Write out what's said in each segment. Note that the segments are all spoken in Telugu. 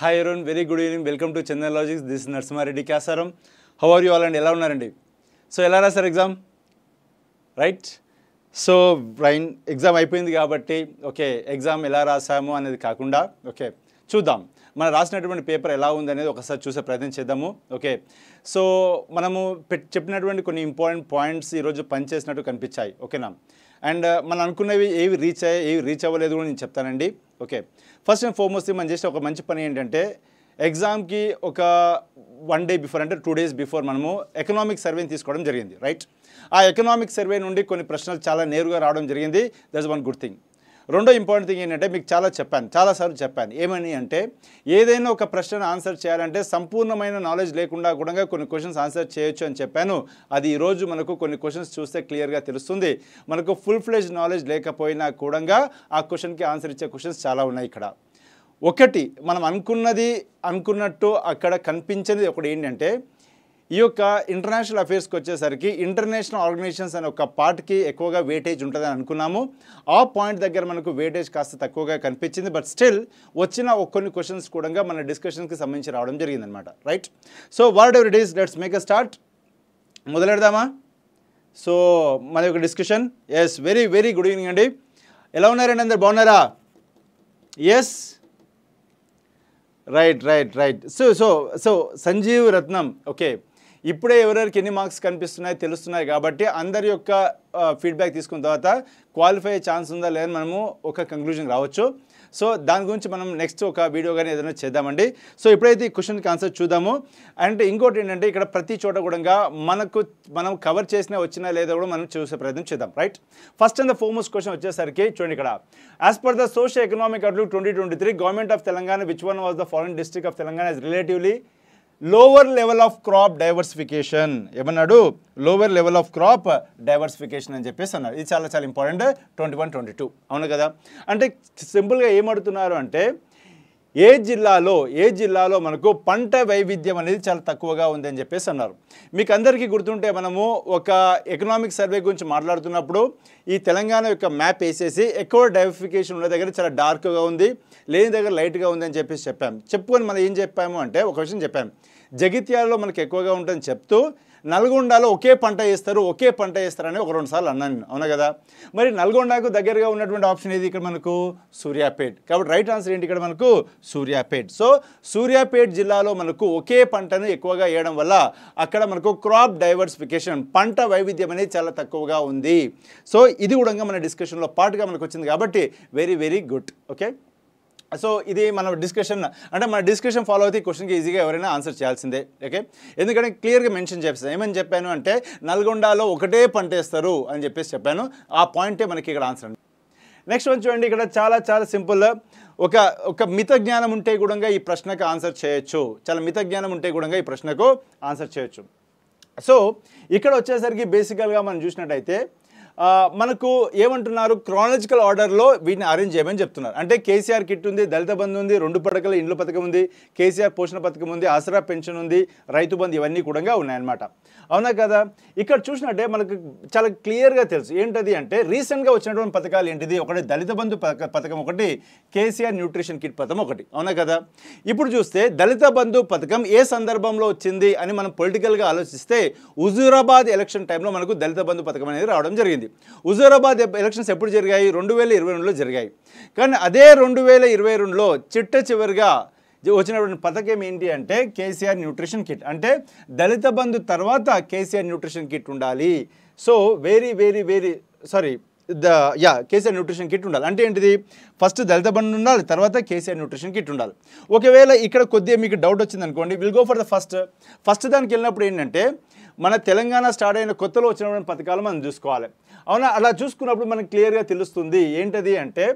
Hi Arun very good evening welcome to Chennai logics this Narasimhareddy క్యాసారం how are you all and ఎలా ఉన్నారండి సో ఎలా రాశారు ఎగ్జామ్ రైట్ సో బ్రైన్ ఎగ్జామ్ అయిపోయింది కాబట్టి ఓకే ఎగ్జామ్ ఎలా రాసాము అనేది కాకుండా ఓకే చూద్దాం మనం రాసినటువంటి పేపర్ ఎలా ఉందనేది ఒకసారి చూసే ప్రయత్నం చేద్దాము ఓకే సో మనము చెప్పినటువంటి కొన్ని ఇంపార్టెంట్ పాయింట్స్ ఈరోజు పనిచేసినట్టు కనిపించాయి ఓకేనా అండ్ మనం అనుకున్నవి ఏవి రీచ్ అయ్యాయి ఏవి రీచ్ అవ్వలేదు కూడా నేను చెప్తానండి ఓకే ఫస్ట్ అండ్ ఫార్మోస్ట్ మనం చేసే ఒక మంచి పని ఏంటంటే ఎగ్జామ్కి ఒక వన్ డే బిఫోర్ అంటే టూ డేస్ బిఫోర్ మనము ఎకనామిక్ సర్వేని తీసుకోవడం జరిగింది రైట్ ఆ ఎకనామిక్ సర్వే నుండి కొన్ని ప్రశ్నలు చాలా నేరుగా రావడం జరిగింది దట్స్ వన్ గుడ్ థింగ్ రెండో ఇంపార్టెంట్ థింగ్ ఏంటంటే మీకు చాలా చెప్పాను చాలాసార్లు చెప్పాను ఏమని అంటే ఏదైనా ఒక ప్రశ్నను ఆన్సర్ చేయాలంటే సంపూర్ణమైన నాలెడ్జ్ లేకుండా కూడా కొన్ని క్వశ్చన్స్ ఆన్సర్ చేయొచ్చు అని చెప్పాను అది ఈరోజు మనకు కొన్ని క్వశ్చన్స్ చూస్తే క్లియర్గా తెలుస్తుంది మనకు ఫుల్ ఫ్లెజ్ నాలెడ్జ్ లేకపోయినా కూడా ఆ క్వశ్చన్కి ఆన్సర్ ఇచ్చే క్వశ్చన్స్ చాలా ఉన్నాయి ఇక్కడ ఒకటి మనం అనుకున్నది అనుకున్నట్టు అక్కడ కనిపించేది ఒకటి ఏంటంటే ఈ యొక్క ఇంటర్నేషనల్ అఫేర్స్కి వచ్చేసరికి ఇంటర్నేషనల్ ఆర్గనైజేషన్స్ అనే ఒక పార్ట్కి ఎక్కువగా వేటేజ్ ఉంటుందని అనుకున్నాము ఆ పాయింట్ దగ్గర మనకు వేటేజ్ కాస్త తక్కువగా కనిపించింది బట్ స్టిల్ వచ్చిన కొన్ని క్వశ్చన్స్ కూడా మన డిస్కషన్స్కి సంబంధించి రావడం జరిగిందనమాట right so whatever days let's make a start మొదలెడదామా సో మన యొక్క discussion yes very very good evening అండి ఎలా ఉన్నారండి అందరు బాగున్నారా yes right right right so so so Sanjeev Ratnam okay ఇప్పుడే ఎవరెవరికి ఎన్ని మార్క్స్ కనిపిస్తున్నాయి తెలుస్తున్నాయి కాబట్టి అందరి యొక్క ఫీడ్బ్యాక్ తీసుకున్న తర్వాత క్వాలిఫై ఛాన్స్ ఉందా లేదని మనము ఒక కంక్లూజన్ రావచ్చు సో దాని గురించి మనం నెక్స్ట్ ఒక వీడియో కానీ ఏదైనా చేద్దామండి సో ఇప్పుడైతే ఈ క్వశ్చన్కి ఆన్సర్ చూద్దాము అండ్ ఇంకోటి ఏంటంటే ఇక్కడ ప్రతి చోట కూడా మనకు మనం కవర్ చేసినా వచ్చినా లేదా కూడా మనం చూసే ప్రయత్నం చేద్దాం right first and the famous question వచ్చేసరికి చూడండి ఇక్కడ as per the social economic outlook twenty twenty three government of Telangana which one was the foreign district of Telangana is relatively lower level of crop diversification ఏమన్నాడు lower level of crop diversification అని చెప్పేసి అన్నారు ఇది చాలా చాలా important twenty one twenty two అవును కదా అంటే సింపుల్గా ఏమడుతున్నారు అంటే ఏ జిల్లాలో ఏ జిల్లాలో మనకు పంట వైవిధ్యం అనేది చాలా తక్కువగా ఉందని చెప్పేసి అన్నారు మీకు అందరికీ గుర్తుంటే మనము ఒక ఎకనామిక్ సర్వే గురించి మాట్లాడుతున్నప్పుడు ఈ తెలంగాణ యొక్క మ్యాప్ వేసేసి ఎక్కువ డైవర్సిఫికేషన్ ఉన్న దగ్గర చాలా డార్క్గా ఉంది లేని దగ్గర లైట్గా ఉందని చెప్పేసి చెప్పాం చెప్పుకొని మనం ఏం చెప్పాము అంటే ఒక విషయం చెప్పాము జగిత్యాలలో మనకు ఎక్కువగా ఉంటుందని చెప్తూ నల్గొండలో ఒకే పంట వేస్తారు ఒకే పంట వేస్తారని ఒక రెండు సార్లు అన్నాను అవునా కదా మరి నల్గొండకు దగ్గరగా ఉన్నటువంటి ఆప్షన్ ఏది ఇక్కడ మనకు సూర్యాపేట్ కాబట్టి రైట్ ఆన్సర్ ఏంటి ఇక్కడ మనకు సూర్యాపేట్ సో సూర్యాపేట్ జిల్లాలో మనకు ఒకే పంటను ఎక్కువగా వేయడం వల్ల అక్కడ మనకు క్రాప్ డైవర్సిఫికేషన్ పంట వైవిధ్యం అనేది చాలా తక్కువగా ఉంది సో ఇది కూడా మన డిస్కషన్లో పాటుగా మనకు వచ్చింది కాబట్టి very very good okay so ఇది మన డిస్కషన్ అంటే మన డిస్కషన్ ఫాలో అయితే ఈ క్వశ్చన్కి ఈజీగా ఎవరైనా ఆన్సర్ చేయాల్సిందే ఓకే ఎందుకంటే క్లియర్గా మెన్షన్ చేస్తాను ఏమని చెప్పాను అంటే నల్గొండలో ఒకటే పంట వేస్తారు అని చెప్పేసి చెప్పాను ఆ పాయింటే మనకి ఇక్కడ ఆన్సర్ నెక్స్ట్ వన్ చూడండి ఇక్కడ చాలా చాలా సింపుల్ ఒక ఒక మిత జ్ఞానం ఉంటే కూడా ఈ ప్రశ్నకు ఆన్సర్ చేయొచ్చు చాలా మిత జ్ఞానం ఉంటే కూడా ఈ ప్రశ్నకు ఆన్సర్ చేయొచ్చు సో ఇక్కడ వచ్చేసరికి బేసికల్గా మనం చూసినట్టయితే మనకు ఏమంటున్నారు క్రానలజికల్ ఆర్డర్లో వీటిని అరేంజ్ చేయమని చెప్తున్నారు అంటే కేసీఆర్ కిట్ ఉంది దళిత బంధు ఉంది రెండు పడకల ఇండ్ల పథకం ఉంది కేసీఆర్ పోషణ పథకం ఉంది ఆసరా పెన్షన్ ఉంది రైతు బంధు ఇవన్నీ కూడా ఉన్నాయన్నమాట అవునా కదా ఇక్కడ చూసినట్టే మనకు చాలా క్లియర్గా తెలుసు ఏంటది అంటే రీసెంట్గా వచ్చినటువంటి పథకాలు ఏంటిది ఒకటి దళిత బంధు పథకం ఒకటి కేసీఆర్ న్యూట్రిషన్ కిట్ పథకం ఒకటి అవునా కదా ఇప్పుడు చూస్తే దళిత బంధు పథకం ఏ సందర్భంలో వచ్చింది అని మనం పొలిటికల్గా ఆలోచిస్తే హుజూరాబాద్ ఎలక్షన్ టైంలో మనకు దళిత బంధు పథకం అనేది రావడం జరిగింది జరిగింది హుజూరాబాద్ ఎలక్షన్స్ ఎప్పుడు జరిగాయి రెండు వేల ఇరవై రెండులో జరిగాయి కానీ అదే రెండు వేల ఇరవై రెండులో చిట్ట చివరిగా వచ్చినటువంటి పథకం ఏంటి అంటే కేసీఆర్ న్యూట్రిషన్ కిట్ అంటే దళిత బంధు తర్వాత కేసీఆర్ న్యూట్రిషన్ కిట్ ఉండాలి so very very very sorry the yeah KCR nutrition kit ఉండాలి అంటే ఏంటిది ఫస్ట్ దళిత బండి ఉండాలి తర్వాత కేసీఆర్ న్యూట్రిషన్ కిట్ ఉండాలి ఒకవేళ ఇక్కడ కొద్దిగా మీకు డౌట్ వచ్చింది అనుకోండి will go for the first first దానికి వెళ్ళినప్పుడు ఏంటంటే మన తెలంగాణ స్టార్ట్ అయిన కొత్తలో వచ్చినటువంటి పథకాలు మనం చూసుకోవాలి అవునా అలా చూసుకున్నప్పుడు మనకు క్లియర్గా తెలుస్తుంది ఏంటది అంటే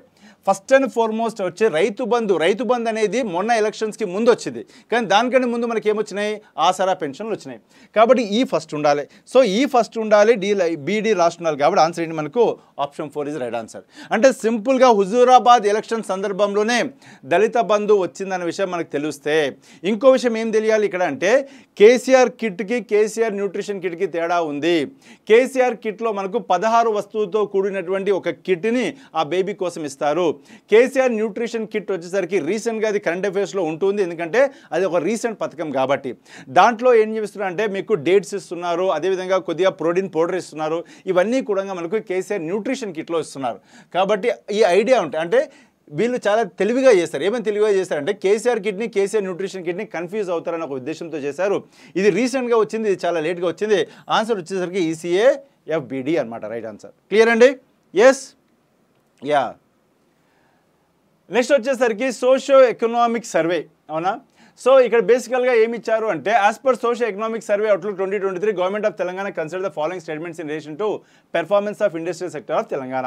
ఫస్ట్ అండ్ ఫార్మోస్ట్ వచ్చే రైతు బంధు రైతు బంధు అనేది మొన్న ఎలక్షన్స్కి ముందు వచ్చింది కానీ దానికంటే ముందు మనకి ఏమొచ్చినాయి ఆసరా పెన్షన్లు వచ్చినాయి కాబట్టి ఈ ఫస్ట్ ఉండాలి సో ఈ ఫస్ట్ ఉండాలి డి బీడీ లాస్ట్ ఉండాలి కాబట్టి ఆన్సర్ ఏంటి మనకు option four is right answer అంటే సింపుల్గా హుజూరాబాద్ ఎలక్షన్ సందర్భంలోనే దళిత బంధు వచ్చిందన్న విషయం మనకు తెలిస్తే ఇంకో విషయం ఏం తెలియాలి ఇక్కడ అంటే కేసీఆర్ కిట్కి కేసీఆర్ న్యూట్రిషన్ కిట్కి తేడా ఉంది కేసీఆర్ కిట్లో మనకు పదహారు వస్తువుతో కూడినటువంటి ఒక కిట్ని ఆ బేబీ కోసం ఇస్తారు కేసీఆర్ న్యూట్రిషన్ కిట్ వచ్చేసరికి రీసెంట్గా అది కరెంట్ అఫేర్స్లో ఉంటుంది ఎందుకంటే అది ఒక రీసెంట్ పథకం కాబట్టి దాంట్లో ఏం చేస్తున్నారు అంటే మీకు డేట్స్ ఇస్తున్నారు అదేవిధంగా కొద్దిగా ప్రోటీన్ పౌడర్ ఇస్తున్నారు ఇవన్నీ కూడా మనకు కేసీఆర్ న్యూట్రిషన్ కిట్లో ఇస్తున్నారు కాబట్టి ఈ ఐడియా ఉంటాయి అంటే వీళ్ళు చాలా తెలివిగా చేస్తారు ఏమైనా తెలివిగా అంటే KCR kidney KCR nutrition kidney confuse అవుతారని ఒక ఉద్దేశంతో చేశారు ఇది రీసెంట్గా వచ్చింది ఇది చాలా లేట్గా వచ్చింది ఆన్సర్ వచ్చేసరికి ఈసీఏ ఎఫ్బిడి అనమాట రైట్ ఆన్సర్ క్లియర్ అండి ఎస్ యా నెక్స్ట్ వచ్చేసరికి సోషో ఎకనామిక్ సర్వే అవునా సో ఇక్కడ బేసికల్గా ఏమి ఇచ్చారు అంటే as per socio economic survey outlook twenty twenty three government of Telangana consider the following statements in relation to performance of industrial sector of Telangana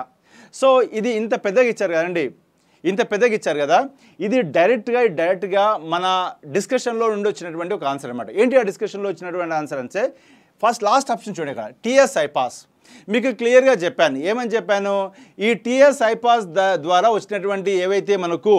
so ఇది ఇంత పెద్దగా ఇచ్చారు కదండి ఇంత పెద్దగా ఇచ్చారు కదా ఇది డైరెక్ట్గా డైరెక్ట్గా మన డిస్కషన్లో నుండి వచ్చినటువంటి ఒక ఆన్సర్ అనమాట ఏంటి ఆ డిస్కషన్లో వచ్చినటువంటి ఆన్సర్ అంటే ఫస్ట్ లాస్ట్ ఆప్షన్ చూడండి ఇక్కడ టీఎస్ఐ పాస్ మీకు క్లియర్గా చెప్పాను ఏమని చెప్పాను ఈ టీఎస్ ఐపాస్ ద్వారా వచ్చినటువంటి ఏవైతే మనకు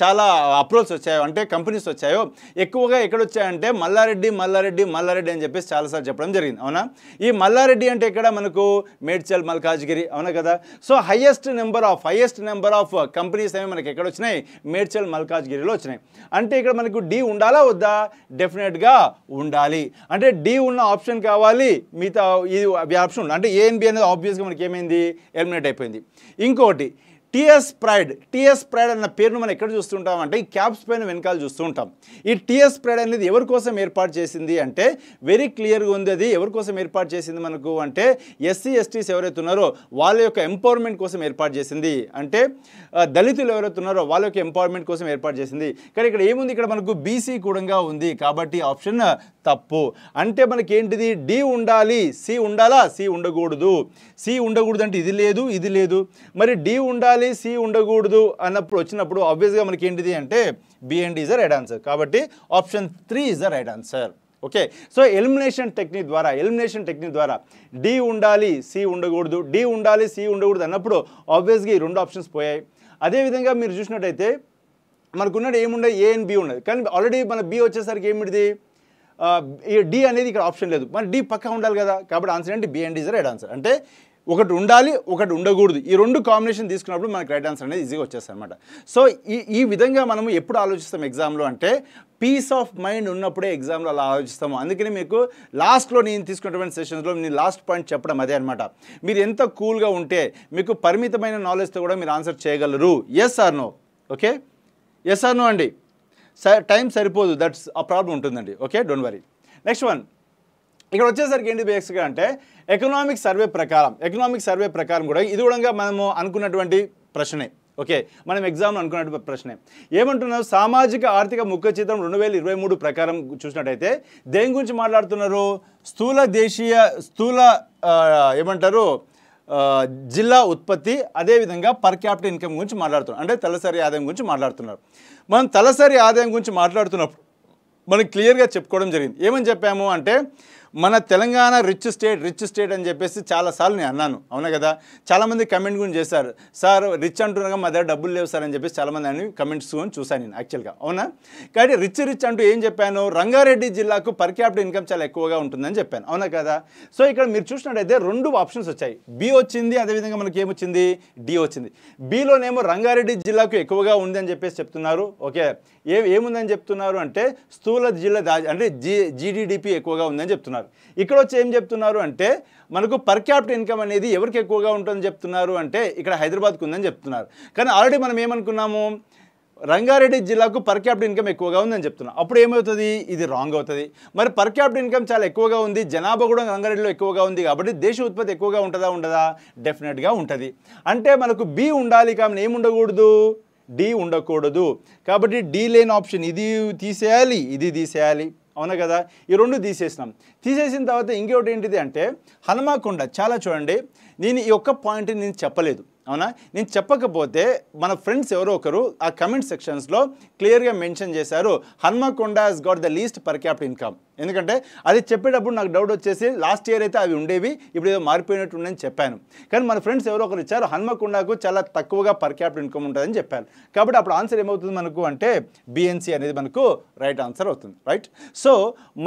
చాలా అప్రోల్స్ వచ్చాయో అంటే కంపెనీస్ వచ్చాయో ఎక్కువగా ఎక్కడ వచ్చాయంటే మల్లారెడ్డి మల్లారెడ్డి మల్లారెడ్డి అని చెప్పేసి చాలాసార్లు చెప్పడం జరిగింది అవునా ఈ మల్లారెడ్డి అంటే ఇక్కడ మనకు మేడ్చల్ మల్కాజ్గిరి అవునా కదా so highest number of highest number of companies అనేవి మనకి ఎక్కడ వచ్చినాయి మేడ్చల్ మల్కాజ్గిరిలో వచ్చినాయి అంటే ఇక్కడ మనకు డి ఉండాలా వద్దా డెఫినెట్గా ఉండాలి అంటే డి ఉన్న ఆప్షన్ కావాలి మిగతా ఇది ఆప్షన్ అంటే ఏఎన్బి అనేది ఆబ్వియస్గా మనకి ఏమైంది ఎలిమినేట్ అయిపోయింది ఇంకోటి టీఎస్ ప్రైడ్ టీఎస్ ప్రైడ్ అన్న పేరును మనం ఎక్కడ చూస్తుంటాం అంటే ఈ క్యాప్స్ పైన వెనకాల చూస్తుంటాం ఈ టీఎస్ ప్రైడ్ అనేది ఎవరి కోసం ఏర్పాటు చేసింది అంటే వెరీ క్లియర్గా ఉంది అది ఎవరి కోసం ఏర్పాటు చేసింది మనకు అంటే ఎస్సీ ఎస్టీస్ ఎవరైతే ఉన్నారో వాళ్ళ యొక్క ఎంపవర్మెంట్ కోసం ఏర్పాటు చేసింది అంటే దళితులు ఎవరైతే ఉన్నారో వాళ్ళ యొక్క ఎంపవర్మెంట్ కోసం ఏర్పాటు చేసింది కానీ ఇక్కడ ఏముంది ఇక్కడ మనకు బీసీ కూడంగా ఉంది కాబట్టి ఆప్షన్ తప్పు అంటే మనకి ఏంటిది డి ఉండాలి సి ఉండాలా సి ఉండకూడదు సి ఉండకూడదు అంటే ఇది లేదు ఇది లేదు మరి డి ఉండాలి ఉండాలి సి ఉండకూడదు అన్నప్పుడు వచ్చినప్పుడు ఆబ్వియస్గా మనకి ఏంటిది అంటే B and is the right answer కాబట్టి option three is the right answer okay so elimination technique ద్వారా ఎలిమినేషన్ టెక్నిక్ ద్వారా డి ఉండాలి సి ఉండకూడదు డి ఉండాలి సి ఉండకూడదు అన్నప్పుడు ఆబ్వియస్గా ఈ రెండు ఆప్షన్స్ పోయాయి అదేవిధంగా మీరు చూసినట్టయితే ఉన్నది ఏముండే ఏ అండ్ బి ఉండదు కానీ ఆల్రెడీ మన బి వచ్చేసరికి ఏమిటిది డి అనేది ఇక్కడ ఆప్షన్ లేదు మరి డి పక్కా ఉండాలి కదా కాబట్టి ఆన్సర్ ఏంటి B and is right answer అంటే ఒకటి ఉండాలి ఒకటి ఉండకూడదు ఈ రెండు కాంబినేషన్ తీసుకున్నప్పుడు మనకు రైట్ ఆన్సర్ అనేది ఈజీగా వచ్చేస్తుంది అనమాట సో ఈ ఈ విధంగా మనము ఎప్పుడు ఆలోచిస్తాం ఎగ్జామ్లో అంటే పీస్ ఆఫ్ మైండ్ ఉన్నప్పుడే ఎగ్జామ్లో అలా ఆలోచిస్తాము అందుకని మీకు లాస్ట్లో నేను తీసుకున్నటువంటి సెషన్స్లో నేను లాస్ట్ పాయింట్ చెప్పడం అదే అనమాట మీరు ఎంత కూల్గా ఉంటే మీకు పరిమితమైన నాలెడ్జ్తో కూడా మీరు ఆన్సర్ చేయగలరు yes or no okay yes or no అండి టైం సరిపోదు దట్స్ ఆ ప్రాబ్లం ఉంటుందండి okay don't worry next one ఇక్కడ వచ్చేసరికి ఏంటి బేసిక్గా అంటే ఎకనామిక్ సర్వే ప్రకారం ఎకనామిక్ సర్వే ప్రకారం కూడా ఇది కూడా మనము అనుకున్నటువంటి ప్రశ్నే ఓకే మనం ఎగ్జామ్ అనుకున్నటువంటి ప్రశ్నే ఏమంటున్నారు సామాజిక ఆర్థిక ముఖ్య చిత్రం రెండు వేల ఇరవై మూడు ప్రకారం చూసినట్టయితే దేని గురించి మాట్లాడుతున్నారు స్థూల దేశీయ స్థూల ఏమంటారు జిల్లా ఉత్పత్తి అదేవిధంగా పర్ క్యాపిటల్ ఇన్కమ్ గురించి మాట్లాడుతున్నారు అంటే తలసరి ఆదాయం గురించి మాట్లాడుతున్నారు మనం తలసరి ఆదాయం గురించి మాట్లాడుతున్నప్పుడు మనం క్లియర్గా చెప్పుకోవడం జరిగింది ఏమని చెప్పాము అంటే మన Telangana rich state rich state అని చెప్పేసి చాలాసార్లు నేను అన్నాను అవునా కదా చాలామంది కమెంట్ కూడా చేశారు సార్ రిచ్ అంటున్నాగా మా దగ్గర డబ్బులు లేవు సార్ అని చెప్పేసి చాలామంది అని కమెంట్స్ కూడా చూశాను నేను యాక్చువల్గా అవునా కాబట్టి రిచ్ రిచ్ అంటూ ఏం చెప్పాను రంగారెడ్డి జిల్లాకు పర్ క్యాపిటల్ ఇన్కమ్ చాలా ఎక్కువగా ఉంటుందని చెప్పాను అవునా కదా సో ఇక్కడ మీరు చూసినట్టయితే రెండు ఆప్షన్స్ వచ్చాయి బి వచ్చింది అదేవిధంగా మనకి ఏమొచ్చింది డి వచ్చింది బిలోనేమో రంగారెడ్డి జిల్లాకు ఎక్కువగా ఉంది అని చెప్పేసి చెప్తున్నారు ఓకే ఏ ఏముందని చెప్తున్నారు అంటే స్థూల జిల్లా అంటే జీ జీడిడిపి ఎక్కువగా ఉందని చెప్తున్నారు ఇక్కడ వచ్చి ఏం చెప్తున్నారు అంటే మనకు పర్ క్యాపిటల్ ఇన్కమ్ అనేది ఎవరికి ఎక్కువగా ఉంటుందని చెప్తున్నారు అంటే ఇక్కడ హైదరాబాద్కు ఉందని చెప్తున్నారు కానీ ఆల్రెడీ మనం ఏమనుకున్నాము రంగారెడ్డి జిల్లాకు పర్ క్యాపిటల్ ఇన్కమ్ ఎక్కువగా ఉందని చెప్తున్నాం అప్పుడు ఏమవుతుంది ఇది రాంగ్ అవుతుంది మరి పర్ క్యాపిటల్ ఇన్కమ్ చాలా ఎక్కువగా ఉంది జనాభా కూడా రంగారెడ్డిలో ఎక్కువగా ఉంది కాబట్టి దేశ ఉత్పత్తి ఎక్కువగా ఉంటుందా ఉండదా డెఫినెట్గా ఉంటుంది అంటే మనకు బి ఉండాలి కానీ ఏముండకూడదు డి ఉండకూడదు కాబట్టి డి లేని ఆప్షన్ ఇది తీసేయాలి ఇది తీసేయాలి అవునా కదా ఈ రెండు తీసేసినాం తీసేసిన తర్వాత ఇంకొకటి ఏంటిది అంటే హనుమాకొండ చాలా చూడండి నేను ఈ ఒక్క పాయింట్ నేను చెప్పలేదు అవునా నేను చెప్పకపోతే మన ఫ్రెండ్స్ ఎవరో ఒకరు ఆ కమెంట్ సెక్షన్స్లో క్లియర్గా మెన్షన్ చేశారు Hanmakonda has got the least per capita income ఎందుకంటే అది చెప్పేటప్పుడు నాకు డౌట్ వచ్చేసి లాస్ట్ ఇయర్ అయితే అవి ఉండేవి ఇప్పుడు ఏదో మారిపోయినట్టు ఉండని చెప్పాను కానీ మన ఫ్రెండ్స్ ఎవరో ఒకరు ఇచ్చారు హన్మకొండకు చాలా తక్కువగా పర్ క్యాప్ట్ ఇన్కమ్ ఉంటుందని చెప్పారు కాబట్టి అప్పుడు ఆన్సర్ ఏమవుతుంది మనకు అంటే బిఎన్సీ అనేది మనకు రైట్ ఆన్సర్ అవుతుంది రైట్ సో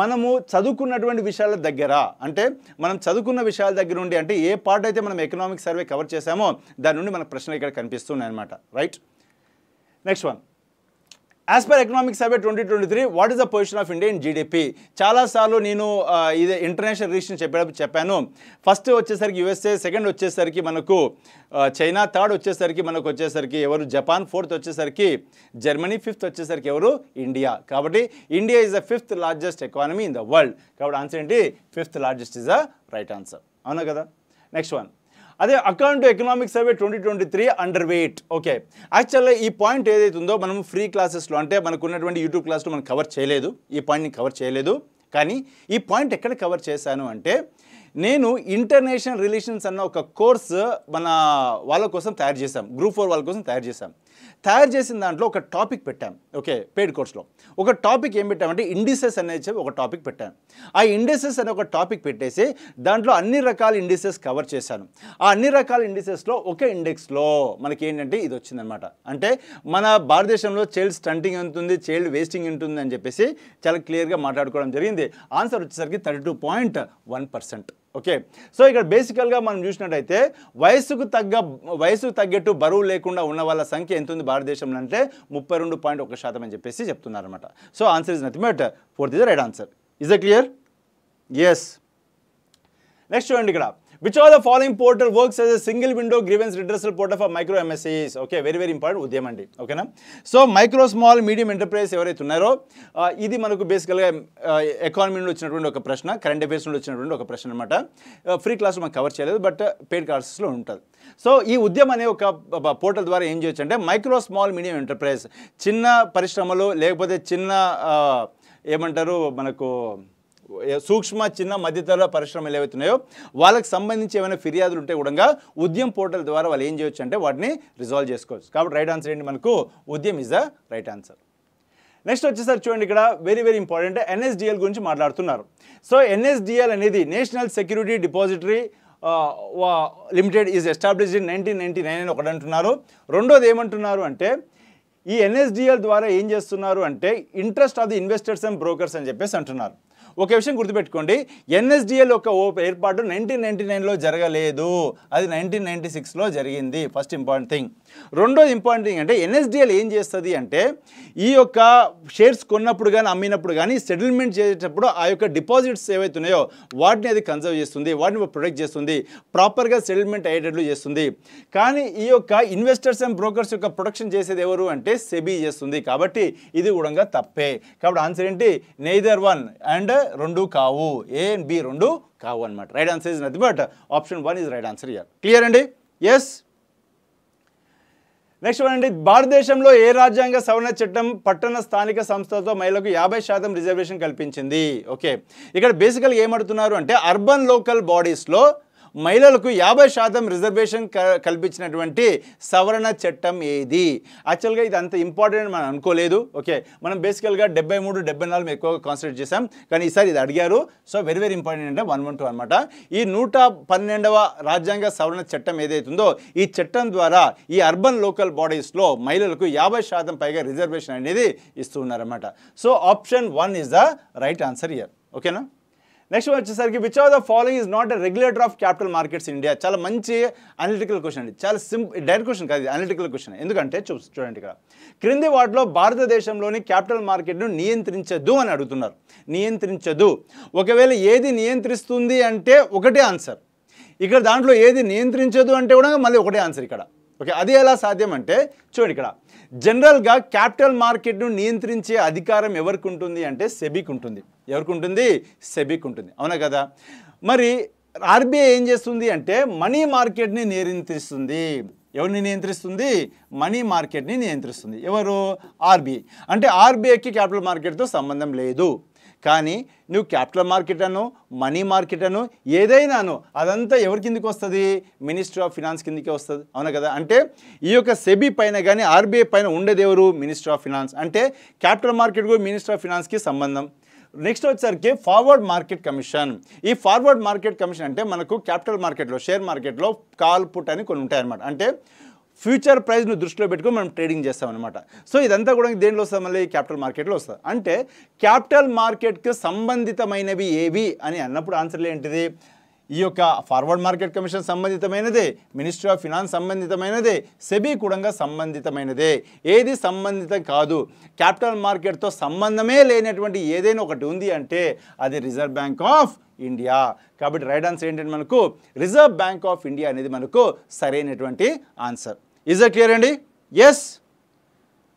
మనము చదువుకున్నటువంటి విషయాల దగ్గర అంటే మనం చదువుకున్న విషయాల దగ్గర నుండి అంటే ఏ పార్ట్ అయితే మనం ఎకనామిక్ సర్వే కవర్ చేశామో దాని నుండి మనకు ప్రశ్నలు ఇక్కడ కనిపిస్తున్నాయి అనమాట right next one as per economic survey twenty twenty three what is the position of India in GDP చాలాసార్లు నేను ఇది ఇంటర్నేషనల్ రిలేషన్ చెప్పేటప్పుడు చెప్పాను ఫస్ట్ వచ్చేసరికి యుఎస్ఏ సెకండ్ వచ్చేసరికి మనకు చైనా థర్డ్ వచ్చేసరికి మనకు వచ్చేసరికి ఎవరు జపాన్ ఫోర్త్ వచ్చేసరికి జర్మనీ ఫిఫ్త్ వచ్చేసరికి ఎవరు ఇండియా కాబట్టి India is the fifth largest economy in the world కాబట్టి ఆన్సర్ ఏంటి fifth largest is the right answer అవునా కదా నెక్స్ట్ వన్ అదే according to economic survey twenty twenty three under weight okay యాక్చువల్గా ఈ పాయింట్ ఏదైతే ఉందో మనం ఫ్రీ క్లాసెస్లో అంటే మనకు ఉన్నటువంటి యూట్యూబ్ క్లాస్లో మనం కవర్ చేయలేదు ఈ పాయింట్ని కవర్ చేయలేదు కానీ ఈ పాయింట్ ఎక్కడ కవర్ చేశాను అంటే నేను ఇంటర్నేషనల్ రిలేషన్స్ అన్న ఒక కోర్స్ మన వాళ్ళ కోసం తయారు చేశాం గ్రూప్ ఫోర్ వాళ్ళ కోసం తయారు చేశాం తయారు చేసిన దాంట్లో ఒక టాపిక్ పెట్టాం ఓకే పెయిడ్ కోర్స్లో ఒక టాపిక్ ఏం పెట్టామంటే ఇండిసెస్ అనేది చెప్పి ఒక టాపిక్ పెట్టాను ఆ ఇండిసెస్ అనే ఒక టాపిక్ పెట్టేసి దాంట్లో అన్ని రకాల ఇండిసెస్ కవర్ చేశాను ఆ అన్ని రకాల ఇండిసెస్లో ఒకే ఇండెక్స్లో మనకి ఏంటంటే ఇది వచ్చిందనమాట అంటే మన భారతదేశంలో చైల్డ్ స్టంటింగ్ ఎంత ఉంది చైల్డ్ వేస్టింగ్ ఎంత ఉంది అని చెప్పేసి చాలా క్లియర్గా మాట్లాడుకోవడం జరిగింది ఆన్సర్ వచ్చేసరికి thirty two point one percent okay so ఇక్కడ బేసికల్గా మనం చూసినట్టయితే వయసుకు తగ్గ వయసుకు తగ్గట్టు బరువు లేకుండా ఉన్న వాళ్ళ సంఖ్య ఎంత ఉంది భారతదేశంలో అంటే ముప్పై రెండు పాయింట్ ఒక శాతం అని చెప్పేసి చెప్తున్నారనమాట so answer is nothing but fourth is right answer is a clear yes next చూడండి ఇక్కడ which of the following portal works as a single window grievance redressal portal for micro MSEs? Okay, very very important ఉద్యమం అండి ఓకేనా so micro small medium enterprise ఎవరైతే ఉన్నారో ఇది మనకు బేసికల్గా ఎకానమీ నుండి వచ్చినటువంటి ఒక ప్రశ్న కరెంట్ అఫేర్స్ నుండి వచ్చినటువంటి ఒక ప్రశ్న అనమాట ఫ్రీ క్లాస్ మనం కవర్ చేయలేదు బట్ పెయిడ్ క్లాసెస్లో ఉంటుంది సో ఈ ఉద్యమం అనే ఒక పోర్టల్ ద్వారా ఏం చేయొచ్చు అంటే మైక్రో స్మాల్ మీడియం ఎంటర్ప్రైజ్ చిన్న పరిశ్రమలు లేకపోతే చిన్న ఏమంటారు మనకు సూక్ష్మ చిన్న మధ్యతర పరిశ్రమలు ఏవైతున్నాయో వాళ్ళకి సంబంధించి ఏమైనా ఫిర్యాదులు ఉంటే కూడా ఉద్యమ పోర్టల్ ద్వారా వాళ్ళు ఏం చేయొచ్చు అంటే వాటిని రిజాల్వ్ చేసుకోవచ్చు కాబట్టి రైట్ ఆన్సర్ ఏంటి మనకు Udyam is the right answer next వచ్చేసరి చూడండి ఇక్కడ వెరీ వెరీ ఇంపార్టెంట్ ఎన్ఎస్డిఎల్ గురించి మాట్లాడుతున్నారు సో ఎన్ఎస్డిఎల్ అనేది national security depository limited is established in nineteen ninety nine అని ఒకటి అంటున్నారు రెండోది ఏమంటున్నారు అంటే ఈ ఎన్ఎస్డిఎల్ ద్వారా ఏం చేస్తున్నారు అంటే interest of the investors and brokers అని చెప్పేసి అంటున్నారు ఒక విషయం గుర్తుపెట్టుకోండి ఎన్ఎస్డిఎల్ యొక్క ఏర్పాటు నైన్టీన్ నైన్టీ నైన్లో జరగలేదు అది నైన్టీన్ నైన్టీ సిక్స్లో జరిగింది ఫస్ట్ ఇంపార్టెంట్ థింగ్ రెండో ఇంపార్టెంట్ థింగ్ అంటే ఎన్ఎస్డిఎల్ ఏం చేస్తుంది అంటే ఈ యొక్క షేర్స్ కొన్నప్పుడు కానీ అమ్మినప్పుడు కానీ సెటిల్మెంట్ చేసేటప్పుడు ఆ యొక్క డిపాజిట్స్ ఏవైతున్నాయో వాటిని అది కన్సర్వ్ చేస్తుంది వాటిని ప్రొటెక్ట్ చేస్తుంది ప్రాపర్గా సెటిల్మెంట్ అయ్యేటట్లు చేస్తుంది కానీ ఈ యొక్క ఇన్వెస్టర్స్ అండ్ బ్రోకర్స్ యొక్క ప్రొటెక్షన్ చేసేది ఎవరు అంటే సెబీ చేస్తుంది కాబట్టి ఇది కూడా తప్పే కాబట్టి ఆన్సర్ ఏంటి నెయిదర్ వన్ అండ్ రెండు కావు ఏ అండ్ బి రెండు కావు అనమాట right answer is nothing but option one is right answer here clear అండి ఎస్ నెక్స్ట్ అండి భారతదేశంలో ఏ రాజ్యాంగ సవరణ చట్టం పట్టణ స్థానిక సంస్థలతో మహిళలకు యాభై శాతం రిజర్వేషన్ కల్పించింది ఓకే ఇక్కడ బేసికల్గా ఏమడుతున్నారు అంటే అర్బన్ లోకల్ బాడీస్లో మహిళలకు యాభై శాతం రిజర్వేషన్ కల్పించినటువంటి సవరణ చట్టం ఏది యాక్చువల్గా ఇది అంత ఇంపార్టెంట్ మనం అనుకోలేదు ఓకే మనం బేసికల్గా డెబ్బై మూడు డెబ్బై నాలుగు ఎక్కువగా కాన్సన్ట్రేట్ చేసాం కానీ ఈసారి ఇది అడిగారు సో వెరీ వెరీ ఇంపార్టెంట్ అంటే వన్ వన్ టూ అనమాట ఈ నూట పన్నెండవ రాజ్యాంగ సవరణ చట్టం ఏదైతుందో ఈ చట్టం ద్వారా ఈ అర్బన్ లోకల్ బాడీస్లో మహిళలకు యాభై శాతం పైగా రిజర్వేషన్ అనేది ఇస్తున్నారన్నమాట so option one is the right answer here ఓకేనా నెక్స్ట్ వచ్చేసరికి which of the following is not a regulator of capital markets India చాలా మంచి అనలిటికల్ క్వశ్చన్ అండి చాలా సింపుల్ డైరెక్ట్ క్వశ్చన్ కాదు అనలిటికల్ క్వశ్చన్ ఎందుకంటే చూ చూడండి ఇక్కడ క్రింది వాటిలో భారతదేశంలోని క్యాపిటల్ మార్కెట్ను నియంత్రించదు అని అడుగుతున్నారు నియంత్రించదు ఒకవేళ ఏది నియంత్రిస్తుంది అంటే ఒకటే ఆన్సర్ ఇక్కడ దాంట్లో ఏది నియంత్రించదు అంటే కూడా మళ్ళీ ఒకటే ఆన్సర్ ఇక్కడ ఓకే అది ఎలా సాధ్యం అంటే చూడండి ఇక్కడ జనరల్గా క్యాపిటల్ మార్కెట్ను నియంత్రించే అధికారం ఎవరికి ఉంటుంది అంటే సెబిక్ ఉంటుంది ఎవరికి ఉంటుంది సెబిక్ ఉంటుంది అవునా కదా మరి ఆర్బీఐ ఏం చేస్తుంది అంటే మనీ మార్కెట్ని నియంత్రిస్తుంది ఎవరిని నియంత్రిస్తుంది మనీ మార్కెట్ని నియంత్రిస్తుంది ఎవరు ఆర్బీఐ అంటే ఆర్బీఐకి క్యాపిటల్ మార్కెట్తో సంబంధం లేదు కానీ నువ్వు క్యాపిటల్ మార్కెట్ అను మనీ మార్కెట్ అను ఏదైనాను అదంతా ఎవరి కిందికి వస్తుంది మినిస్టర్ ఆఫ్ ఫినాన్స్ కిందికి వస్తుంది అవునా కదా అంటే ఈ యొక్క సెబీ పైన కానీ ఆర్బీఐ పైన ఉండేది ఎవరు మినిస్టర్ ఆఫ్ ఫినాన్స్ అంటే క్యాపిటల్ మార్కెట్ కూడా మినిస్టర్ ఆఫ్ ఫినాన్స్కి సంబంధం నెక్స్ట్ వచ్చేసరికి ఫార్వర్డ్ మార్కెట్ కమిషన్ ఈ ఫార్వర్డ్ మార్కెట్ కమిషన్ అంటే మనకు క్యాపిటల్ మార్కెట్లో షేర్ మార్కెట్లో కాల్ పుట్ అని కొన్ని ఉంటాయన్నమాట అంటే ఫ్యూచర్ ప్రైస్ను దృష్టిలో పెట్టుకుని మనం ట్రేడింగ్ చేస్తామన్నమాట సో ఇదంతా కూడా దేంట్లో వస్తుంది మళ్ళీ క్యాపిటల్ మార్కెట్లో వస్తుంది అంటే క్యాపిటల్ మార్కెట్కి సంబంధితమైనవి ఏవి అని అన్నప్పుడు ఆన్సర్లు ఏంటిది ఈ యొక్క ఫార్వర్డ్ మార్కెట్ కమిషన్ సంబంధితమైనదే మినిస్ట్రీ ఆఫ్ ఫినాన్స్ సంబంధితమైనదే సెబీ కూడా సంబంధితమైనదే ఏది సంబంధితం కాదు క్యాపిటల్ మార్కెట్తో సంబంధమే లేనటువంటి ఏదైనా ఒకటి ఉంది అంటే అది రిజర్వ్ బ్యాంక్ ఆఫ్ ఇండియా కాబట్టి రైట్ ఆన్సర్ ఏంటంటే మనకు రిజర్వ్ బ్యాంక్ ఆఫ్ ఇండియా అనేది మనకు సరైనటువంటి ఆన్సర్ ఈజ్ అ క్లియర్ అండి ఎస్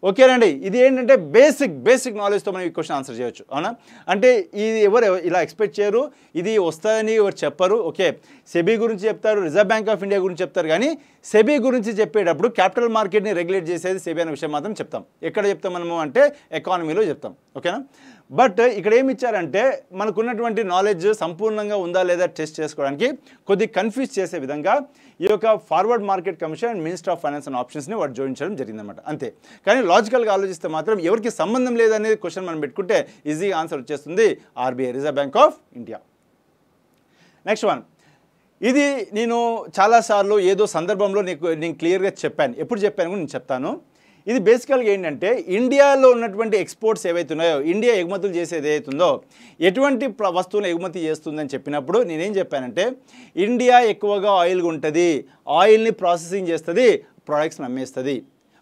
ఓకేనండి ఇది ఏంటంటే బేసిక్ బేసిక్ నాలెడ్జ్తో మనం ఈ క్వశ్చన్ ఆన్సర్ చేయొచ్చు అవునా అంటే ఇది ఎవరు ఇలా ఎక్స్పెక్ట్ చేయరు ఇది వస్తుందని ఎవరు చెప్పరు ఓకే సెబీ గురించి చెప్తారు రిజర్వ్ బ్యాంక్ ఆఫ్ ఇండియా గురించి చెప్తారు కానీ సెబీ గురించి చెప్పేటప్పుడు క్యాపిటల్ మార్కెట్ని రెగ్యులేట్ చేసేది సెబీ అనే విషయం మాత్రం చెప్తాం ఎక్కడ చెప్తాం మనము అంటే ఎకానమీలో చెప్తాం ఓకేనా బట్ ఇక్కడ ఏమి ఇచ్చారంటే మనకున్నటువంటి నాలెడ్జ్ సంపూర్ణంగా ఉందా లేదా టెస్ట్ చేసుకోవడానికి కొద్ది కన్ఫ్యూజ్ చేసే విధంగా ఈ యొక్క forward market commission and minister of finance and ఆప్షన్స్ని వాడు జోడించడం జరిగిందన్నమాట అంతే కానీ లాజికల్గా ఆలోచిస్తే మాత్రం ఎవరికి సంబంధం లేదనేది క్వశ్చన్ మనం పెట్టుకుంటే ఈజీగా ఆన్సర్ వచ్చేస్తుంది RBI reserve bank of India next one ఇది నేను చాలాసార్లు ఏదో సందర్భంలో నీకు నేను క్లియర్గా చెప్పాను ఎప్పుడు చెప్పాను కూడా నేను చెప్తాను ఇది బేసికల్గా ఏంటంటే ఇండియాలో ఉన్నటువంటి ఎక్స్పోర్ట్స్ ఏవైతే ఉన్నాయో ఇండియా ఎగుమతులు చేసేది ఏదైతుందో ఎటువంటి వస్తువులు ఎగుమతి చేస్తుందని చెప్పినప్పుడు నేనేం చెప్పానంటే ఇండియా ఎక్కువగా ఆయిల్గా ఉంటుంది ఆయిల్ని ప్రాసెసింగ్ చేస్తుంది ప్రోడక్ట్స్ని అమ్మేస్తుంది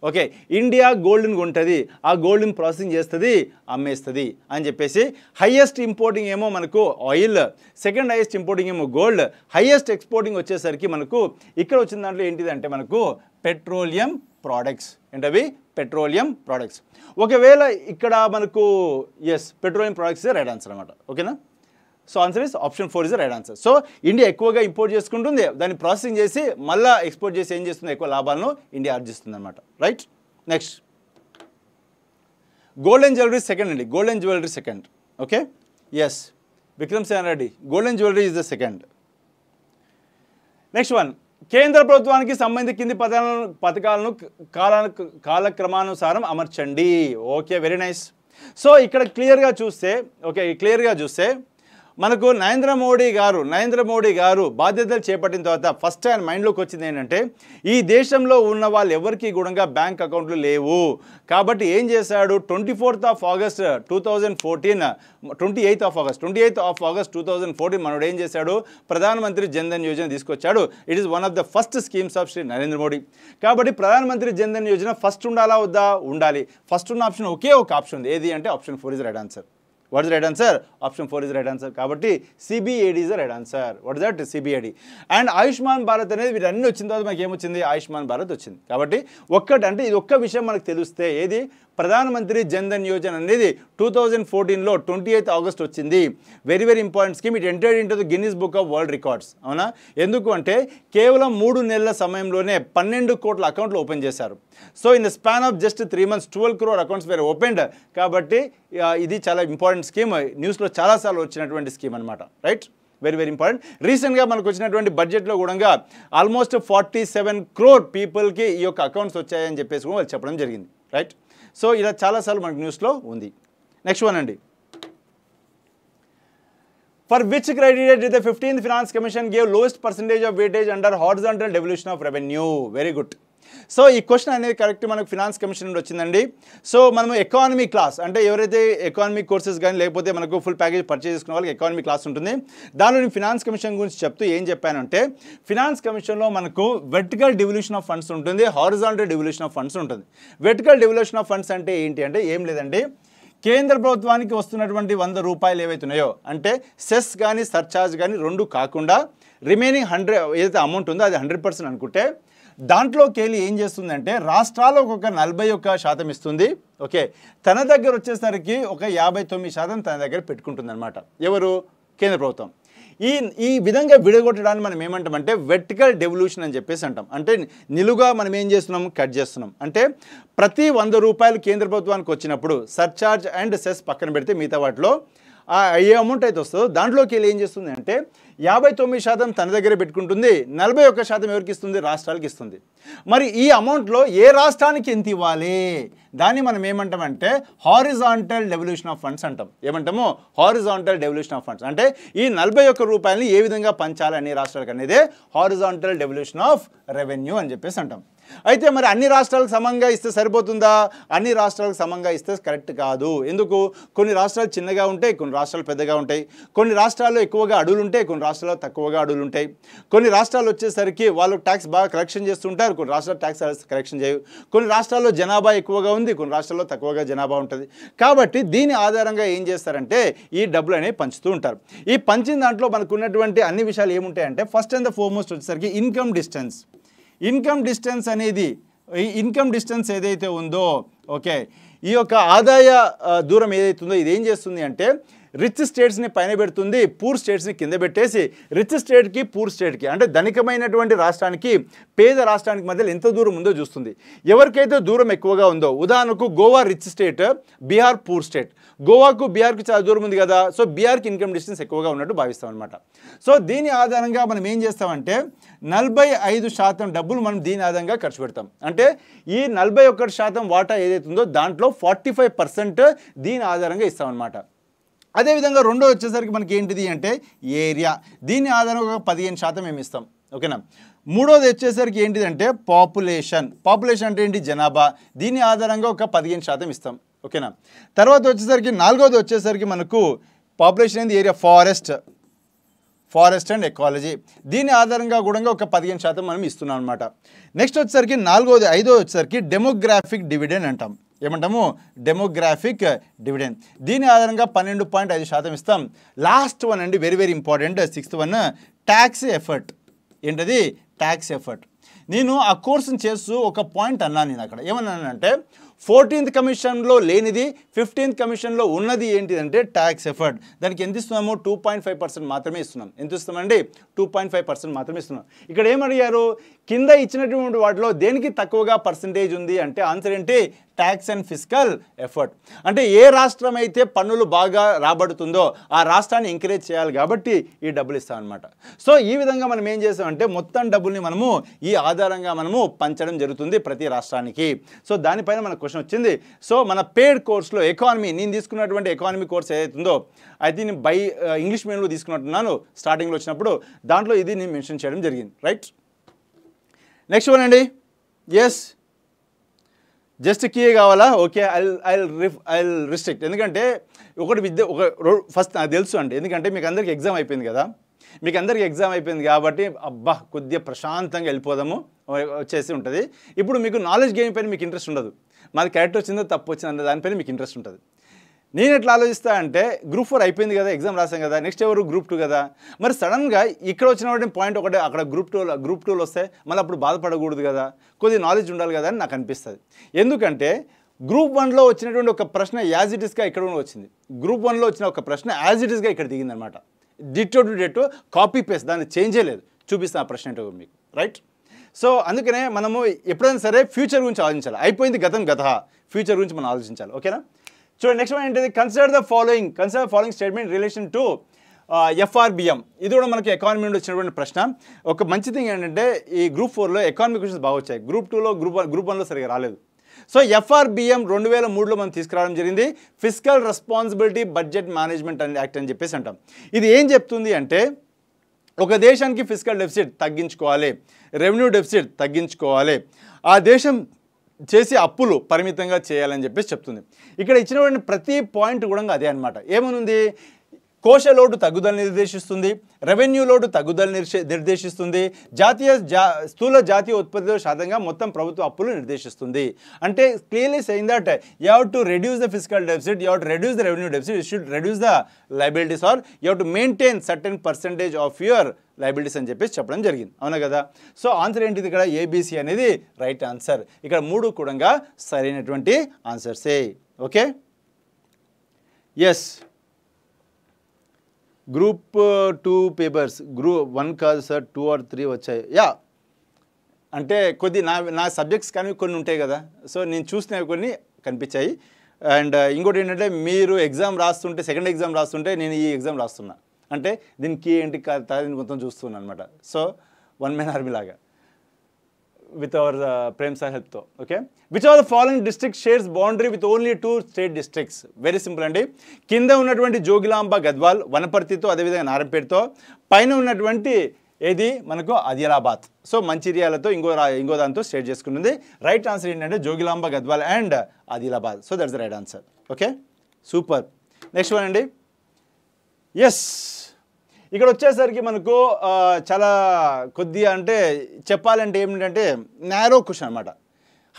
ఓకే ఇండియా గోల్డ్ని ఉంటుంది ఆ గోల్డ్ని ప్రాసెసింగ్ చేస్తుంది అమ్మేస్తుంది అని చెప్పేసి హయ్యెస్ట్ ఇంపోర్టింగ్ ఏమో మనకు ఆయిల్ సెకండ్ హయ్యెస్ట్ ఇంపోర్టింగ్ ఏమో గోల్డ్ హయ్యెస్ట్ ఎక్స్పోర్టింగ్ వచ్చేసరికి మనకు ఇక్కడ వచ్చిన దాంట్లో ఏంటిదంటే మనకు పెట్రోలియం ప్రోడక్ట్స్ ఏంటవి పెట్రోలియం ప్రోడక్ట్స్ ఒకవేళ ఇక్కడ మనకు yes petroleum products right answer అనమాట ఓకేనా so answer is option four is right answer సో ఇండియా ఎక్కువగా ఇంపోర్ట్ చేసుకుంటుంది దాన్ని ప్రాసెసింగ్ చేసి మళ్ళీ ఎక్స్పోర్ట్ చేసి ఏం చేస్తుంది ఎక్కువ లాభాలను ఇండియా ఆర్జిస్తుంది అనమాట right next golden jewellery second అండి golden jewellery second okay yes Vikram Sen Reddy golden jewellery is the second next one కేంద్ర ప్రభుత్వానికి సంబంధించి కింది పథకాలను పథకాలను కాల కాలక్రమానుసారం అమర్చండి ఓకే వెరీ నైస్ సో ఇక్కడ క్లియర్గా చూస్తే ఓకే క్లియర్గా చూస్తే మనకు నరేంద్ర మోడీ గారు నరేంద్ర మోడీ గారు బాధ్యతలు చేపట్టిన తర్వాత ఫస్ట్ ఆయన మైండ్లోకి వచ్చింది ఏంటంటే ఈ దేశంలో ఉన్న వాళ్ళు ఎవరికి కూడా బ్యాంక్ అకౌంట్లు లేవు కాబట్టి ఏం చేశాడు twenty fourth of August two thousand fourteen twenty eighth of August twenty eighth of August two thousand fourteen మనోడు ఏం చేశాడు ప్రధానమంత్రి జన్ధన్ యోజన తీసుకొచ్చాడు it is one of the first schemes of Shri Narendra Modi కాబట్టి ప్రధానమంత్రి జన్ధన్ యోజన ఫస్ట్ ఉండాలా వద్దా ఉండాలి ఫస్ట్ ఉన్న ఆప్షన్ ఒకే ఒక ఆప్షన్ ఉంది ఏది అంటే option four is right answer what is right answer option four is right answer కాబట్టి CBID is right answer what is that CBID and Ayushman Bharat అనేది వీటన్నీ వచ్చిన తర్వాత మనకి ఏమొచ్చింది ఆయుష్మాన్ భారత్ వచ్చింది కాబట్టి ఒక్కటంటే ఇది ఒక్క విషయం మనకు తెలిస్తే ఏది ప్రధానమంత్రి ధన్ యోజన అనేది టూ థౌజండ్ ఫోర్టీన్లో ట్వంటీ ఎయిత్ ఆగస్ట్ వచ్చింది very very important scheme it entered into the Guinness book of world records అవునా ఎందుకు అంటే కేవలం మూడు నెలల సమయంలోనే పన్నెండు కోట్ల అకౌంట్లు ఓపెన్ చేశారు so in the span of just three months twelve crore accounts were opened కాబట్టి ఇది చాలా ఇంపార్టెంట్ స్కీమ్ న్యూస్లో చాలాసార్లు వచ్చినటువంటి స్కీమ్ అనమాట రైట్ వెరీ వెరీ ఇంపార్టెంట్ రీసెంట్గా మనకు వచ్చినటువంటి బడ్జెట్లో కూడా ఆల్మోస్ట్ ఫార్టీ సెవెన్ క్రోర్ పీపుల్కి ఈ యొక్క అకౌంట్స్ వచ్చాయని చెప్పేసి కూడా వాళ్ళు చెప్పడం జరిగింది రైట్ సో ఇలా చాలాసార్లు మనకు న్యూస్లో ఉంది నెక్స్ట్ వన్ అండి for which criteria did the fifteenth finance commission gave lowest percentage of weightage under horizontal devolution of revenue very good so ఈ క్వశ్చన్ అనేది కరెక్ట్ మనకు ఫినాన్స్ కమిషన్ నుండి వచ్చిందండి సో మనము ఎకానమీ క్లాస్ అంటే ఎవరైతే ఎకానమీ కోర్సెస్ కానీ లేకపోతే మనకు ఫుల్ ప్యాకేజ్ పర్చేజ్ చేసుకున్న వాళ్ళకి ఎకానమీ క్లాస్ ఉంటుంది దానిలో ఫినాన్స్ కమిషన్ గురించి చెప్తూ ఏం చెప్పానంటే ఫినాన్స్ కమిషన్లో మనకు వెర్టికల్ డివల్యూషన్ ఆఫ్ ఫండ్స్ ఉంటుంది హారిజాంటల్ డివల్యూషన్ ఆఫ్ ఫండ్స్ ఉంటుంది వెర్టికల్ డివల్యూషన్ ఆఫ్ ఫండ్స్ అంటే ఏంటి అంటే ఏం లేదండి కేంద్ర ప్రభుత్వానికి వస్తున్నటువంటి వంద రూపాయలు ఉన్నాయో అంటే సెస్ కానీ సర్చార్జ్ కానీ రెండు కాకుండా రిమైనింగ్ హండ్రెడ్ ఏదైతే అమౌంట్ ఉందో అది హండ్రెడ్ పర్సెంట్ అనుకుంటే దాంట్లో కేలి ఏం చేస్తుందంటే రాష్ట్రాలు ఒక నలభై ఒక్క శాతం ఇస్తుంది ఓకే తన దగ్గర వచ్చేసరికి ఒక యాభై తొమ్మిది శాతం తన దగ్గర పెట్టుకుంటుందన్నమాట ఎవరు కేంద్ర ప్రభుత్వం ఈ ఈ విధంగా విడగొట్టడానికి మనం ఏమంటామంటే వెర్టికల్ డెవల్యూషన్ అని చెప్పేసి అంటాం అంటే నిలుగా మనం ఏం చేస్తున్నాం కట్ చేస్తున్నాం అంటే ప్రతి వంద రూపాయలు కేంద్ర ప్రభుత్వానికి వచ్చినప్పుడు సర్చార్జ్ అండ్ సెస్ పక్కన పెడితే మిగతా వాటిలో ఏ అమౌంట్ అయితే వస్తుందో దాంట్లోకి వెళ్ళి ఏం చేస్తుంది అంటే యాభై తొమ్మిది శాతం తన దగ్గర పెట్టుకుంటుంది నలభై ఒక్క శాతం ఎవరికి ఇస్తుంది రాష్ట్రాలకి ఇస్తుంది మరి ఈ అమౌంట్లో ఏ రాష్ట్రానికి ఎంత ఇవ్వాలి దాన్ని మనం ఏమంటామంటే హారిజాంటల్ డెవల్యూషన్ ఆఫ్ ఫండ్స్ అంటాం ఏమంటాము హారిజాంటల్ డెవల్యూషన్ ఆఫ్ ఫండ్స్ అంటే ఈ నలభై ఒక్క రూపాయలని ఏ విధంగా పంచాలి అనే రాష్ట్రాలకు అనేది హారిజాంటల్ డెవల్యూషన్ ఆఫ్ రెవెన్యూ అని చెప్పేసి అంటాం అయితే మరి అన్ని రాష్ట్రాలకు సమంగా ఇస్తే సరిపోతుందా అన్ని రాష్ట్రాలకు సమంగా ఇస్తే కరెక్ట్ కాదు ఎందుకు కొన్ని రాష్ట్రాలు చిన్నగా ఉంటాయి కొన్ని రాష్ట్రాలు పెద్దగా ఉంటాయి కొన్ని రాష్ట్రాల్లో ఎక్కువగా అడవులు ఉంటాయి కొన్ని రాష్ట్రాల్లో తక్కువగా అడవులు ఉంటాయి కొన్ని రాష్ట్రాలు వచ్చేసరికి వాళ్ళు ట్యాక్స్ బాగా కలెక్షన్ చేస్తుంటారు కొన్ని రాష్ట్రాలు ట్యాక్స్ కలెక్షన్ చేయవు కొన్ని రాష్ట్రాల్లో జనాభా ఎక్కువగా ఉంది కొన్ని రాష్ట్రాల్లో తక్కువగా జనాభా ఉంటుంది కాబట్టి దీని ఆధారంగా ఏం చేస్తారంటే ఈ డబ్బులు అనేవి పంచుతూ ఉంటారు ఈ పంచిన దాంట్లో మనకున్నటువంటి అన్ని విషయాలు ఏముంటాయంటే ఫస్ట్ అండ్ ద ఫోర్మోస్ట్ వచ్చేసరికి ఇన్కమ్ డిస్టెన్స్ ఇన్కమ్ డిస్టెన్స్ అనేది ఈ ఇన్కమ్ డిస్టెన్స్ ఏదైతే ఉందో ఓకే ఈ యొక్క ఆదాయ దూరం ఏదైతుందో ఇది ఏం చేస్తుంది అంటే రిచ్ స్టేట్స్ని పైన పెడుతుంది పూర్ స్టేట్స్ని కింద పెట్టేసి రిచ్ స్టేట్కి పూర్ స్టేట్కి అంటే ధనికమైనటువంటి రాష్ట్రానికి పేద రాష్ట్రానికి మధ్యలో ఎంత దూరం ఉందో చూస్తుంది ఎవరికైతే దూరం ఎక్కువగా ఉందో ఉదాహరణకు Goa rich state Bihar poor state గోవాకు బీహార్కి చాలా దూరం ఉంది కదా సో బీహార్కి ఇన్కమ్ డిస్టెన్స్ ఎక్కువగా ఉన్నట్టు భావిస్తాం అనమాట సో దీని ఆధారంగా మనం ఏం చేస్తామంటే నలభై ఐదు శాతం డబ్బులు మనం దీని ఆధారంగా ఖర్చు పెడతాం అంటే ఈ నలభై ఒకటి శాతం వాటా ఏదైతుందో ఉందో దాంట్లో ఫార్టీ ఫైవ్ పర్సెంట్ దీని ఆధారంగా ఇస్తామన్నమాట అదేవిధంగా రెండో వచ్చేసరికి మనకి ఏంటిది అంటే ఏరియా దీని ఆధారంగా పదిహేను శాతం మేము ఇస్తాం ఓకేనా మూడోది వచ్చేసరికి ఏంటిదంటే పాపులేషన్ పాపులేషన్ అంటే ఏంటి జనాభా దీని ఆధారంగా ఒక పదిహేను శాతం ఇస్తాం ఓకేనా తర్వాత వచ్చేసరికి నాలుగోది వచ్చేసరికి మనకు పాపులేషన్ ఏంది area forest forest and ecology దీని ఆధారంగా కూడా ఒక పదిహేను శాతం మనం ఇస్తున్నాం అనమాట నెక్స్ట్ వచ్చేసరికి నాలుగోది ఐదో వచ్చేసరికి డెమోగ్రాఫిక్ డివిడెండ్ అంటాం ఏమంటాము డెమోగ్రాఫిక్ డివిడెండ్ దీని ఆధారంగా పన్నెండు పాయింట్ ఐదు శాతం ఇస్తాం లాస్ట్ వన్ అండి very very important sixth one tax effort ఏంటది ట్యాక్స్ ఎఫర్ట్ నేను ఆ కోర్సును చేస్తూ ఒక పాయింట్ అన్నాను నేను అక్కడ ఏమన్నానంటే ఫోర్టీన్త్ కమిషన్లో లేనిది ఫిఫ్టీన్త్ కమిషన్లో ఉన్నది ఏంటిదంటే ట్యాక్స్ ఎఫర్ట్ దానికి ఎంత ఇస్తున్నాము టూ పాయింట్ ఫైవ్ పర్సెంట్ మాత్రమే ఇస్తున్నాం ఎంత ఇస్తామండి టూ పాయింట్ ఫైవ్ పర్సెంట్ మాత్రమే ఇస్తున్నాం ఇక్కడ ఏమడిగారు కింద ఇచ్చినటువంటి వాటిలో దేనికి తక్కువగా పర్సంటేజ్ ఉంది అంటే ఆన్సర్ ఏంటి ట్యాక్స్ అండ్ ఫిజికల్ ఎఫర్ట్ అంటే ఏ రాష్ట్రం అయితే పన్నులు బాగా రాబడుతుందో ఆ రాష్ట్రాన్ని ఎంకరేజ్ చేయాలి కాబట్టి ఈ డబ్బులు ఇస్తామన్నమాట అనమాట సో ఈ విధంగా మనం ఏం చేసామంటే మొత్తం డబ్బుల్ని మనము ఈ ఆధారంగా మనము పంచడం జరుగుతుంది ప్రతి రాష్ట్రానికి సో దానిపైన మన క్వశ్చన్ వచ్చింది సో మన పేడ్ కోర్స్లో ఎకానమీ నేను తీసుకున్నటువంటి ఎకానమీ కోర్స్ ఏదైతుందో అయితే నేను బై ఇంగ్లీష్ మీడియంలో తీసుకున్నట్టున్నాను స్టార్టింగ్లో వచ్చినప్పుడు దాంట్లో ఇది నేను మెన్షన్ చేయడం జరిగింది రైట్ నెక్స్ట్ వన్ అండి ఎస్ జస్ట్ కీ కావాలా ఓకే ఐల్ ఐల్ రిఫ్ ఐల్ రిస్ట్రిక్ట్ ఎందుకంటే ఒకటి విద్య ఒక ఫస్ట్ నాకు తెలుసు అండి ఎందుకంటే మీకు అందరికీ ఎగ్జామ్ అయిపోయింది కదా మీకు అందరికీ ఎగ్జామ్ అయిపోయింది కాబట్టి అబ్బా కొద్దిగా ప్రశాంతంగా వెళ్ళిపోదాము వచ్చేసి ఉంటుంది ఇప్పుడు మీకు నాలెడ్జ్ గేమ్ పైన మీకు ఇంట్రెస్ట్ ఉండదు మాది క్యారెక్టర్ వచ్చిందో తప్పు వచ్చిందో దానిపైన మీకు ఇంట్రెస్ట్ ఉంటుంది నేను ఎట్లా ఆలోచిస్తా అంటే గ్రూప్ ఫోర్ అయిపోయింది కదా ఎగ్జామ్ రాసాం కదా నెక్స్ట్ ఎవరు గ్రూప్ టూ కదా మరి సడన్గా ఇక్కడ వచ్చిన పాయింట్ ఒకటే అక్కడ గ్రూప్ టూ గ్రూప్ టూలో వస్తే మళ్ళీ అప్పుడు బాధపడకూడదు కదా కొద్ది నాలెడ్జ్ ఉండాలి కదా అని నాకు అనిపిస్తుంది ఎందుకంటే గ్రూప్ వన్లో వచ్చినటువంటి ఒక ప్రశ్న యాజ్ ఇట్ ఇస్గా ఇక్కడ కూడా వచ్చింది గ్రూప్ వన్లో వచ్చిన ఒక ప్రశ్న యాజ్ ఇట్ ఇస్గా ఇక్కడ దిగిందనమాట ditto to date copy paste దాన్ని చేంజే లేదు చూపిస్తాను ఆ ప్రశ్న ఏంటో మీకు రైట్ సో అందుకనే మనము ఎప్పుడైనా సరే ఫ్యూచర్ గురించి ఆలోచించాలి అయిపోయింది గతం గత ఫ్యూచర్ గురించి మనం ఆలోచించాలి ఓకేనా చూడండి నెక్స్ట్ వన్ ఏంటిది consider the following consider following statement relation to FRBM ఇది కూడా మనకి ఎకానమీ నుండి వచ్చినటువంటి ప్రశ్న ఒక మంచి థింగ్ ఏంటంటే ఈ గ్రూప్ ఫోర్లో ఎకానమీ క్వశ్చన్స్ బాగా వచ్చాయి గ్రూప్ టూలో గ్రూప్ గ్రూప్ వన్లో సరిగా రాలేదు సో ఎఫ్ఆర్బిఎం రెండు వేల మూడులో మనం తీసుకురావడం జరిగింది physical responsibility budget management and act అని చెప్పేసి అంటాం ఇది ఏం చెప్తుంది అంటే ఒక దేశానికి ఫిజికల్ డెఫిసిట్ తగ్గించుకోవాలి రెవెన్యూ డెఫిసిట్ తగ్గించుకోవాలి ఆ దేశం చేసే అప్పులు పరిమితంగా చేయాలని చెప్పేసి చెప్తుంది ఇక్కడ ఇచ్చినటువంటి ప్రతి పాయింట్ కూడా అదే అనమాట ఏమనుంది కోశ లోటు తగ్గుదల నిర్దేశిస్తుంది రెవెన్యూ లోటు తగ్గుదల నిర్దేశిస్తుంది జాతీయ జా స్థూల జాతీయ ఉత్పత్తిలో శాతంగా మొత్తం ప్రభుత్వ అప్పులు నిర్దేశిస్తుంది అంటే clearly saying that you have to reduce the physical deficit you have to reduce the revenue deficit you should reduce the liabilities or you have to maintain certain percentage of your liabilities అని చెప్పేసి చెప్పడం జరిగింది అవునా కదా సో ఆన్సర్ ఏంటిది ఇక్కడ ఏబీసీ అనేది రైట్ ఆన్సర్ ఇక్కడ మూడు కూడా సరైనటువంటి ఆన్సర్సే okay yes group two papers group one కాదు సార్ టూ ఆర్ త్రీ వచ్చాయి యా అంటే కొద్ది నా నా సబ్జెక్ట్స్ కానీ కొన్ని ఉంటాయి కదా సో నేను చూసినవి కొన్ని కనిపించాయి అండ్ uh, ఇంకోటి ఏంటంటే మీరు ఎగ్జామ్ రాస్తుంటే సెకండ్ ఎగ్జామ్ రాస్తుంటే నేను ఈ ఎగ్జామ్ రాస్తున్నా అంటే దీనికి ఏంటి కాదు దీనికి కొంచెం చూస్తున్నాను అనమాట సో వన్ మెన్ ఆర్మీ లాగా విత్ అవర్ ప్రేమ్ సార్ హెల్ప్తో okay which are the following district shares boundary with only two state districts very simple అండి కింద ఉన్నటువంటి జోగిలాంబ గద్వాల్ వనపర్తితో అదేవిధంగా నారంపేటతో పైన ఉన్నటువంటి ఏది మనకు ఆదిలాబాద్ సో మంచిర్యాలతో ఇంకో ఇంకో దాంతో స్టేట్ చేసుకున్నది రైట్ ఆన్సర్ ఏంటంటే Jogulamba Gadwal and Adilabad so that's right answer okay super next one అండి ఎస్ ఇక్కడ వచ్చేసరికి మనకు చాలా కొద్దిగా అంటే చెప్పాలంటే ఏమిటంటే నేరో క్వశ్చన్ అనమాట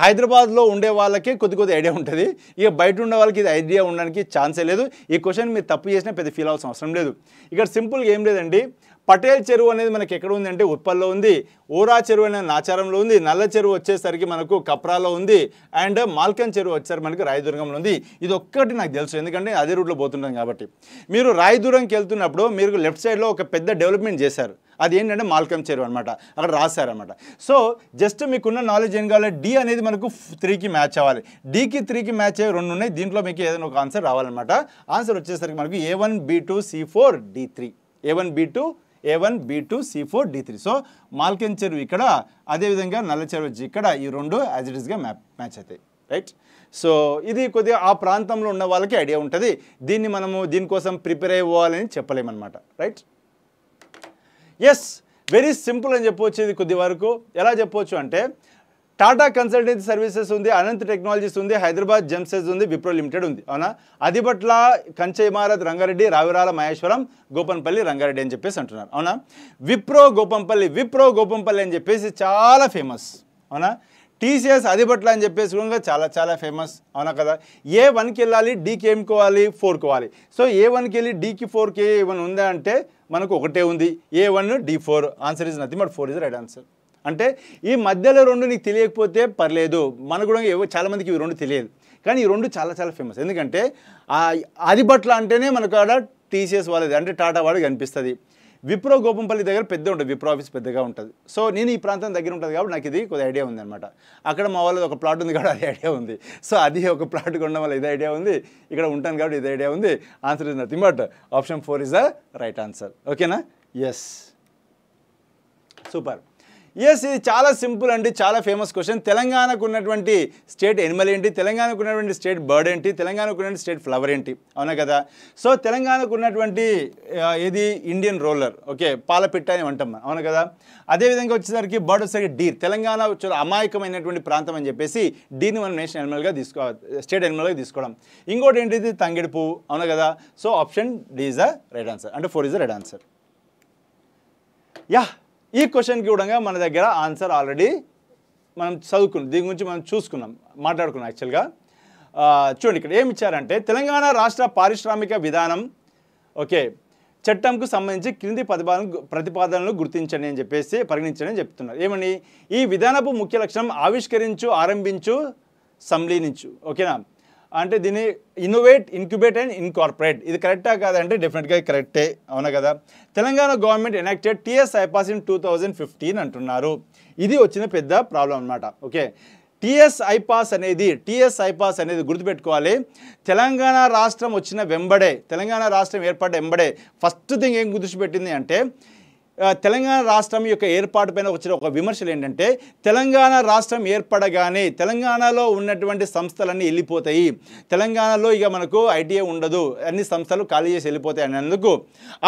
హైదరాబాద్లో ఉండే వాళ్ళకి కొద్ది కొద్ది ఐడియా ఉంటుంది ఇక బయట ఉండే వాళ్ళకి ఇది ఐడియా ఉండడానికి ఛాన్సే లేదు ఈ క్వశ్చన్ మీరు తప్పు చేసినా పెద్ద ఫీల్ అవ్వాల్సిన అవసరం లేదు ఇక్కడ సింపుల్గా ఏం లేదండి పటేల్ చెరువు అనేది మనకి ఎక్కడ ఉంది అంటే ఉత్పల్లో ఉంది ఊరా చెరువు అనేది నాచారంలో ఉంది నల్ల చెరువు వచ్చేసరికి మనకు కప్రాలో ఉంది అండ్ మాల్కన్ చెరువు వచ్చేసరికి మనకి రాయదుర్గంలో ఉంది ఇది ఒక్కటి నాకు తెలుసు ఎందుకంటే అదే రూట్లో పోతుంటాం కాబట్టి మీరు రాయదుర్గంకి వెళ్తున్నప్పుడు మీరు లెఫ్ట్ సైడ్లో ఒక పెద్ద డెవలప్మెంట్ చేశారు అది ఏంటంటే మాల్కం చెరువు అనమాట అక్కడ రాశారనమాట సో జస్ట్ మీకున్న నాలెడ్జ్ ఏం కావాలి డి అనేది మనకు త్రీకి మ్యాచ్ అవ్వాలి డికి త్రీకి మ్యాచ్ అయ్యి రెండు ఉన్నాయి దీంట్లో మీకు ఏదైనా ఒక ఆన్సర్ రావాలన్నమాట ఆన్సర్ వచ్చేసరికి మనకు A one B two C four D three A one B two A one B two C four D three so Malkam Cheruvu ఇక్కడ అదేవిధంగా నల్ల చెరువు ఇక్కడ ఈ రెండు యాజ్ ఇట్ ఈస్గా మ్యాప్ మ్యాచ్ అవుతాయి రైట్ సో ఇది కొద్దిగా ఆ ప్రాంతంలో ఉన్న వాళ్ళకి ఐడియా ఉంటుంది దీన్ని మనము దీనికోసం ప్రిపేర్ అయిపోవాలని చెప్పలేమన్నమాట రైట్ ఎస్ వెరీ సింపుల్ అని చెప్పవచ్చు ఇది కొద్ది వరకు ఎలా చెప్పవచ్చు అంటే టాటా కన్సల్టెన్సీ సర్వీసెస్ ఉంది అనంత్ టెక్నాలజీస్ ఉంది హైదరాబాద్ జెమ్సెస్ ఉంది విప్రో లిమిటెడ్ ఉంది అవునా అదిపట్ల కంచె ఇమారత్ రంగారెడ్డి రావిరాల మహేశ్వరం గోపంపల్లి రంగారెడ్డి అని చెప్పేసి అంటున్నారు అవునా విప్రో గోపంపల్లి విప్రో గోపంపల్లి అని చెప్పేసి చాలా ఫేమస్ అవునా టీసీఎస్ అదిబట్ల అని చెప్పేసి కూడా చాలా చాలా ఫేమస్ అవునా కదా ఏ వన్కి వెళ్ళాలి డీకి ఏమికోవాలి కోవాలి సో ఏ వన్కి వెళ్ళి డీకి ఫోర్కి ఏమైనా ఉందా అంటే మనకు ఒకటే ఉంది A one D four answer is nothing but four is right answer అంటే ఈ మధ్యలో రెండు నీకు తెలియకపోతే పర్లేదు మనకు కూడా చాలామందికి ఇవి రెండు తెలియదు కానీ ఈ రెండు చాలా చాలా ఫేమస్ ఎందుకంటే అది బట్ల అంటేనే మనకు ఆడ టీసీఎస్ వాళ్ళది అంటే టాటా వాళ్ళకి కనిపిస్తుంది విప్రో గోపంపల్లి దగ్గర పెద్ద ఉంటుంది విప్రో ఆఫీస్ పెద్దగా ఉంటుంది సో నేను ఈ ప్రాంతం దగ్గర ఉంటుంది కాబట్టి నాకు ఇది కొద్ది ఐడియా ఉందన్నమాట అక్కడ మా వాళ్ళది ఒక ప్లాట్ ఉంది కాబట్టి అది ఐడియా ఉంది సో అది ఒక ప్లాట్ కొనడం వల్ల ఇది ఐడియా ఉంది ఇక్కడ ఉంటాను కాబట్టి ఇది ఐడియా ఉంది answer is nothing but option four is the right answer ఓకేనా ఎస్ సూపర్ ఎస్ ఇది చాలా సింపుల్ అండి చాలా ఫేమస్ క్వశ్చన్ తెలంగాణకు ఉన్నటువంటి స్టేట్ ఎనిమల్ ఏంటి తెలంగాణకు ఉన్నటువంటి స్టేట్ బర్డ్ ఏంటి తెలంగాణకు ఉన్నటువంటి స్టేట్ ఫ్లవర్ ఏంటి అవునా కదా సో తెలంగాణకు ఉన్నటువంటి ఏది ఇండియన్ రోలర్ ఓకే పాలపిట్ట అని అంటాం అవును కదా అదేవిధంగా వచ్చేసరికి బర్డ్ వచ్చేసరికి డీర్ తెలంగాణ చాలా అమాయకమైనటువంటి ప్రాంతం అని చెప్పేసి డీర్ని మనం నేషనల్ ఎనిమల్గా తీసుకో స్టేట్ ఎనిమల్గా తీసుకోవడం ఇంకోటి ఏంటిది తంగిడి పువ్వు అవును కదా so option D is a right answer అంటే four is a right answer yeah ఈ క్వశ్చన్కి కూడా మన దగ్గర ఆన్సర్ ఆల్రెడీ మనం చదువుకున్నాం దీని గురించి మనం చూసుకున్నాం మాట్లాడుకున్నాం యాక్చువల్గా చూడండి ఇక్కడ ఏమి ఇచ్చారంటే తెలంగాణ రాష్ట్ర పారిశ్రామిక విధానం ఓకే చట్టంకు సంబంధించి క్రింది ప్రతిపాదన ప్రతిపాదనలు గుర్తించండి అని చెప్పేసి పరిగణించండి అని చెప్తున్నారు ఏమని ఈ విధానపు ముఖ్య లక్షణం ఆవిష్కరించు ఆరంభించు సంలీనించు ఓకేనా అంటే దీన్ని ఇన్నోవేట్ ఇన్క్యుబేట్ అండ్ ఇన్కార్పొరేట్ ఇది కరెక్టా కాదంటే డెఫినెట్గా కరెక్టే అవునా కదా Telangana government enacted TS iPASS in two thousand fifteen అంటున్నారు ఇది వచ్చిన పెద్ద ప్రాబ్లం అనమాట ఓకే టీఎస్ ఐపాస్ అనేది టీఎస్ ఐపాస్ అనేది గుర్తుపెట్టుకోవాలి తెలంగాణ రాష్ట్రం వచ్చిన వెంబడే తెలంగాణ రాష్ట్రం ఏర్పడ్డ వెంబడే ఫస్ట్ థింగ్ ఏం గుర్తుపెట్టింది అంటే తెలంగాణ రాష్ట్రం యొక్క ఏర్పాటుపైన వచ్చిన ఒక విమర్శలు ఏంటంటే తెలంగాణ రాష్ట్రం ఏర్పడగానే తెలంగాణలో ఉన్నటువంటి సంస్థలన్నీ వెళ్ళిపోతాయి తెలంగాణలో ఇక మనకు ఐటీఏ ఉండదు అన్ని సంస్థలు ఖాళీ చేసి వెళ్ళిపోతాయి అనేందుకు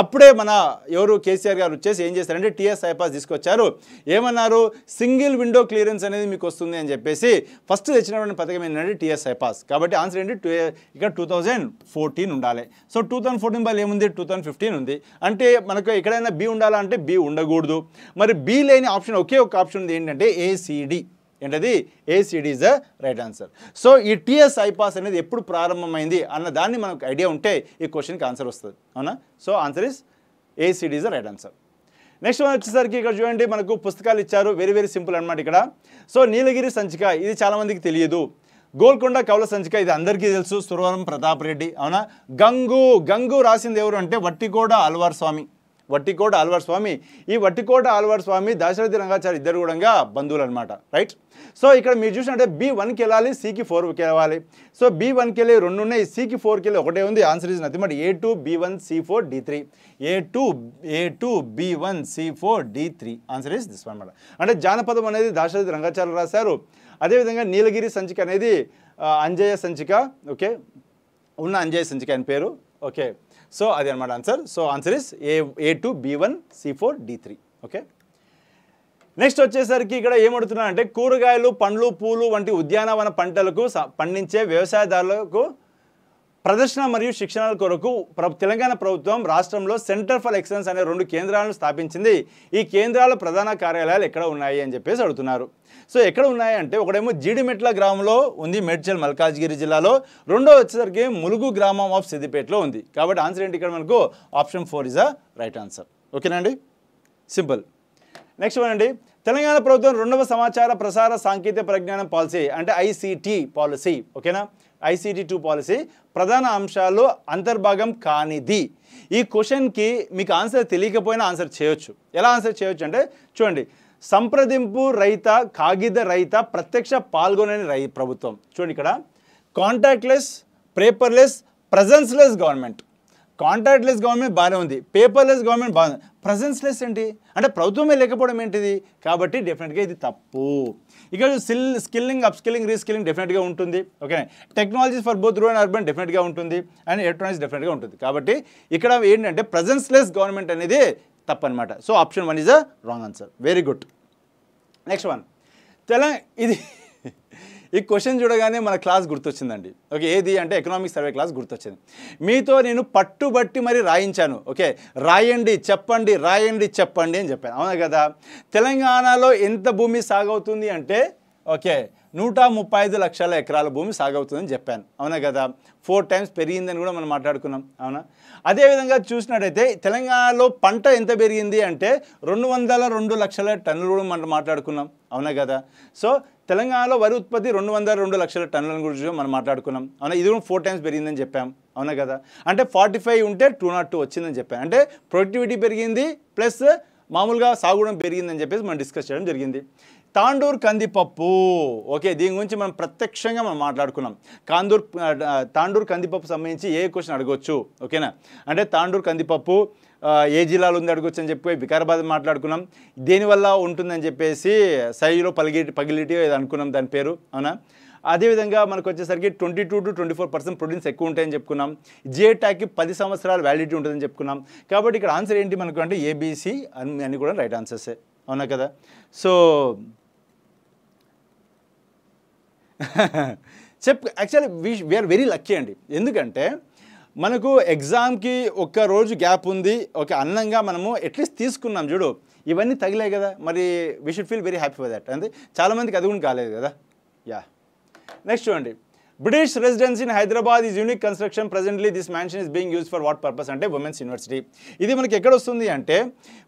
అప్పుడే మన ఎవరు కేసీఆర్ గారు వచ్చేసి ఏం చేశారంటే టీఎస్ ఐపాస్ తీసుకొచ్చారు ఏమన్నారు సింగిల్ విండో క్లియరెన్స్ అనేది మీకు వస్తుంది అని చెప్పేసి ఫస్ట్ తెచ్చినటువంటి పథకం ఏంటంటే టీఎస్ ఐపాస్ కాబట్టి ఆన్సర్ ఏంటి టూ ఇక్కడ టూ థౌజండ్ ఫోర్టీన్ ఉండాలి సో టూ థౌజండ్ ఫోర్టీన్ బల్ ఏముంది టూ థౌజండ్ ఫిఫ్టీన్ ఉంది అంటే మనకు ఎక్కడైనా బి ఉండాలంటే కాబట్టి బి ఉండకూడదు మరి బి లేని ఆప్షన్ ఒకే ఒక ఆప్షన్ ఉంది ఏంటంటే ఏసీడి ఏంటది ACD is the right answer so ఈ టీఎస్ ఐపాస్ అనేది ఎప్పుడు ప్రారంభమైంది అన్న దాన్ని మనకు ఐడియా ఉంటే ఈ క్వశ్చన్కి ఆన్సర్ వస్తుంది అవునా so answer is ACD is the right answer next మనం వచ్చేసరికి ఇక్కడ చూడండి మనకు పుస్తకాలు ఇచ్చారు వెరీ వెరీ సింపుల్ అనమాట ఇక్కడ సో నీలగిరి సంచిక ఇది చాలామందికి తెలియదు గోల్కొండ కవుల సంచిక ఇది అందరికీ తెలుసు సురవరం ప్రతాప్ రెడ్డి అవునా గంగు గంగు రాసింది ఎవరు అంటే వట్టికోడ అల్వార్ స్వామి వట్టికోట ఆల్వార్ స్వామి ఈ వట్టికోట ఆల్వార్ స్వామి దాశరథి రంగాచారి ఇద్దరు కూడా బంధువులు అనమాట రైట్ సో ఇక్కడ మీరు చూసినట్టే బి వన్కి వెళ్ళాలి సికి ఫోర్కి వెళ్ళాలి సో బి వన్కి వెళ్ళి రెండు ఉన్నాయి సికి ఫోర్కి వెళ్ళి ఒకటే ఉంది answer is nothing but A two B one C four D three A two A two B one C four D three answer is this అనమాట అంటే జానపదం అనేది దాశరథి రంగాచారి రాశారు అదేవిధంగా నీలగిరి సంచిక అనేది అంజయ సంచిక ఓకే ఉన్న అంజయ సంచిక అని పేరు ఓకే సో అది అనమాట answer so answer is A A two B one C four D three okay next వచ్చేసరికి ఇక్కడ ఏమడుతున్నా అంటే కూరగాయలు పండ్లు పూలు వంటి ఉద్యానవన పంటలకు పండించే వ్యవసాయదారులకు ప్రదర్శన మరియు శిక్షణల కొరకు తెలంగాణ ప్రభుత్వం రాష్ట్రంలో సెంటర్ ఫర్ ఎక్సలెన్స్ అనే రెండు కేంద్రాలను స్థాపించింది ఈ కేంద్రాల ప్రధాన కార్యాలయాలు ఎక్కడ ఉన్నాయి అని చెప్పేసి అడుగుతున్నారు సో ఎక్కడ ఉన్నాయంటే ఒకడేమో జీడిమెట్ల గ్రామంలో ఉంది మెడ్చల్ మల్కాజ్గిరి జిల్లాలో రెండో వచ్చేసరికి ములుగు గ్రామం ఆఫ్ సిద్దిపేటలో ఉంది కాబట్టి ఆన్సర్ ఏంటి ఇక్కడ మనకు option four is a right answer ఓకేనండి సింపుల్ నెక్స్ట్ వన్ అండి తెలంగాణ ప్రభుత్వం రెండవ సమాచార ప్రసార సాంకేతిక పరిజ్ఞానం పాలసీ అంటే ఐసీటీ పాలసీ ఓకేనా ఐసీటీ టూ పాలసీ ప్రధాన అంశాల్లో అంతర్భాగం కానిది ఈ క్వశ్చన్కి మీకు ఆన్సర్ తెలియకపోయినా ఆన్సర్ చేయొచ్చు ఎలా ఆన్సర్ చేయొచ్చు అంటే చూడండి సంప్రదింపు రహిత కాగిత రహిత ప్రత్యక్ష పాల్గొనని రై ప్రభుత్వం చూడండి ఇక్కడ contactless paperless presenceless government contactless government బాగానే ఉంది పేపర్లెస్ గవర్నమెంట్ బాగుంది ప్రజెన్స్లెస్ ఏంటి అంటే ప్రభుత్వమే లేకపోవడం ఏంటిది కాబట్టి డెఫినెట్గా ఇది తప్పు ఇక్కడ skill skilling up skilling reskilling డెఫినెట్గా ఉంటుంది okay technologies for both rural urban డెఫినెట్గా ఉంటుంది అండ్ ఎలక్ట్రానిక్స్ డెఫినెట్గా ఉంటుంది కాబట్టి ఇక్కడ ఏంటంటే ప్రజెన్స్లెస్ గవర్నమెంట్ అనేది తప్పనమాట so option one is a wrong answer very good next one Telangana ఇది ఈ క్వశ్చన్ చూడగానే మన క్లాస్ గుర్తొచ్చిందండి ఓకే ఏది అంటే ఎకనామిక్ సర్వే క్లాస్ గుర్తొచ్చింది మీతో నేను పట్టుబట్టి మరి రాయించాను ఓకే రాయండి చెప్పండి రాయండి చెప్పండి అని చెప్పాను అవునా కదా తెలంగాణలో ఎంత భూమి సాగవుతుంది అంటే ఓకే నూట ముప్పై ఐదు లక్షల ఎకరాల భూమి సాగవుతుందని చెప్పాను అవునా కదా ఫోర్ టైమ్స్ పెరిగిందని కూడా మనం మాట్లాడుకున్నాం అవునా అదేవిధంగా చూసినట్టయితే తెలంగాణలో పంట ఎంత పెరిగింది అంటే రెండు వందల రెండు లక్షల టన్నులు కూడా మనం మాట్లాడుకున్నాం అవునా కదా సో తెలంగాణలో వరి ఉత్పత్తి రెండు వందల రెండు లక్షల టన్నుల గురించి మనం మాట్లాడుకున్నాం అవునా ఇది కూడా ఫోర్ టైమ్స్ పెరిగిందని చెప్పాం అవునా కదా అంటే ఫార్టీ ఫైవ్ ఉంటే టూ నాట్ టూ వచ్చిందని చెప్పాను అంటే ప్రొడక్టివిటీ పెరిగింది ప్లస్ మామూలుగా సాగుడం పెరిగిందని చెప్పేసి మనం డిస్కస్ చేయడం జరిగింది తాండూర్ కందిపప్పు ఓకే దీని గురించి మనం ప్రత్యక్షంగా మనం మాట్లాడుకున్నాం కాందూర్ తాండూర్ కందిపప్పు సంబంధించి ఏ క్వశ్చన్ అడగవచ్చు ఓకేనా అంటే తాండూర్ కందిపప్పు ఏ జిల్లాలో ఉంది అడగొచ్చు అని చెప్పి వికారాబాద్ మాట్లాడుకున్నాం దేనివల్ల ఉంటుందని చెప్పేసి సైలో పలిగి పగిలిటి అనుకున్నాం దాని పేరు అవునా అదేవిధంగా మనకు వచ్చేసరికి twenty two to twenty four percent proteins ఎక్కువ ఉంటాయని చెప్పుకున్నాం జే ట్యాగ్కి పది సంవత్సరాల వ్యాలిడిటీ ఉంటుందని చెప్పుకున్నాం కాబట్టి ఇక్కడ ఆన్సర్ ఏంటి మనకు అంటే ఏబీసీ అన్ని అని కూడా రైట్ ఆన్సర్సే అవునా కదా సో చెప్ actually we we are very lucky అండి ఎందుకంటే మనకు ఎగ్జామ్కి ఒక్క రోజు గ్యాప్ ఉంది ఒక అన్నంగా మనము ఎట్లీస్ట్ తీసుకున్నాం చూడు ఇవన్నీ తగిలే కదా మరి we should feel very happy for that అంటే చాలామందికి అది కూడా కాలేదు కదా యా నెక్స్ట్ చూడండి British residence in Hyderabad is unique construction presently this mansion is being use for what purpose అంటే ఉమెన్స్ యూనివర్సిటీ ఇది మనకి ఎక్కడ వస్తుంది అంటే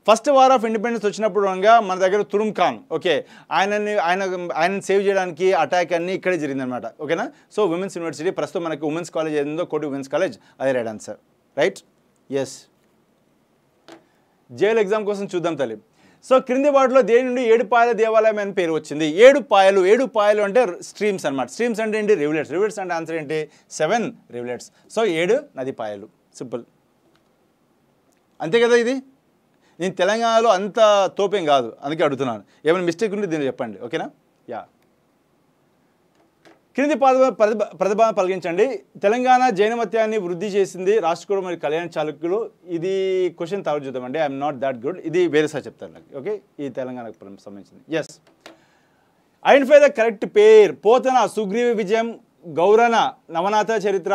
ఫస్ట్ వార్ ఆఫ్ ఇండిపెండెన్స్ వచ్చినప్పుడు మన దగ్గర తురుమ్ ఖాన్ ఓకే ఆయనని ఆయన ఆయన సేవ్ చేయడానికి అటాక్ అన్ని ఇక్కడే జరిగిందనమాట ఓకేనా సో ఉమెన్స్ యూనివర్సిటీ ప్రస్తుతం మనకి ఉమెన్స్ కాలేజ్ ఏదో కోటి ఉమెన్స్ కాలేజ్ అదే రైట్ ఆన్సర్ రైట్ ఎస్ జైల్ ఎగ్జామ్ కోసం చూద్దాం తల్లి సో క్రింది వాటిలో దేని నుండి ఏడుపాయల దేవాలయం అని పేరు వచ్చింది ఏడుపాయలు ఏడుపాయలు అంటే స్ట్రీమ్స్ అనమాట స్ట్రీమ్స్ అంటే ఏంటి రివ్లెట్స్ రివ్లెట్స్ అంటే ఆన్సర్ ఏంటి సెవెన్ రివ్యులెట్స్ సో ఏడు నదిపాయలు సింపుల్ అంతే కదా ఇది నేను తెలంగాణలో అంత తోపేం కాదు అందుకే అడుగుతున్నాను ఏమైనా మిస్టేక్ ఉంటే దీన్ని చెప్పండి ఓకేనా యా క్రింది పాద ప్రతిభ పలిగించండి తెలంగాణ జైనమత్యాన్ని వృద్ధి చేసింది రాష్ట్రకూడ మరియు కళ్యాణ చాలకులు ఇది క్వశ్చన్ తర్వాత చూద్దామండి ఐఎమ్ నాట్ దాట్ గుడ్ ఇది వేరే సార్ చెప్తారు నాకు ఓకే ఈ తెలంగాణకు సంబంధించింది yes identify the correct pair Pothana Sugriva Vijayam Gourana నవనాథ చరిత్ర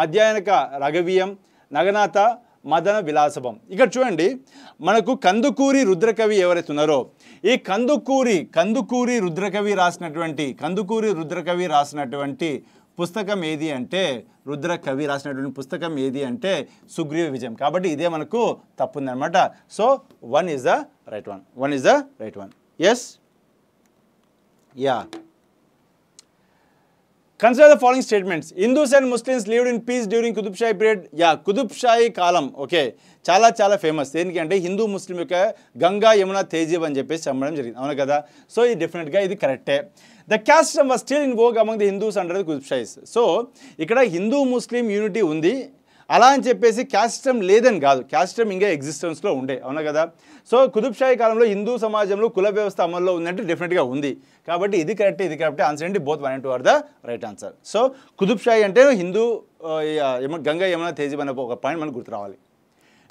మధ్యాహ్నక రఘవీయం నగనాథ మదన విలాసభం ఇక్కడ చూడండి మనకు కందుకూరి రుద్రకవి ఎవరైతే ఉన్నారో ఈ కందుకూరి కందుకూరి రుద్రకవి రాసినటువంటి కందుకూరి రుద్రకవి రాసినటువంటి పుస్తకం ఏది అంటే రుద్ర కవి రాసినటువంటి పుస్తకం ఏది అంటే సుగ్రీవ విజయం కాబట్టి ఇదే మనకు తప్పుందనమాట so one is the right one one is the right one yes yeah consider the following statements Hindus and Muslims lived in peace during Qutb Shahi period yeah Qutb Shahi కాలం ఓకే చాలా చాలా ఫేమస్ దేనికి అంటే హిందూ ముస్లిం యొక్క గంగా యమున తేజీవ్ అని చెప్పేసి అమ్మడం జరిగింది అవును కదా సో ఇది డెఫినెట్గా ఇది కరెక్టే the custom was still in vogue among the Hindus under the Qutb Shahis so ఇక్కడ హిందూ ముస్లిం యూనిటీ ఉంది అలా అని చెప్పేసి క్యాస్టమ్ లేదని కాదు క్యాస్టమ్ ఇంకా ఎగ్జిస్టెన్స్లో ఉండే అవునా కదా సో కుతుబ్షాహి కాలంలో హిందూ సమాజంలో కుల వ్యవస్థ అమల్లో ఉందంటే డెఫినెట్గా ఉంది కాబట్టి ఇది కరెక్ట్ ఇది కరెక్ట్ ఆన్సర్ ఏంటి both one and are the right answer so Qutb Shahi అంటే హిందూ గంగా యమున తేజీ అనే ఒక పాయింట్ మనకు గుర్తు రావాలి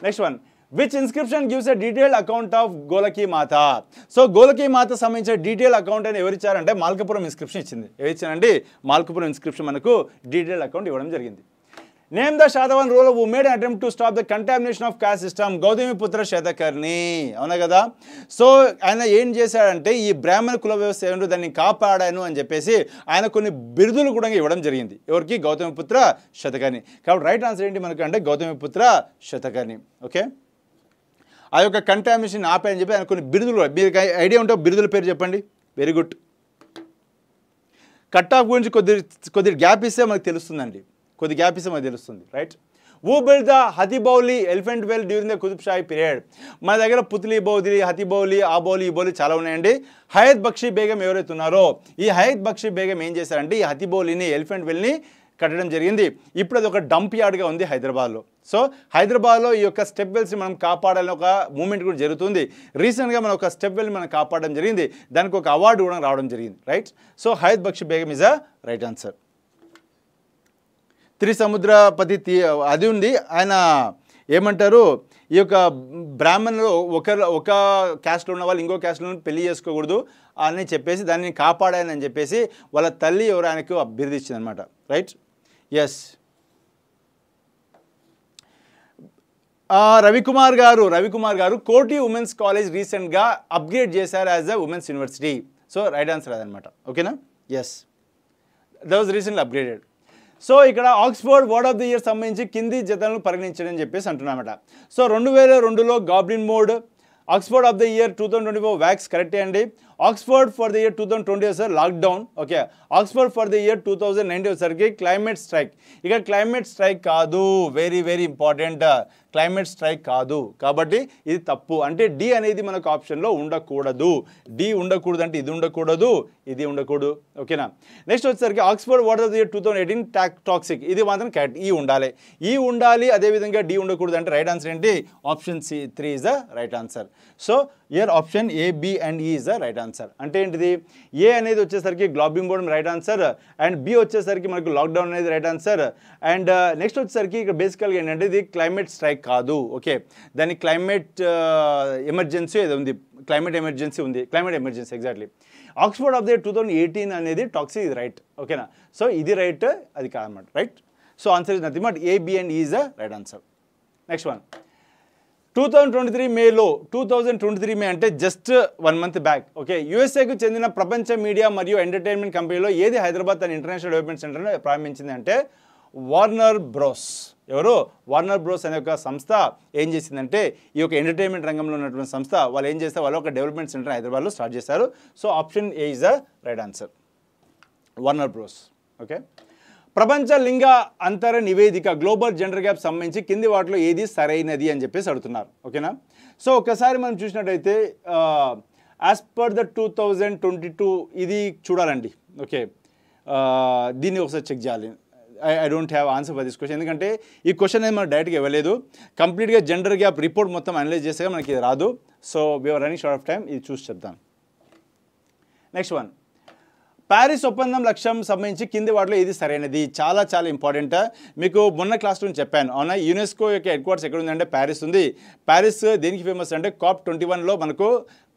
next one which inscription gives a detailed account of Golaki Matha so గోలకీ మాత సంబంధించిన డీటెయిల్ అకౌంట్ అని ఎవరిచ్చారంటే మాల్కపురం ఇన్స్క్రిప్షన్ ఇచ్చింది ఎవరు ఇచ్చారండి మాల్కపురం ఇన్స్క్రిప్షన్ మనకు డీటెయిల్ అకౌంట్ ఇవ్వడం జరిగింది name the Satavahana rule who made attempt to stop the contamination of caste system Putra Satakarni అవునా కదా సో ఆయన ఏం చేశాడంటే ఈ బ్రాహ్మణ కుల వ్యవస్థ ఏంటో దాన్ని కాపాడాను అని చెప్పేసి ఆయన కొన్ని బిరుదులు కూడా ఇవ్వడం జరిగింది ఎవరికి గౌతమి పుత్ర శతకర్ణి కాబట్టి రైట్ ఆన్సర్ ఏంటి మనకు అంటే గౌతమి పుత్ర శతకర్ణి ఓకే ఆ యొక్క కంటామినేషన్ ఆపాయని చెప్పి ఆయన కొన్ని బిరుదులు మీరు ఐడియా ఉంటే బిరుదుల పేరు చెప్పండి వెరీ గుడ్ కట్ ఆఫ్ గురించి కొద్ది కొద్ది గ్యాప్ ఇస్తే మనకు తెలుస్తుందండి కొద్ది గ్యాప్ ఇస్తే మనకు తెలుస్తుంది రైట్ ఊ built the Hathi Bowli elephant well during the Qutb Shahi period మన దగ్గర పుత్లీ బౌదిలి హతిబౌలి ఆ బౌలి ఈ బౌలి చాలా ఉన్నాయండి హయత్ బక్షి బేగం ఎవరైతే ఉన్నారో ఈ హయత్ బక్షి బేగం ఏం చేశారంటే ఈ హతిబౌలిని ఎలిఫెంట్ వెల్ని కట్టడం జరిగింది ఇప్పుడు అది ఒక డంప్ యార్డ్గా ఉంది హైదరాబాద్లో సో హైదరాబాద్లో ఈ యొక్క స్టెప్ వెల్స్ని మనం కాపాడాలని ఒక మూమెంట్ కూడా జరుగుతుంది రీసెంట్గా మనం ఒక స్టెప్ వెల్ని మనం కాపాడడం జరిగింది దానికి ఒక అవార్డు కూడా రావడం జరిగింది right so Hayat Bakshi Begum is a right answer త్రిసముద్రపతి అది ఉంది ఆయన ఏమంటారు ఈ యొక్క బ్రాహ్మణులు ఒక ఒక క్యాస్ట్లో ఉన్న వాళ్ళు ఇంకో క్యాస్ట్లో పెళ్లి చేసుకోకూడదు అని చెప్పేసి దాన్ని కాపాడాయని చెప్పేసి వాళ్ళ తల్లి ఎవరు ఆయనకు అభ్యర్థించింది అనమాట రైట్ ఎస్ రవికుమార్ గారు రవికుమార్ గారు కోటి ఉమెన్స్ కాలేజ్ రీసెంట్గా అప్గ్రేడ్ చేశారు as a women's university so right answer అదనమాట ఓకేనా yes that was recently upgraded so ఇక్కడ Oxford word of the year సంబంధించి కింది జతలను అని చెప్పేసి అంటున్నామట సో రెండు వేల రెండులో goblin mode Oxford of the year two thousand twenty four vax కరెక్టే అండి Oxford for the year two thousand twenty sir lockdown okay Oxford for the year two thousand ninety వచ్చేసరికి క్లైమేట్ స్ట్రైక్ ఇక క్లైమేట్ స్ట్రైక్ కాదు very very important climate strike కాదు కాబట్టి ఇది తప్పు అంటే డి అనేది మనకు ఆప్షన్లో ఉండకూడదు డి ఉండకూడదు అంటే ఇది ఉండకూడదు ఇది ఉండకూడదు ఓకేనా నెక్స్ట్ వచ్చేసరికి Oxford water of the year two thousand eighteen talk toxic ఇది మాత్రం క్యాట్ ఈ ఉండాలి ఈ ఉండాలి అదేవిధంగా డి ఉండకూడదు అంటే రైట్ ఆన్సర్ ఏంటి option C three is the right answer so here option A B and E is the right answer అంటే ఏంటిది ఏ అనేది వచ్చేసరికి గ్లాబింగ్ బోర్డ్ రైట్ ఆన్సర్ అండ్ బి వచ్చేసరికి మనకు లాక్డౌన్ అనేది రైట్ ఆన్సర్ అండ్ నెక్స్ట్ వచ్చేసరికి ఇక్కడ బేసికల్గా ఏంటంటే ఇది క్లైమేట్ స్ట్రైక్ కాదు ఓకే దాని క్లైమేట్ ఎమర్జెన్సీ ఏదో ఉంది క్లైమేట్ ఎమర్జెన్సీ ఉంది climate emergency exactly Oxford of the two thousand eighteen అనేది టాక్సిక్ ఇది రైట్ ఓకేనా సో ఇది రైట్ అది కాదనమాట right so answer is nothing but A B and is the right answer next one two thousand twenty three మేలో two thousand twenty three May అంటే just one month back okay యూఎస్ఏకు చెందిన ప్రపంచ మీడియా మరియు ఎంటర్టైన్మెంట్ కంపెనీలో ఏది హైదరాబాద్ అండ్ ఇంటర్నేషనల్ డెవలప్మెంట్ సెంటర్ను ప్రారంభించింది అంటే వార్నర్ బ్రోస్ ఎవరు వార్నర్ బ్రోస్ అనే ఒక సంస్థ ఏం చేసిందంటే ఈ యొక్క ఎంటర్టైన్మెంట్ రంగంలో ఉన్నటువంటి సంస్థ వాళ్ళు ఏం చేస్తే వాళ్ళు ఒక డెవలప్మెంట్ సెంటర్ హైదరాబాద్లో స్టార్ట్ చేశారు so option A is the right answer Warner Bros okay ప్రపంచ లింగ అంతర నివేదిక గ్లోబల్ జెండర్ గ్యాప్ సంబంధించి కింది వాటిలో ఏది సరైనది అని చెప్పేసి అడుగుతున్నారు ఓకేనా సో ఒకసారి మనం చూసినట్టయితే as per the two thousand twenty two ఇది చూడాలండి ఓకే దీన్ని ఒకసారి చెక్ చేయాలి I don't have answer for this question ఎందుకంటే ఈ క్వశ్చన్ అనేది మనం డైరెక్ట్గా ఇవ్వలేదు కంప్లీట్గా జెండర్ గ్యాప్ రిపోర్ట్ మొత్తం అనలైజ్ చేస్తే మనకి ఇది రాదు so we're running short of time ఇది చూసి చెప్తాను నెక్స్ట్ వన్ ప్యారిస్ ఒప్పందం లక్ష్యం సంబంధించి కింది వాటిలో ఇది సరైనది చాలా చాలా ఇంపార్టెంట్ మీకు మొన్న క్లాస్ నుంచి చెప్పాను అవునా యునెస్కో యొక్క హెడ్ క్వార్టర్స్ ఎక్కడ ఉందంటే ప్యారిస్ ఉంది ప్యారిస్ దేనికి ఫేమస్ అంటే కాప్ ట్వంటీ వన్లో మనకు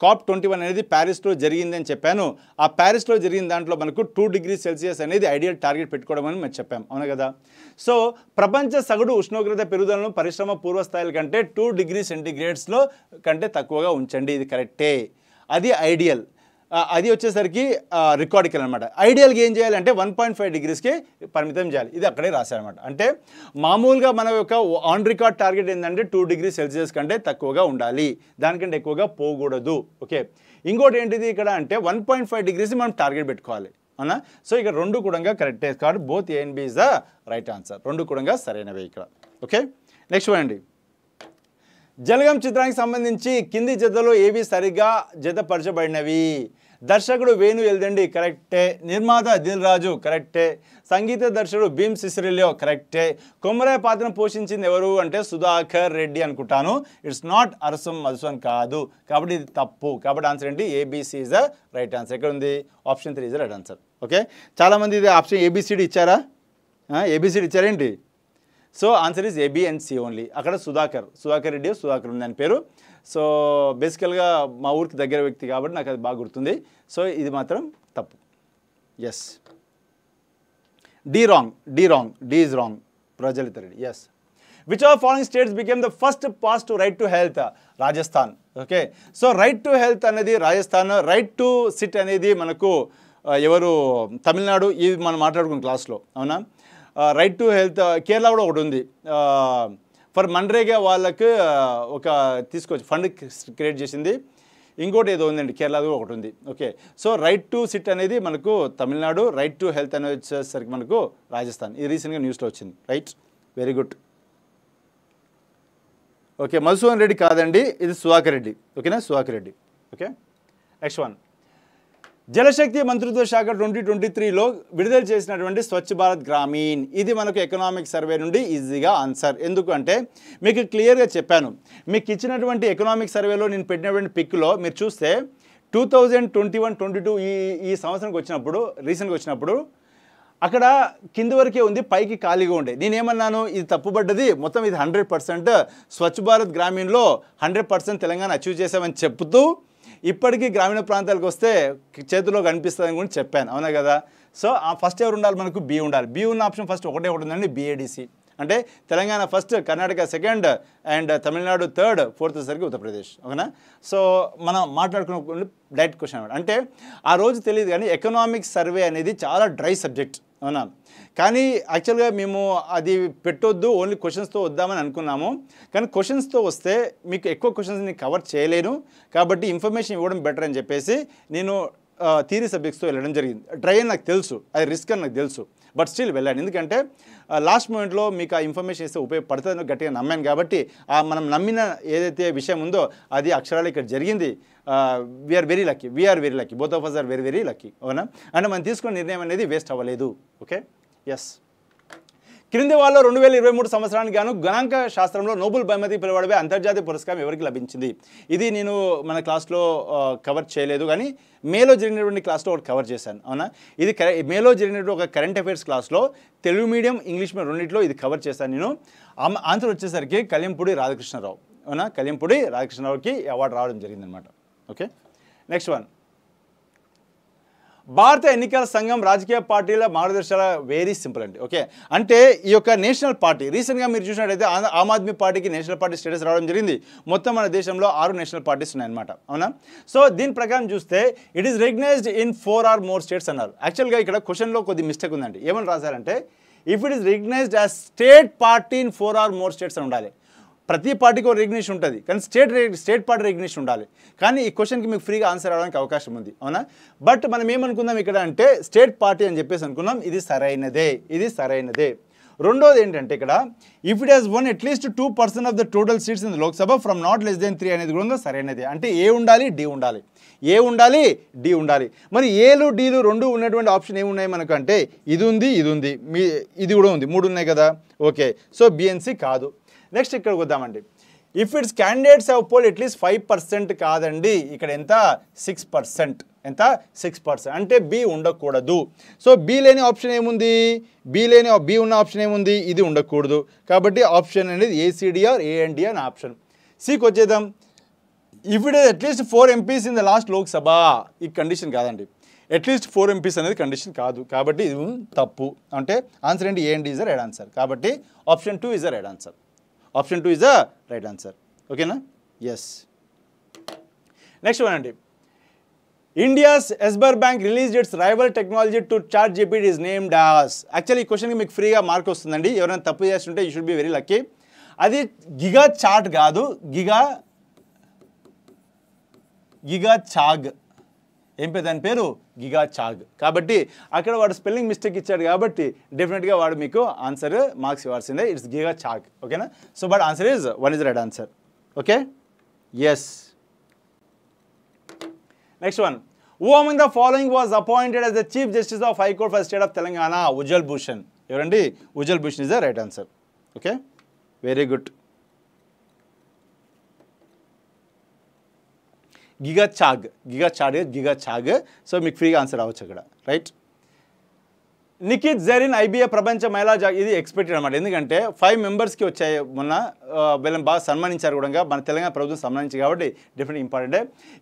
కాప్ ట్వంటీ వన్ అనేది ప్యారిస్లో జరిగిందని చెప్పాను ఆ ప్యారిస్లో జరిగిన దాంట్లో మనకు టూ డిగ్రీ సెల్సియస్ అనేది ఐడియల్ టార్గెట్ పెట్టుకోవడం అని మేము చెప్పాం అవునా కదా సో ప్రపంచ సగుడు ఉష్ణోగ్రత పెరుగుదలను పరిశ్రమ పూర్వస్థాయిల కంటే టూ డిగ్రీ సెంటిగ్రేడ్స్లో కంటే తక్కువగా ఉంచండి ఇది కరెక్టే అది ఐడియల్ అది వచ్చేసరికి రికార్డ్కి అనమాట ఐడియల్గా ఏం చేయాలంటే వన్ పాయింట్ ఫైవ్ డిగ్రీస్కి పరిమితం చేయాలి ఇది అక్కడే రాశారనమాట అంటే మామూలుగా మన యొక్క ఆన్ రికార్డ్ టార్గెట్ ఏంటంటే టూ డిగ్రీ సెల్సియస్ కంటే తక్కువగా ఉండాలి దానికంటే ఎక్కువగా పోకూడదు ఓకే ఇంకోటి ఏంటిది ఇక్కడ అంటే వన్ పాయింట్ ఫైవ్ డిగ్రీస్ మనం టార్గెట్ పెట్టుకోవాలి అవునా సో ఇక్కడ రెండు కూడా కరెక్టే కాదు both A and B is the right answer రెండు కూడా సరైనవి ఇక్కడ ఓకే నెక్స్ట్ వన్ అండి జలగం చిత్రానికి సంబంధించి కింది జతలు ఏవి సరిగ్గా జతపరచబడినవి దర్శకుడు వేణు ఎల్దండి కరెక్టే నిర్మాత దిల్ రాజు కరెక్టే సంగీత దర్శకుడు భీమ్ సిసిరిలియో కరెక్టే కొమ్మరాయ పాత్రను పోషించింది ఎవరు అంటే సుధాకర్ రెడ్డి అనుకుంటాను ఇట్స్ నాట్ అరసం మధుసన్ కాదు కాబట్టి ఇది తప్పు కాబట్టి ఆన్సర్ ఏంటి A B C is the right answer ఎక్కడ ఉంది option three is the right answer okay చాలామంది ఇది ఆప్షన్ ఏబిసిడి ఇచ్చారా ఏబిసిడి ఇచ్చారేంటి so answer is A B and C only అక్కడ సుధాకర్ సుధాకర్ రెడ్డి సుధాకర్ ఉంది అని పేరు సో బేసికల్గా మా ఊరికి దగ్గర వ్యక్తి కాబట్టి నాకు అది బాగా గుర్తుంది సో ఇది మాత్రం తప్పు yes D wrong D wrong D is wrong ప్రజలిత Reddy yes which are following states became the first pass to right to health Rajasthan okay so right to health అనేది రాజస్థాన్ రైట్ టు సిట్ అనేది మనకు ఎవరు తమిళనాడు ఇది మనం మాట్లాడుకున్న క్లాస్లో అవునా రైట్ టు హెల్త్ కేరళ కూడా ఒకటి ఉంది ఫర్ మన్రేగా వాళ్ళకు ఒక తీసుకొచ్చి ఫండ్ క్రియేట్ చేసింది ఇంకోటి ఏదో ఉందండి కూడా ఒకటి ఉంది okay so right to sit అనేది మనకు తమిళనాడు రైట్ టు హెల్త్ అనేది వచ్చేసరికి మనకు రాజస్థాన్ ఇది రీసెంట్గా న్యూస్లో వచ్చింది right very good okay Madhusudan Reddy కాదండి ఇది సుధాకర్ రెడ్డి ఓకేనా Sudhakar Reddy okay next one Jal Shakti మంత్రిత్వ శాఖ ట్వంటీ ట్వంటీ త్రీలో విడుదల చేసినటువంటి స్వచ్ఛ భారత్ గ్రామీణ్ ఇది మనకు ఎకనామిక్ సర్వే నుండి ఈజీగా ఆన్సర్ ఎందుకంటే మీకు క్లియర్గా చెప్పాను మీకు ఇచ్చినటువంటి ఎకనామిక్ సర్వేలో నేను పెట్టినటువంటి పిక్లో మీరు చూస్తే two thousand twenty one twenty two ఈ ఈ సంవత్సరంకి వచ్చినప్పుడు రీసెంట్గా వచ్చినప్పుడు అక్కడ కింద వరకే ఉంది పైకి ఖాళీగా ఉండే నేనేమన్నాను ఇది తప్పుబడ్డది మొత్తం ఇది హండ్రెడ్ పర్సెంట్ స్వచ్ఛ భారత్ గ్రామీణ్లో హండ్రెడ్ పర్సెంట్ తెలంగాణ అచీవ్ చేశామని చెప్తూ ఇప్పటికీ గ్రామీణ ప్రాంతాలకు వస్తే చేతిలో కనిపిస్తుందని కూడా చెప్పాను అవునా కదా సో ఫస్ట్ ఎవరు ఉండాలి మనకు బి ఉండాలి బి ఉన్న ఆప్షన్ ఫస్ట్ ఒకటే ఒకటి ఉందండి బీఏడిసి అంటే Telangana first Karnataka second and Tamil Nadu third fourth సరికి ఉత్తరప్రదేశ్ ఓకేనా సో మనం మాట్లాడుకున్న డైరెక్ట్ క్వశ్చన్ అనమాట అంటే ఆ రోజు తెలియదు కానీ ఎకనామిక్ సర్వే అనేది చాలా డ్రై సబ్జెక్ట్ అవునా కానీ యాక్చువల్గా మేము అది పెట్టొద్దు ఓన్లీ క్వశ్చన్స్తో వద్దామని అనుకున్నాము కానీ క్వశ్చన్స్తో వస్తే మీకు ఎక్కువ క్వశ్చన్స్ని కవర్ చేయలేను కాబట్టి ఇన్ఫర్మేషన్ ఇవ్వడం బెటర్ అని చెప్పేసి నేను థీరీ సబ్జెక్ట్స్తో వెళ్ళడం జరిగింది డ్రై అని నాకు తెలుసు అది రిస్క్ అని నాకు తెలుసు బట్ స్టిల్ వెళ్ళాను ఎందుకంటే లాస్ట్ మూమెంట్లో మీకు ఆ ఇన్ఫర్మేషన్ ఇస్తే ఉపయోగపడుతుందని గట్టిగా నమ్మాను కాబట్టి ఆ మనం నమ్మిన ఏదైతే విషయం ఉందో అది అక్షరాలు ఇక్కడ జరిగింది we're very lucky we're very lucky both of us are very very lucky అవునా అంటే మనం తీసుకున్న నిర్ణయం అనేది వేస్ట్ అవ్వలేదు ఓకే ఎస్ క్రింది వాళ్ళు రెండు వేల ఇరవై మూడు సంవత్సరానికి గాను గణాంక శాస్త్రంలో నోబుల్ బహుమతి పిలువడమే అంతర్జాతీయ పురస్కారం ఎవరికి లభించింది ఇది నేను మన క్లాస్లో కవర్ చేయలేదు కానీ మేలో జరిగినటువంటి క్లాస్లో ఒకటి కవర్ చేశాను అవునా ఇది మేలో జరిగినటువంటి ఒక కరెంట్ అఫైర్స్ క్లాస్లో తెలుగు మీడియం ఇంగ్లీష్ మీడియం రెండింటిలో ఇది కవర్ చేశాను నేను ఆన్సర్ వచ్చేసరికి కలింపూడి రాధాకృష్ణరావు అవునా కలింపూడి రాధాకృష్ణరావుకి అవార్డు రావడం జరిగిందనమాట ఓకే నెక్స్ట్ వన్ భారత ఎన్నికల సంఘం రాజకీయ పార్టీల మార్గదర్శకాల వెరీ సింపుల్ అండి ఓకే అంటే ఈ యొక్క నేషనల్ పార్టీ రీసెంట్గా మీరు చూసినట్టయితే ఆమ్ ఆద్మీ పార్టీకి నేషనల్ పార్టీ స్టేటస్ రావడం జరిగింది మొత్తం మన దేశంలో ఆరు నేషనల్ పార్టీస్ ఉన్నాయన్నమాట అవునా సో దీని ప్రకారం చూస్తే it is recognised in four or more states అన్నారు యాక్చువల్గా ఇక్కడ క్వశ్చన్లో కొద్ది మిస్టేక్ ఉందండి ఏమని రాశారంటే if it is recognised as state party in four or more states అని ఉండాలి ప్రతి పార్టీకి ఒక రెగ్యులేషన్ ఉంటుంది కానీ స్టేట్ స్టేట్ పార్టీ రెగ్యులేషన్ ఉండాలి కానీ ఈ క్వశ్చన్కి మీకు ఫ్రీగా ఆన్సర్ అవడానికి అవకాశం ఉంది అవునా బట్ మనం ఏమనుకుందాం ఇక్కడ అంటే స్టేట్ పార్టీ అని చెప్పేసి అనుకున్నాం ఇది సరైనదే ఇది సరైనదే రెండోది ఏంటంటే ఇక్కడ if it has one at least two percent of the total seats in Lok Sabha from not less then three అనేది కూడా సరైనది అంటే ఏ ఉండాలి డి ఉండాలి ఏ ఉండాలి డి ఉండాలి మరి ఏలు డీలు రెండు ఉన్నటువంటి ఆప్షన్ ఏమున్నాయి అంటే ఇది ఉంది ఇది ఉంది మీ ఇది కూడా ఉంది మూడు ఉన్నాయి కదా ఓకే సో బిఎన్సి కాదు నెక్స్ట్ ఇక్కడికి వద్దామండి if it's candidates have poll at least five percent కాదండి ఇక్కడ ఎంత సిక్స్ పర్సెంట్ ఎంత సిక్స్ పర్సెంట్ అంటే బి ఉండకూడదు సో బి లేని ఆప్షన్ ఏముంది బి లేని బి ఉన్న ఆప్షన్ ఏముంది ఇది ఉండకూడదు కాబట్టి ఆప్షన్ అనేది ఏసీడీఆర్ ఏఎన్డి అని ఆప్షన్ సికి వచ్చేద్దాం if it at least four MPs in the last Lok Sabha ఈ కండిషన్ కాదండి అట్లీస్ట్ ఫోర్ ఎంపీస్ అనేది కండిషన్ కాదు కాబట్టి ఇది తప్పు అంటే ఆన్సర్ ఏంటి A and D is the right answer కాబట్టి option two is the right answer option two is the right answer ఓకేనా ఎస్ నెక్స్ట్ వన్ అండి ఇండియాస్ ఎస్బర్ bank release its rival technology to chat GPT is name డాస్ యాక్చువల్లీ ఈ క్వశ్చన్కి మీకు ఫ్రీగా మార్క్ వస్తుందండి ఎవరైనా తప్పు చేస్తుంటే you should be very lucky అది గిగా చార్ట్ కాదు గిగా గిగా చాగ్ ఏం పేరు దాని పేరు గిగా చాగ్ కాబట్టి అక్కడ వాడు స్పెల్లింగ్ మిస్టేక్ ఇచ్చాడు కాబట్టి డెఫినెట్గా వాడు మీకు ఆన్సర్ మార్క్స్ ఇవ్వాల్సిందే ఇట్స్ గిగా చాగ్ ఓకేనా so but answer is one is right answer okay yes next one ఓ the following was appointed as the chief justice of high court for state of Telangana Ujjwal Bhushan ఎవరండి Ujjwal Bhushan is the right answer okay very good giga చాగ్ గిగా చాడ్ గిగా చాగ్ సో మీకు ఫ్రీగా ఆన్సర్ అవ్వచ్చు అక్కడ రైట్ నిఖిత్ జరీన్ ఐబీఏ ప్రపంచ మహిళా జాగ్ ఇది ఎక్స్పెక్టెడ్ అనమాట ఎందుకంటే ఫైవ్ మెంబర్స్కి వచ్చాయి మొన్న వీళ్ళని బాగా సన్మానించారు కూడా మన తెలంగాణ ప్రభుత్వం సన్మానించి కాబట్టి డెఫినెట్ ఇంపార్టెంటే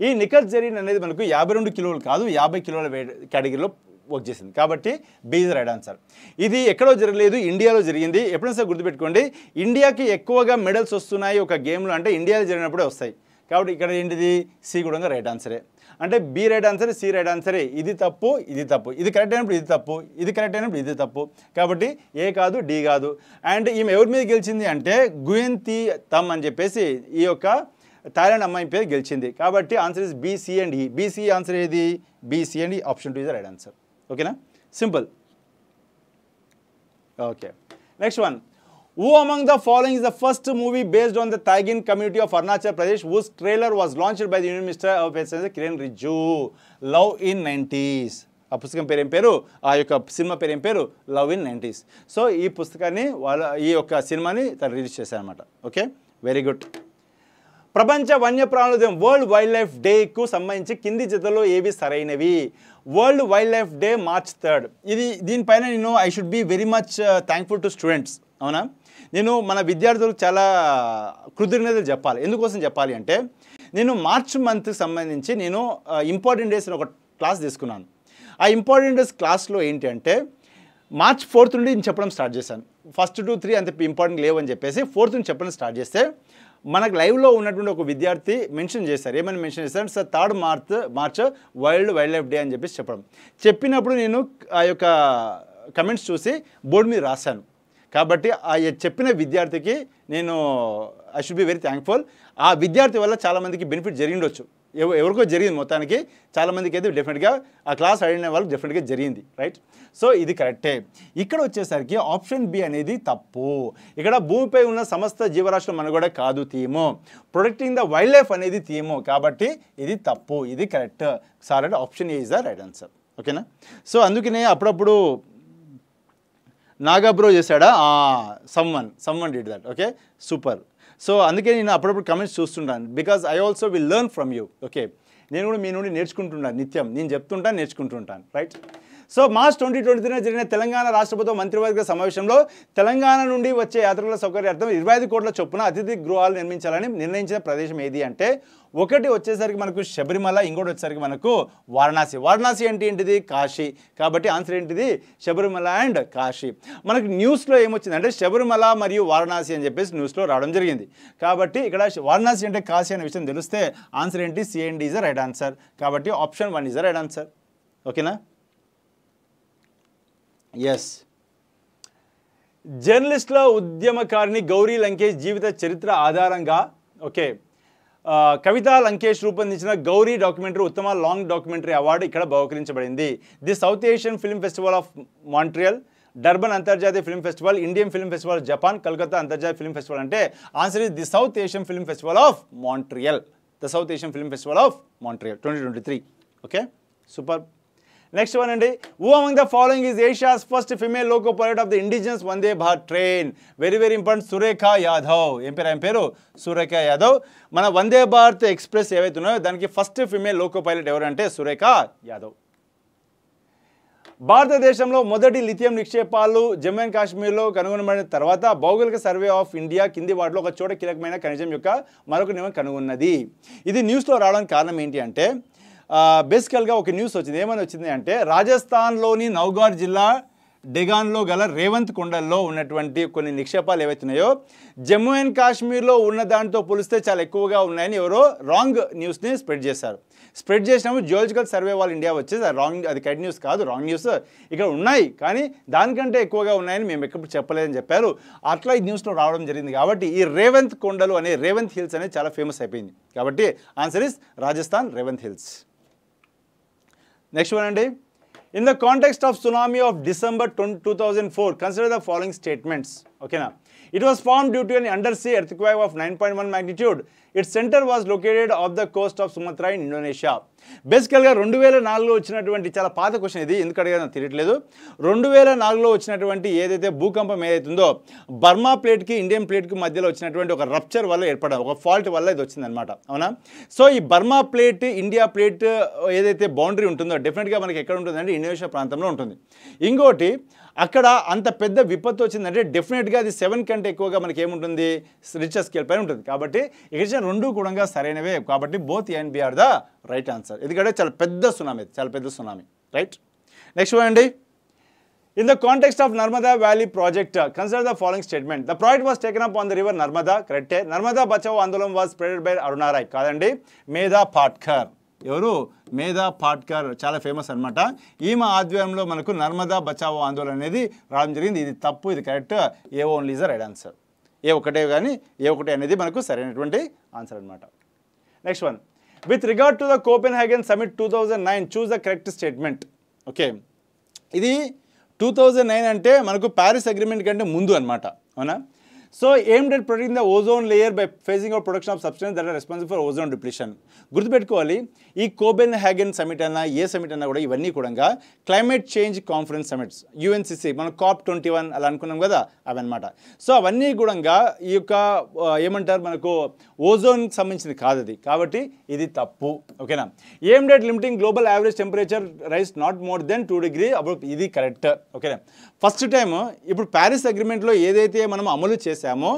ఈ నిఖత్ జరీన్ అనేది మనకు యాభై రెండు కిలోలు కాదు యాభై కిలోల కేటగిరీలో వర్క్ చేసింది కాబట్టి బీజ్ రైడ్ ఆన్సర్ ఇది ఎక్కడో జరగలేదు ఇండియాలో జరిగింది ఎప్పుడైనా సరే గుర్తుపెట్టుకోండి ఇండియాకి ఎక్కువగా మెడల్స్ వస్తున్నాయి ఒక గేమ్లో అంటే ఇండియాలో జరిగినప్పుడే వస్తాయి కాబట్టి ఇక్కడ ఏంటిది సి కూడా రైట్ ఆన్సరే అంటే B right answer C right ఆన్సరే ఇది తప్పు ఇది తప్పు ఇది కరెక్ట్ అయినప్పుడు ఇది తప్పు ఇది కరెక్ట్ అయినప్పుడు ఇది తప్పు కాబట్టి ఏ కాదు డి కాదు అండ్ ఈమె ఎవరి మీద గెలిచింది అంటే గుయంతి తమ్ అని చెప్పేసి ఈ యొక్క థాయిలాండ్ అమ్మాయి పేరు గెలిచింది కాబట్టి answer is B C and E B C answer ఏది B C and E option two is right answer ఓకేనా simple okay next one Who among the following is the first movie based on the Taigin community of Arunachal Pradesh whose trailer was launched by the Union Minister of Finance Kiran Rijiju? Love in 90s. ఆ పుస్తకం పేరేం పేరు ఆ యొక్క సినిమా పేరేం పేరు లవ్ ఇన్ నైంటీస్ సో ఈ పుస్తకాన్ని వాళ్ళ ఈ యొక్క సినిమాని తను రిలీజ్ చేశారనమాట ఓకే వెరీ గుడ్ ప్రపంచ వన్యప్రాణుల దినం వరల్డ్ వైల్డ్ లైఫ్ డేకు సంబంధించి కింది జతలో ఏవి సరైనవి world wild life day March third ఇది దీనిపైన నేను I should be very much thankful to students అవునా నేను మన విద్యార్థులకు చాలా కృతజ్ఞతలు చెప్పాలి ఎందుకోసం చెప్పాలి అంటే నేను మార్చ్ మంత్కి సంబంధించి నేను ఇంపార్టెంట్ డేస్ ఒక క్లాస్ తీసుకున్నాను ఆ ఇంపార్టెంట్ డేస్ క్లాస్లో ఏంటి అంటే మార్చ్ ఫోర్త్ నుండి నేను చెప్పడం స్టార్ట్ చేశాను ఫస్ట్ టూ త్రీ అంత ఇంపార్టెంట్ లేవని చెప్పేసి ఫోర్త్ నుండి చెప్పడం స్టార్ట్ చేస్తే మనకు లైవ్లో ఉన్నటువంటి ఒక విద్యార్థి మెన్షన్ చేశారు ఏమైనా మెన్షన్ చేశారు సార్ థర్డ్ మార్త్ March world wild life day అని చెప్పేసి చెప్పడం చెప్పినప్పుడు నేను ఆ యొక్క కమెంట్స్ చూసి బోర్డు మీద రాశాను కాబట్టి ఆ చెప్పిన విద్యార్థికి నేను I should be very thankful ఆ విద్యార్థి వల్ల చాలామందికి బెనిఫిట్ జరిగిండొచ్చు ఎవరికో జరిగింది మొత్తానికి చాలామందికి అయితే డెఫినెట్గా ఆ క్లాస్ అడిగిన వాళ్ళకి డెఫినెట్గా జరిగింది రైట్ సో ఇది కరెక్టే ఇక్కడ వచ్చేసరికి ఆప్షన్ బి అనేది తప్పు ఇక్కడ భూమిపై ఉన్న సమస్త మనకు కూడా కాదు theme protecting the wild life అనేది థీము కాబట్టి ఇది తప్పు ఇది correct sir option A is the right answer ఓకేనా సో అందుకనే అప్పుడప్పుడు నాగాబ్రో చేశాడా someone someone did that okay super so అందుకే నేను అప్పుడప్పుడు కమెంట్స్ చూస్తుంటాను because I also will learn from you okay నేను కూడా మీ నుండి నేర్చుకుంటుంటాను నిత్యం నేను చెప్తుంటాను నేర్చుకుంటుంటాను రైట్ సో మార్చ్ ట్వంటీ ట్వంటీన జరిగిన తెలంగాణ రాష్ట్రపతి మంత్రివర్గ సమావేశంలో తెలంగాణ నుండి వచ్చే యాత్రికుల సౌకర్యార్థం ఇరవై ఐదు కోట్ల చొప్పున అతిథి గృహాలు నిర్మించాలని నిర్ణయించిన ప్రదేశం ఏది అంటే ఒకటి వచ్చేసరికి మనకు శబరిమల ఇంకోటి వచ్చేసరికి మనకు వారణాసి వారణాసి అంటే ఏంటిది కాశీ కాబట్టి ఆన్సర్ ఏంటిది శబరిమల అండ్ కాశీ మనకు న్యూస్లో ఏమొచ్చిందంటే శబరిమల మరియు వారణాసి అని చెప్పేసి న్యూస్లో రావడం జరిగింది కాబట్టి ఇక్కడ వారణాసి అంటే కాశీ అనే విషయం తెలిస్తే ఆన్సర్ ఏంటి సిఎండి ఈజ్ రైట్ ఆన్సర్ కాబట్టి option one is right answer ఓకేనా ఎస్ జర్నలిస్టుల ఉద్యమకారిణి గౌరీ లంకేష్ జీవిత చరిత్ర ఆధారంగా ఓకే కవిత లంకేష్ రూపొందించిన గౌరీ డాక్యుమెంటరీ ఉత్తమ లాంగ్ డాక్యుమెంటరీ అవార్డు ఇక్కడ బహుకరించబడింది the south Asian film festival of Montreal Durban అంతర్జాతీయ film festival Indian film festival Japan Calcutta అంతర్జాతీయ ఫిల్మ్ ఫెస్టివల్ అంటే answer is the south Asian film festival of Montreal the south Asian film festival of Montreal twenty twenty three okay super next one అండి who among the following is Asia's first female loco pilot of the indigenous Vande Bharat train very very important Surekha Yadav ఏం పేరు ఆయన పేరు సురేఖ యాదవ్ మన వందే భారత్ ఎక్స్ప్రెస్ ఏవైతే ఉన్నాయో దానికి ఫస్ట్ ఫిమేల్ లోకో పైలట్ ఎవరంటే సురేఖ యాదవ్ భారతదేశంలో మొదటి లిథియం నిక్షేపాలు జమ్మూ అండ్ కాశ్మీర్లో కనుగొనబడిన తర్వాత భౌగోళిక సర్వే ఆఫ్ ఇండియా కింది వాటిలో ఒక చోట కీలకమైన ఖనిజం యొక్క మరొక నియమం కనుగొన్నది ఇది న్యూస్లో రావడానికి కారణం ఏంటి అంటే బేసికల్గా ఒక న్యూస్ వచ్చింది ఏమని వచ్చింది అంటే రాజస్థాన్లోని నౌగార్ జిల్లా డెగాన్లో గల రేవంత్ కొండల్లో ఉన్నటువంటి కొన్ని నిక్షేపాలు ఏవైతున్నాయో జమ్మూ అండ్ కాశ్మీర్లో ఉన్న దాంతో పోలిస్తే చాలా ఎక్కువగా ఉన్నాయని ఎవరో రాంగ్ న్యూస్ని స్ప్రెడ్ చేశారు స్ప్రెడ్ చేసినాము జియోలజికల్ సర్వే వాళ్ళు ఇండియా వచ్చేసి రాంగ్ అది కైడ్ న్యూస్ కాదు రాంగ్ న్యూస్ ఇక్కడ ఉన్నాయి కానీ దానికంటే ఎక్కువగా ఉన్నాయని మేము ఎక్కడ చెప్పలేదని చెప్పారు అట్లా ఈ న్యూస్లో రావడం జరిగింది కాబట్టి ఈ రేవంత్ కొండలు అనే రేవంత్ హిల్స్ అనేది చాలా ఫేమస్ అయిపోయింది కాబట్టి answer is Rajasthan Revanth hills next one అండి in the context of tsunami of December twenty two thousand four consider the following statements ఓకేనా it was It was formed due to an of nine point one magnitude. Its center was located off the coast of Sumatra in Indonesia బేసికల్గా రెండు వేల నాలుగులో వచ్చినటువంటి చాలా పాత క్వశ్చన్ ఇది ఎందుకు నాకు తెలియట్లేదు రెండు వేల నాలుగులో వచ్చినటువంటి ఏదైతే భూకంపం ఏదైతుందో బర్మా ప్లేట్కి ఇండియన్ ప్లేట్కి మధ్యలో వచ్చినటువంటి ఒక రప్చర్ వల్ల ఏర్పడ ఒక ఫాల్ట్ వల్ల ఇది వచ్చిందనమాట అవునా సో ఈ బర్మా ప్లేట్ ఇండియా ప్లేట్ ఏదైతే బౌండరీ ఉంటుందో డెఫినెట్గా మనకి ఎక్కడ ఉంటుందంటే ఇండోనేషియా ప్రాంతంలో ఉంటుంది ఇంకోటి అక్కడ అంత పెద్ద విపత్తు వచ్చిందంటే డెఫినెట్గా అది సెవెన్ కంటే ఎక్కువగా మనకి ఏముంటుంది రిచర్ స్కేల్ పైన ఉంటుంది కాబట్టి ఇక్కడ రెండు కూడా సరైనవే కాబట్టి both B are the right answer ఎందుకంటే చాలా పెద్ద సునామీ చాలా పెద్ద సునామీ రైట్ నెక్స్ట్ అండి in the context of Narmada valley project consider the following statement the project was taken up on the river Narmada కరెక్టే నర్మదా బచావ్ ఆందోళన వాస్ ప్రెడెడ్ బై అరుణారాయ్ కాదండి మేధా పాట్కర్ ఎవరు మేధా పాట్కర్ చాలా ఫేమస్ అనమాట ఈమె ఆధ్వర్యంలో మనకు నర్మదా బచావో ఆందోళన అనేది రావడం జరిగింది ఇది తప్పు ఇది కరెక్ట్ ఏ ఓన్లీ లీజర్ రైట్ ఆన్సర్ ఏ ఒకటే కానీ ఏ ఒకటే అనేది మనకు సరైనటువంటి ఆన్సర్ అనమాట next one with regard to the Copenhagen summit two thousand nine choose the correct statement okay ఇది టూ థౌజండ్ నైన్ అంటే మనకు ప్యారిస్ అగ్రిమెంట్ కంటే ముందు అనమాట అవునా so aimed at protect the ozone layer by phasing out production of substance that are responsible for ozone depletion గుర్తుపెట్టుకోవాలి ఈ కోబెన్ హ్యాగన్ సమిట్ అన్నా ఏ సమిట్ అన్నా కూడా ఇవన్నీ కూడా climate change conference summits UNCC మనం కాప్ ట్వంటీ వన్ అలా అనుకున్నాం కదా అవన్నమాట సో అవన్నీ కూడా ఈ యొక్క ఏమంటారు మనకు ఓజోన్కి సంబంధించింది కాదు అది కాబట్టి ఇది తప్పు ఓకేనా aimed at limiting global average temperature rise not more than two degree అప్పుడు ఇది కరెక్ట్ ఓకేనా ఫస్ట్ టైం ఇప్పుడు ప్యారిస్ అగ్రిమెంట్లో ఏదైతే మనం అమలు చేశామో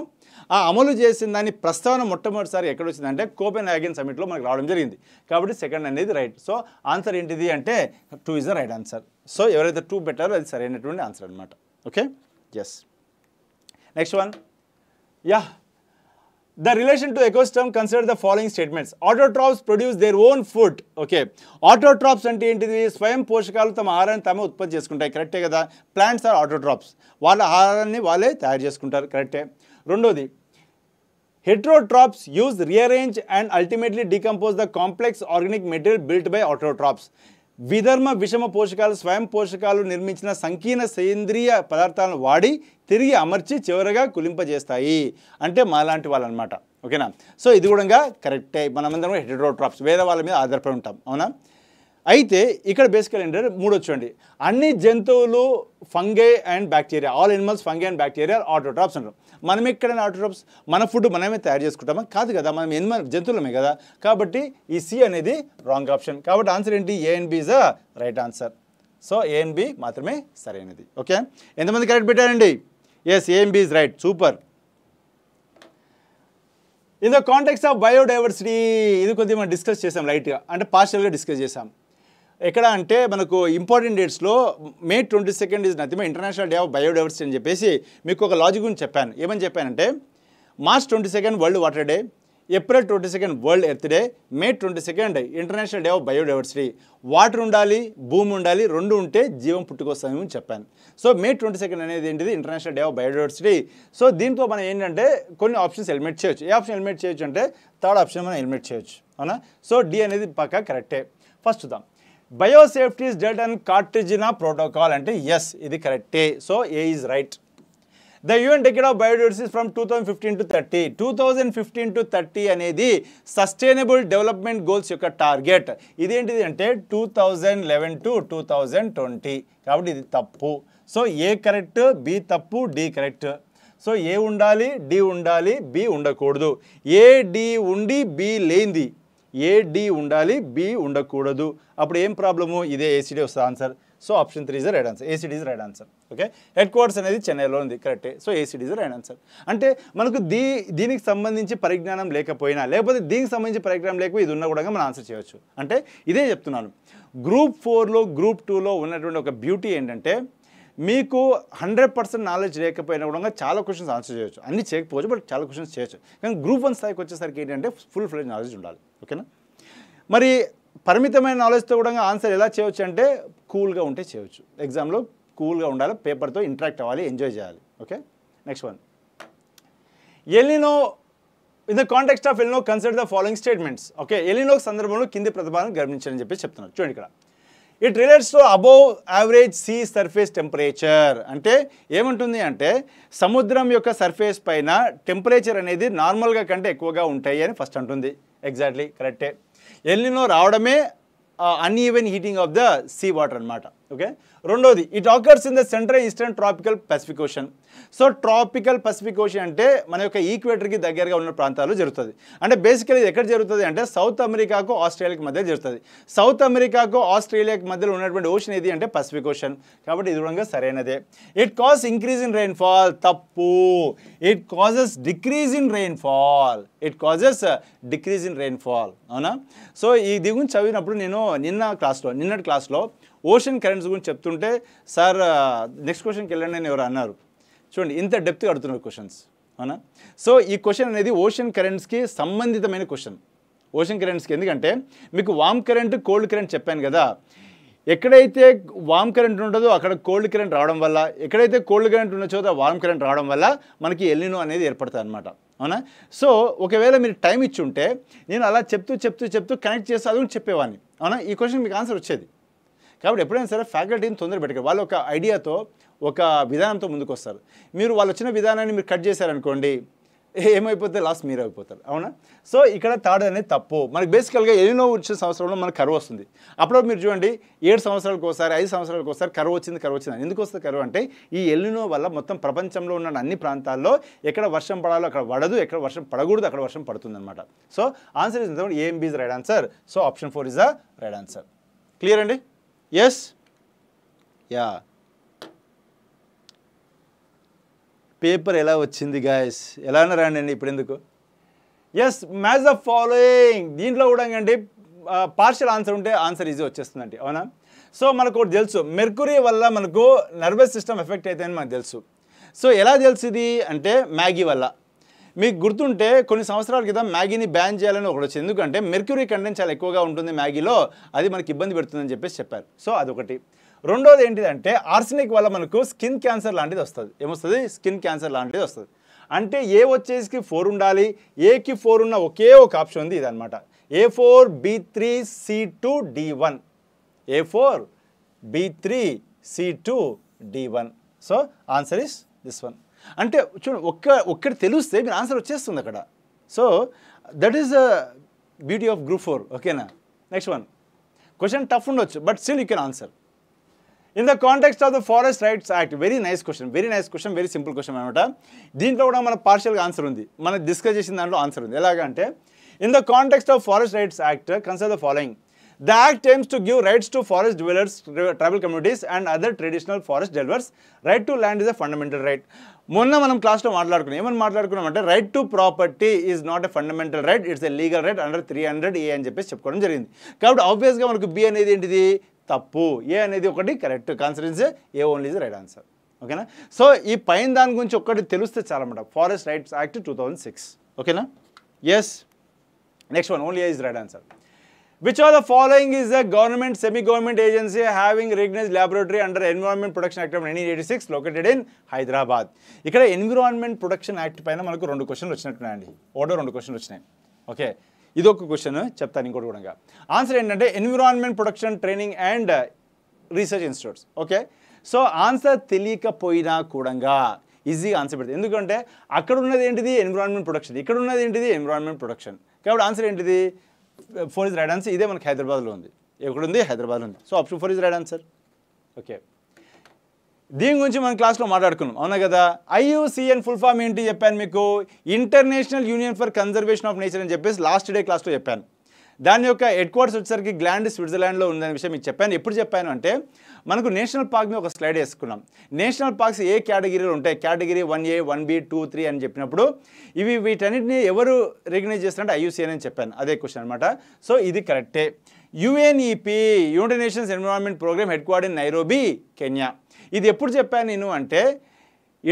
ఆ అమలు చేసిన దాని ప్రస్తావన మొట్టమొదటిసారి ఎక్కడ వచ్చిందంటే కోపెన్ హ్యాగన్ సమిట్లో మనకు రావడం జరిగింది కాబట్టి సెకండ్ అనేది రైట్ సో ఆన్సర్ ఏంటిది అంటే two is the right answer so ఎవరైతే టూ పెట్టారో అది సరైనటువంటి ఆన్సర్ అనమాట okay yes next one yeah the relation to ecosystem consider the following statements autotrophs produce their own food okay autotrophs అంటే ఏంటిది స్వయం పోషకాలు తమ ఆహారాన్ని తమ ఉత్పత్తి చేసుకుంటాయి కరెక్టే కదా ప్లాంట్స్ ఆర్ ఆటోట్రాప్స్ వాళ్ళ ఆహారాన్ని వాళ్ళే తయారు చేసుకుంటారు కరెక్టే రెండోది heterotrophs use rearrange and ultimately decompose the complex organic material built by autotrophs విధర్మ విషమ పోషకాలు స్వయం పోషకాలు నిర్మించిన సంకీర్ణ సేంద్రియ పదార్థాలను వాడి తిరిగి అమర్చి చివరగా కులింపజేస్తాయి అంటే మాలాంటి వాళ్ళు అనమాట ఓకేనా సో ఇది కూడా కరెక్టే మనమందరం హెట్రోట్రాప్స్ వేరే వాళ్ళ మీద ఆధారపడి ఉంటాం అవునా అయితే ఇక్కడ బేసికల్ ఏంటంటే మూడు వచ్చండి అన్ని జంతువులు fungi and bacteria all animals fungi and bacteria autotrophs అంటారు మనం ఎక్కడైనా ఆటోట్రోప్స్ మన ఫుడ్ మనమే తయారు చేసుకుంటామా కాదు కదా మనం ఎన్ని జంతువులమే కదా కాబట్టి ఈ సి అనేది రాంగ్ ఆప్షన్ కాబట్టి ఆన్సర్ ఏంటి A and B is right answer so A and B మాత్రమే సరైనది ఓకే ఎంతమంది కరెక్ట్ పెట్టారండి yes A and B is right super in the context of biodiversity ఇది కొద్దిగా మనం డిస్కస్ చేసాం లైట్గా అంటే పార్షల్గా డిస్కస్ చేసాం ఎక్కడ అంటే మనకు ఇంపార్టెంట్ డేట్స్లో May twenty second is nothing international day of biodiversity అని చెప్పేసి మీకు ఒక లాజిక్ గురించి చెప్పాను ఏమని చెప్పానంటే March twenty second world water day April twenty second world earth day May twenty second international day of biodiversity water ఉండాలి భూమి ఉండాలి రెండు ఉంటే జీవం పుట్టుకొస్తామని చెప్పాను సో మే ట్వంటీ సెకండ్ అనేది ఏంటిది international day of biodiversity so దీంతో మనం ఏంటంటే కొన్ని ఆప్షన్స్ హెల్మెట్ చేయొచ్చు ఏ ఆప్షన్ హెల్మెట్ చేయొచ్చు అంటే థర్డ్ ఆప్షన్ మనం హెల్మెట్ చేయొచ్చు అవునా సో డి అనేది పక్కా కరెక్టే ఫస్ట్ చూద్దాం బయోసేఫ్టీ ఈజ్ డెడ్ అండ్ కార్టిజినా ప్రోటోకాల్ అంటే ఎస్ ఇది కరెక్టే so A is right the UN decade of biodiversity from two thousand fifteen to thirty two thousand fifteen to thirty అనేది సస్టైనబుల్ డెవలప్మెంట్ గోల్స్ యొక్క టార్గెట్ ఇదేంటిది అంటే two thousand eleven to two thousand twenty కాబట్టి ఇది తప్పు సో ఏ కరెక్ట్ బి తప్పు డి కరెక్ట్ సో ఏ ఉండాలి డి ఉండాలి బి ఉండకూడదు ఏ డి ఉండి బి లేనిది ఏ డి ఉండాలి బి ఉండకూడదు అప్పుడు ఏం ప్రాబ్లము ఇదే ఏసీడీ వస్తుంది answer so option three is right answer ACD is right answer okay headquarters అనేది చెన్నైలో ఉంది కరెక్టే so ACD is right answer అంటే మనకు దీ దీనికి సంబంధించి పరిజ్ఞానం లేకపోయినా లేకపోతే దీనికి సంబంధించి పరిజ్ఞానం లేకపోయి ఇది ఉన్నా కూడా మనం ఆన్సర్ చేయవచ్చు అంటే ఇదే చెప్తున్నాను గ్రూప్ ఫోర్లో గ్రూప్ టూలో ఉన్నటువంటి ఒక బ్యూటీ ఏంటంటే మీకు హండ్రెడ్ పర్సెంట్ నాలెడ్జ్ లేకపోయినా కూడా చాలా క్వశ్చన్స్ ఆన్సర్ చేయొచ్చు అన్ని చేయకపోవచ్చు బట్ చాలా క్వశ్చన్స్ చేయొచ్చు కానీ గ్రూప్ వన్ స్థాయికి వచ్చేసరికి ఏంటంటే ఫుల్ ఫ్లెజ్ నాలెడ్జ్ ఉండాలి ఓకేనా మరి పరిమితమైన నాలెడ్జ్తో కూడా ఆన్సర్ ఎలా చేయవచ్చు అంటే కూల్గా ఉంటే చేయవచ్చు ఎగ్జామ్లో కూల్గా ఉండాలి పేపర్తో ఇంటరాక్ట్ అవ్వాలి ఎంజాయ్ చేయాలి okay next one El Nino in the context of El Nino consider the following statements okay El Nino సందర్భంలో కింది ప్రతిభాన్ని గమనించాలని చెప్పి చెప్తున్నారు చూడండి ఇక్కడ it relates to above average sea surface temperature అంటే ఏముంటుంది అంటే సముద్రం యొక్క సర్ఫేస్ పైన టెంపరేచర్ అనేది నార్మల్గా కంటే ఎక్కువగా ఉంటాయి అని ఫస్ట్ అంటుంది ఎగ్జాక్ట్లీ కరెక్టే ఎల్లినో రావడమే uneven heating of the sea water అనమాట ఓకే రెండోది it occurs in the central eastern tropical Pacific ocean so tropical Pacific ocean అంటే మన యొక్క ఈక్వేటర్కి దగ్గరగా ఉన్న ప్రాంతాలు జరుగుతుంది అంటే బేసికలీ ఎక్కడ జరుగుతుంది అంటే సౌత్ అమెరికాకు ఆస్ట్రేలియాకి మధ్య జరుగుతుంది సౌత్ అమెరికాకు ఆస్ట్రేలియాకి మధ్యలో ఉన్నటువంటి ఓషన్ ఏది అంటే పసిఫిక్ ఓషన్ కాబట్టి ఇది కూడా సరైనదే it causes increase in rainfall తప్పు it causes decrease in rainfall it causes decrease in rainfall అవునా సో ఈ దిగుని చదివినప్పుడు నేను నిన్న క్లాస్లో నిన్నటి క్లాస్లో ఓషన్ కరెంట్స్ గురించి చెప్తుంటే సార్ నెక్స్ట్ క్వశ్చన్కి వెళ్ళండి అని ఎవరు అన్నారు చూడండి ఇంత డెప్త్గా అడుగుతున్నారు క్వశ్చన్స్ అవునా సో ఈ క్వశ్చన్ అనేది ఓషన్ కరెంట్స్కి సంబంధితమైన క్వశ్చన్ ఓషన్ కరెంట్స్కి ఎందుకంటే మీకు వామ్ కరెంట్ కోల్డ్ కరెంట్ చెప్పాను కదా ఎక్కడైతే వామ్ కరెంట్ ఉంటుందో అక్కడ కోల్డ్ కరెంట్ రావడం వల్ల ఎక్కడైతే కోల్డ్ కరెంట్ ఉన్న చోట వామ్ కరెంట్ రావడం వల్ల మనకి ఎల్లినో అనేది ఏర్పడుతుంది అనమాట అవునా సో ఒకవేళ మీరు టైం ఇచ్చి ఉంటే నేను అలా చెప్తూ చెప్తూ చెప్తూ కనెక్ట్ చేస్తాను చెప్పేవాడిని అవునా ఈ క్వశ్చన్ మీకు ఆన్సర్ వచ్చేది కాబట్టి ఎప్పుడైనా సరే ఫ్యాకల్టీని తొందర పెట్టారు వాళ్ళు ఒక ఐడియాతో ఒక విధానంతో ముందుకు వస్తారు మీరు వాళ్ళు వచ్చిన విధానాన్ని మీరు కట్ చేశారనుకోండి ఏమైపోతే లాస్ట్ మీరు అయిపోతారు అవునా సో ఇక్కడ థర్డ్ అనేది తప్పు మనకి బేసికల్గా ఎన్నో వచ్చిన సంవత్సరంలో మనకు కరువు వస్తుంది అప్పుడు మీరు చూడండి ఏడు సంవత్సరాలకు ఒకసారి ఐదు సంవత్సరాలకు ఒకసారి కరువు వచ్చింది కరువు వచ్చింది ఎందుకు వస్తుంది కరువు అంటే ఈ ఎల్లినో వల్ల మొత్తం ప్రపంచంలో ఉన్న అన్ని ప్రాంతాల్లో ఎక్కడ వర్షం పడాలో అక్కడ పడదు ఎక్కడ వర్షం పడకూడదు అక్కడ వర్షం పడుతుంది అనమాట so answer is um is right answer so option four is the right answer clear అండి ఎస్ యా పేపర్ ఎలా వచ్చింది గాయస్ ఎలానే రాండి ఇప్పుడు ఎందుకు ఎస్ మ్యాచ్ ఆఫ్ ఫాలోయింగ్ దీంట్లో కూడా అండి పార్షల్ ఆన్సర్ ఉంటే ఆన్సర్ ఈజీ వచ్చేస్తుందండి అవునా సో మనకు ఒకటి తెలుసు మెర్కురీ వల్ల మనకు నర్వస్ సిస్టమ్ ఎఫెక్ట్ అవుతాయని మనకు తెలుసు సో ఎలా తెలిసింది అంటే మ్యాగీ వల్ల మీకు గుర్తుంటే కొన్ని సంవత్సరాల క్రితం మ్యాగీని బ్యాన్ చేయాలని ఒకటి వచ్చింది ఎందుకంటే మెర్క్యూరీ కంటెంట్ చాలా ఎక్కువగా ఉంటుంది మ్యాగీలో అది మనకి ఇబ్బంది పెడుతుందని చెప్పేసి చెప్పారు సో అదొకటి రెండోది ఏంటిదంటే ఆర్సెనిక్ వల్ల మనకు స్కిన్ క్యాన్సర్ లాంటిది వస్తుంది ఏమొస్తుంది స్కిన్ క్యాన్సర్ లాంటిది వస్తుంది అంటే ఏ వచ్చేసి ఫోర్ ఉండాలి ఏకి ఫోర్ ఉన్న ఒకే ఒక ఆప్షన్ ఉంది ఇదనమాట A four B three C two D one A four B three C two D one so answer is this one అంటే చూడు ఒక్క ఒక్కటి తెలిస్తే మీరు ఆన్సర్ వచ్చేస్తుంది అక్కడ so that is the beauty of group four ఓకేనా నెక్స్ట్ వన్ క్వశ్చన్ టఫ్ ఉండొచ్చు but still you can answer in the context of the forest rights act very nice question very nice question very simple question అనమాట దీంట్లో కూడా మన పార్షియల్గా ఆన్సర్ ఉంది మనం డిస్కస్ చేసిన దాంట్లో ఆన్సర్ ఉంది ఎలాగంటే in the context of forest rights act consider the following the act aims to give rights to forest dwellers tribal communities and other traditional forest dwellers right to land is a fundamental right మొన్న మనం క్లాస్లో మాట్లాడుకున్నాం ఏమని మాట్లాడుకున్నాం అంటే right to property is not a fundamental right it's a legal right under three hundred A అని చెప్పేసి చెప్పుకోవడం జరిగింది కాబట్టి ఆబ్వియస్గా మనకు బి అనేది ఏంటిది తప్పు ఏ అనేది ఒకటి కరెక్ట్ కాన్సిడెన్స్ A only is right answer ఓకేనా సో ఈ పైన దాని గురించి ఒక్కటి తెలిస్తే చాలన్నమాట forest rights act two six ఓకేనా yes next one only A is right answer Which of the following is a government, semi-government agency having recognized laboratory under Environment Protection Act eighty six located in Hyderabad ఇక్కడ ఎన్విరాన్మెంట్ ప్రొడక్షన్ యాక్ట్ పైన మనకు రెండు క్వశ్చన్లు వచ్చినట్టున్నాయండి ఓడో రెండు క్వశ్చన్లు వచ్చినాయి ఓకే ఇదొక క్వశ్చన్ చెప్తాను ఇంకోటి కూడా ఆన్సర్ ఏంటంటే environment production training and research institutes okay so answer తెలియకపోయినా కూడా ఈజీగా ఆన్సర్ పెడుతుంది ఎందుకంటే అక్కడ ఉన్నది ఏంటిది ఎన్విరాన్మెంట్ ప్రొడక్షన్ ఇక్కడ ఉన్నది ఏంటిది ఎన్విరాన్మెంట్ ప్రొటెక్షన్ కాబట్టి ఆన్సర్ ఏంటిది ఫోర్ ఇస్ రైట్ ఆన్సర్ ఇదే మనకి హైదరాబాద్లో ఉంది ఎక్కడుంది హైదరాబాద్లో ఉంది so option four is right answer okay దీని గురించి మనం క్లాస్లో మాట్లాడుకున్నాం అవునా కదా ఐయుసిఎన్ ఫుల్ ఫామ్ ఏంటి చెప్పాను మీకు international union for conservation of nature అని చెప్పేసి లాస్ట్ డే క్లాస్లో చెప్పాను దాని యొక్క హెడ్ క్వార్టర్స్ వచ్చేసరికి గ్లాండ్ స్విట్జర్లాండ్లో ఉందనే విషయం మీకు చెప్పాను ఎప్పుడు చెప్పాను అంటే మనకు నేషనల్ పార్క్ని ఒక స్లైడ్ వేసుకున్నాం నేషనల్ పార్క్స్ ఏ కేటగిరీలు ఉంటాయి category one A one B two three అని చెప్పినప్పుడు ఇవి వీటన్నిటిని ఎవరు రికగ్నైజ్ చేస్తారంటే ఐయూసీఎన్ అని చెప్పాను అదే క్వశ్చన్ అనమాట సో ఇది కరెక్టే UNEP United Nations environment programme headquarter in Nairobi Kenya ఇది ఎప్పుడు చెప్పాను నేను అంటే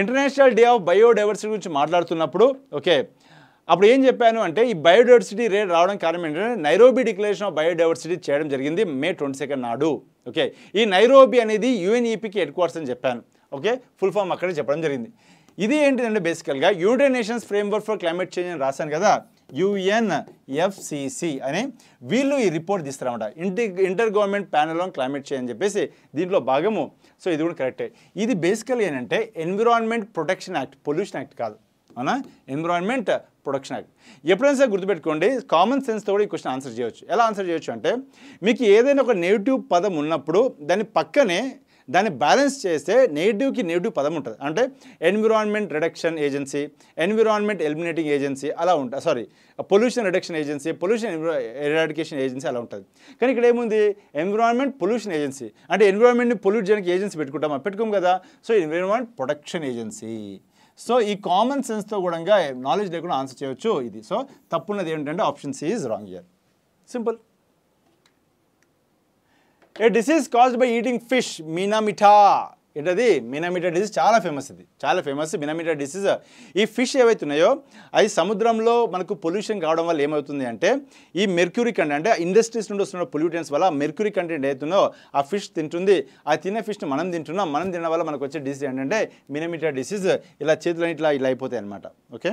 ఇంటర్నేషనల్ డే ఆఫ్ బయోడైవర్సిటీ గురించి మాట్లాడుతున్నప్పుడు ఓకే అప్పుడు ఏం చెప్పాను అంటే ఈ బయోడైవర్సిటీ రేట్ రావడం కారణం ఏంటంటే నైరోబీ డిక్లరేషన్ ఆఫ్ బయోడైవర్సిటీ చేయడం జరిగింది మే ట్వంటీ సెకండ్ నాడు ఓకే ఈ నైరోబీ అనేది యుఎన్ఈపికి హెడ్ క్వార్టర్స్ అని చెప్పాను ఓకే ఫుల్ ఫామ్ అక్కడే చెప్పడం జరిగింది ఇది ఏంటిదంటే బేసికల్గా United Nations framework for climate change అని రాశాను కదా యుఎన్ఎఫ్సిసి అని వీళ్ళు ఈ రిపోర్ట్ తీస్తారన్నమాట ఇంటి inter government panel on climate change అని చెప్పేసి దీంట్లో భాగము సో ఇది కూడా కరెక్టే ఇది బేసికల్ ఏంటంటే environment protection act pollution act కాదు అవునా ఎన్విరాన్మెంట్ ప్రొడక్షన్ యాక్ట్ ఎప్పుడైనా సరే గుర్తుపెట్టుకోండి కామన్ సెన్స్తో కూడా ఈ క్వశ్చన్ ఆన్సర్ చేయొచ్చు ఎలా ఆన్సర్ చేయొచ్చు అంటే మీకు ఏదైనా ఒక నెగిటివ్ పదం ఉన్నప్పుడు దాని పక్కనే దాన్ని బ్యాలెన్స్ చేస్తే నెగిటివ్కి నెగిటివ్ పదం ఉంటుంది అంటే environment reduction agency environment eliminating agency అలా ఉంటుంది sorry pollution reduction agency pollution eradication agency అలా ఉంటుంది కానీ ఇక్కడ ఏముంది ఎన్విరాన్మెంట్ పొల్యూషన్ ఏజెన్సీ అంటే ఎన్విరాన్మెంట్ని పొల్యూట్ చేయడానికి ఏజెన్సీ పెట్టుకుంటామా పెట్టుకోం కదా so environment production agency so ఈ కామన్ సెన్స్తో కూడా నాలెడ్జ్ లేకుండా ఆన్సర్ చేయొచ్చు ఇది సో తప్పున్నది ఏంటంటే ఆప్షన్ సి ఈజ్ రాంగ్ ఇయర్ simple A disease caused by eating fish Minamata ఏంటది మినమిటా డిసీజ్ చాలా ఫేమస్ ఇది చాలా ఫేమస్ మినమీటర్ డిసీజ్ ఈ ఫిష్ ఏవైతే ఉన్నాయో అవి సముద్రంలో మనకు పొల్యూషన్ కావడం వల్ల ఏమవుతుంది అంటే ఈ మెర్క్యూరీ కంటెంట్ అంటే ఇండస్ట్రీస్ నుండి వస్తున్న పొల్యూటెన్స్ వల్ల మెర్క్యూరీ కంటెంట్ ఏదైతుందో ఆ ఫిష్ తింటుంది ఆ తిన్న ఫిష్ని మనం తింటున్నాం మనం తినడం వల్ల మనకు వచ్చే డిసీజ్ ఏంటంటే మినమిటా డిసీజ్ ఇలా చేతులు ఇట్లా ఇలా అయిపోతాయి అనమాట okay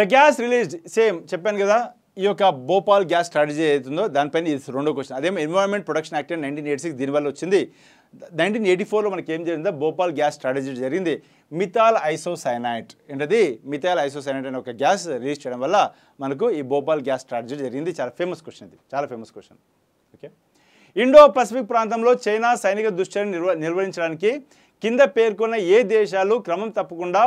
the gas released same చెప్పాను కదా ఈ యొక్క భోపాల్ గ్యాస్ స్ట్రాటజీ ఏదైతుందో దానిపైన ఇది రెండో క్వశ్చన్ అదేమో environment production act nineteen eighty six దీనివల్ల వచ్చింది నైన్టీన్ ఎయిటీ ఫోర్లో మనకి ఏం జరిగిందో భోపాల్ గ్యాస్ స్ట్రాటజీ జరిగింది మిథాల్ ఐసోసైనైట్ ఏంటది మిథాల్ ఐసోసైనైట్ అనే ఒక గ్యాస్ రిలీజ్ చేయడం వల్ల మనకు ఈ భోపాల్ గ్యాస్ స్ట్రాటజీ జరిగింది చాలా ఫేమస్ క్వశ్చన్ ఇది చాలా famous question okay Indo Pacific ప్రాంతంలో చైనా సైనిక దుశ్చర్యను నిర్వ నిర్వహించడానికి కింద పేర్కొన్న ఏ దేశాలు క్రమం తప్పకుండా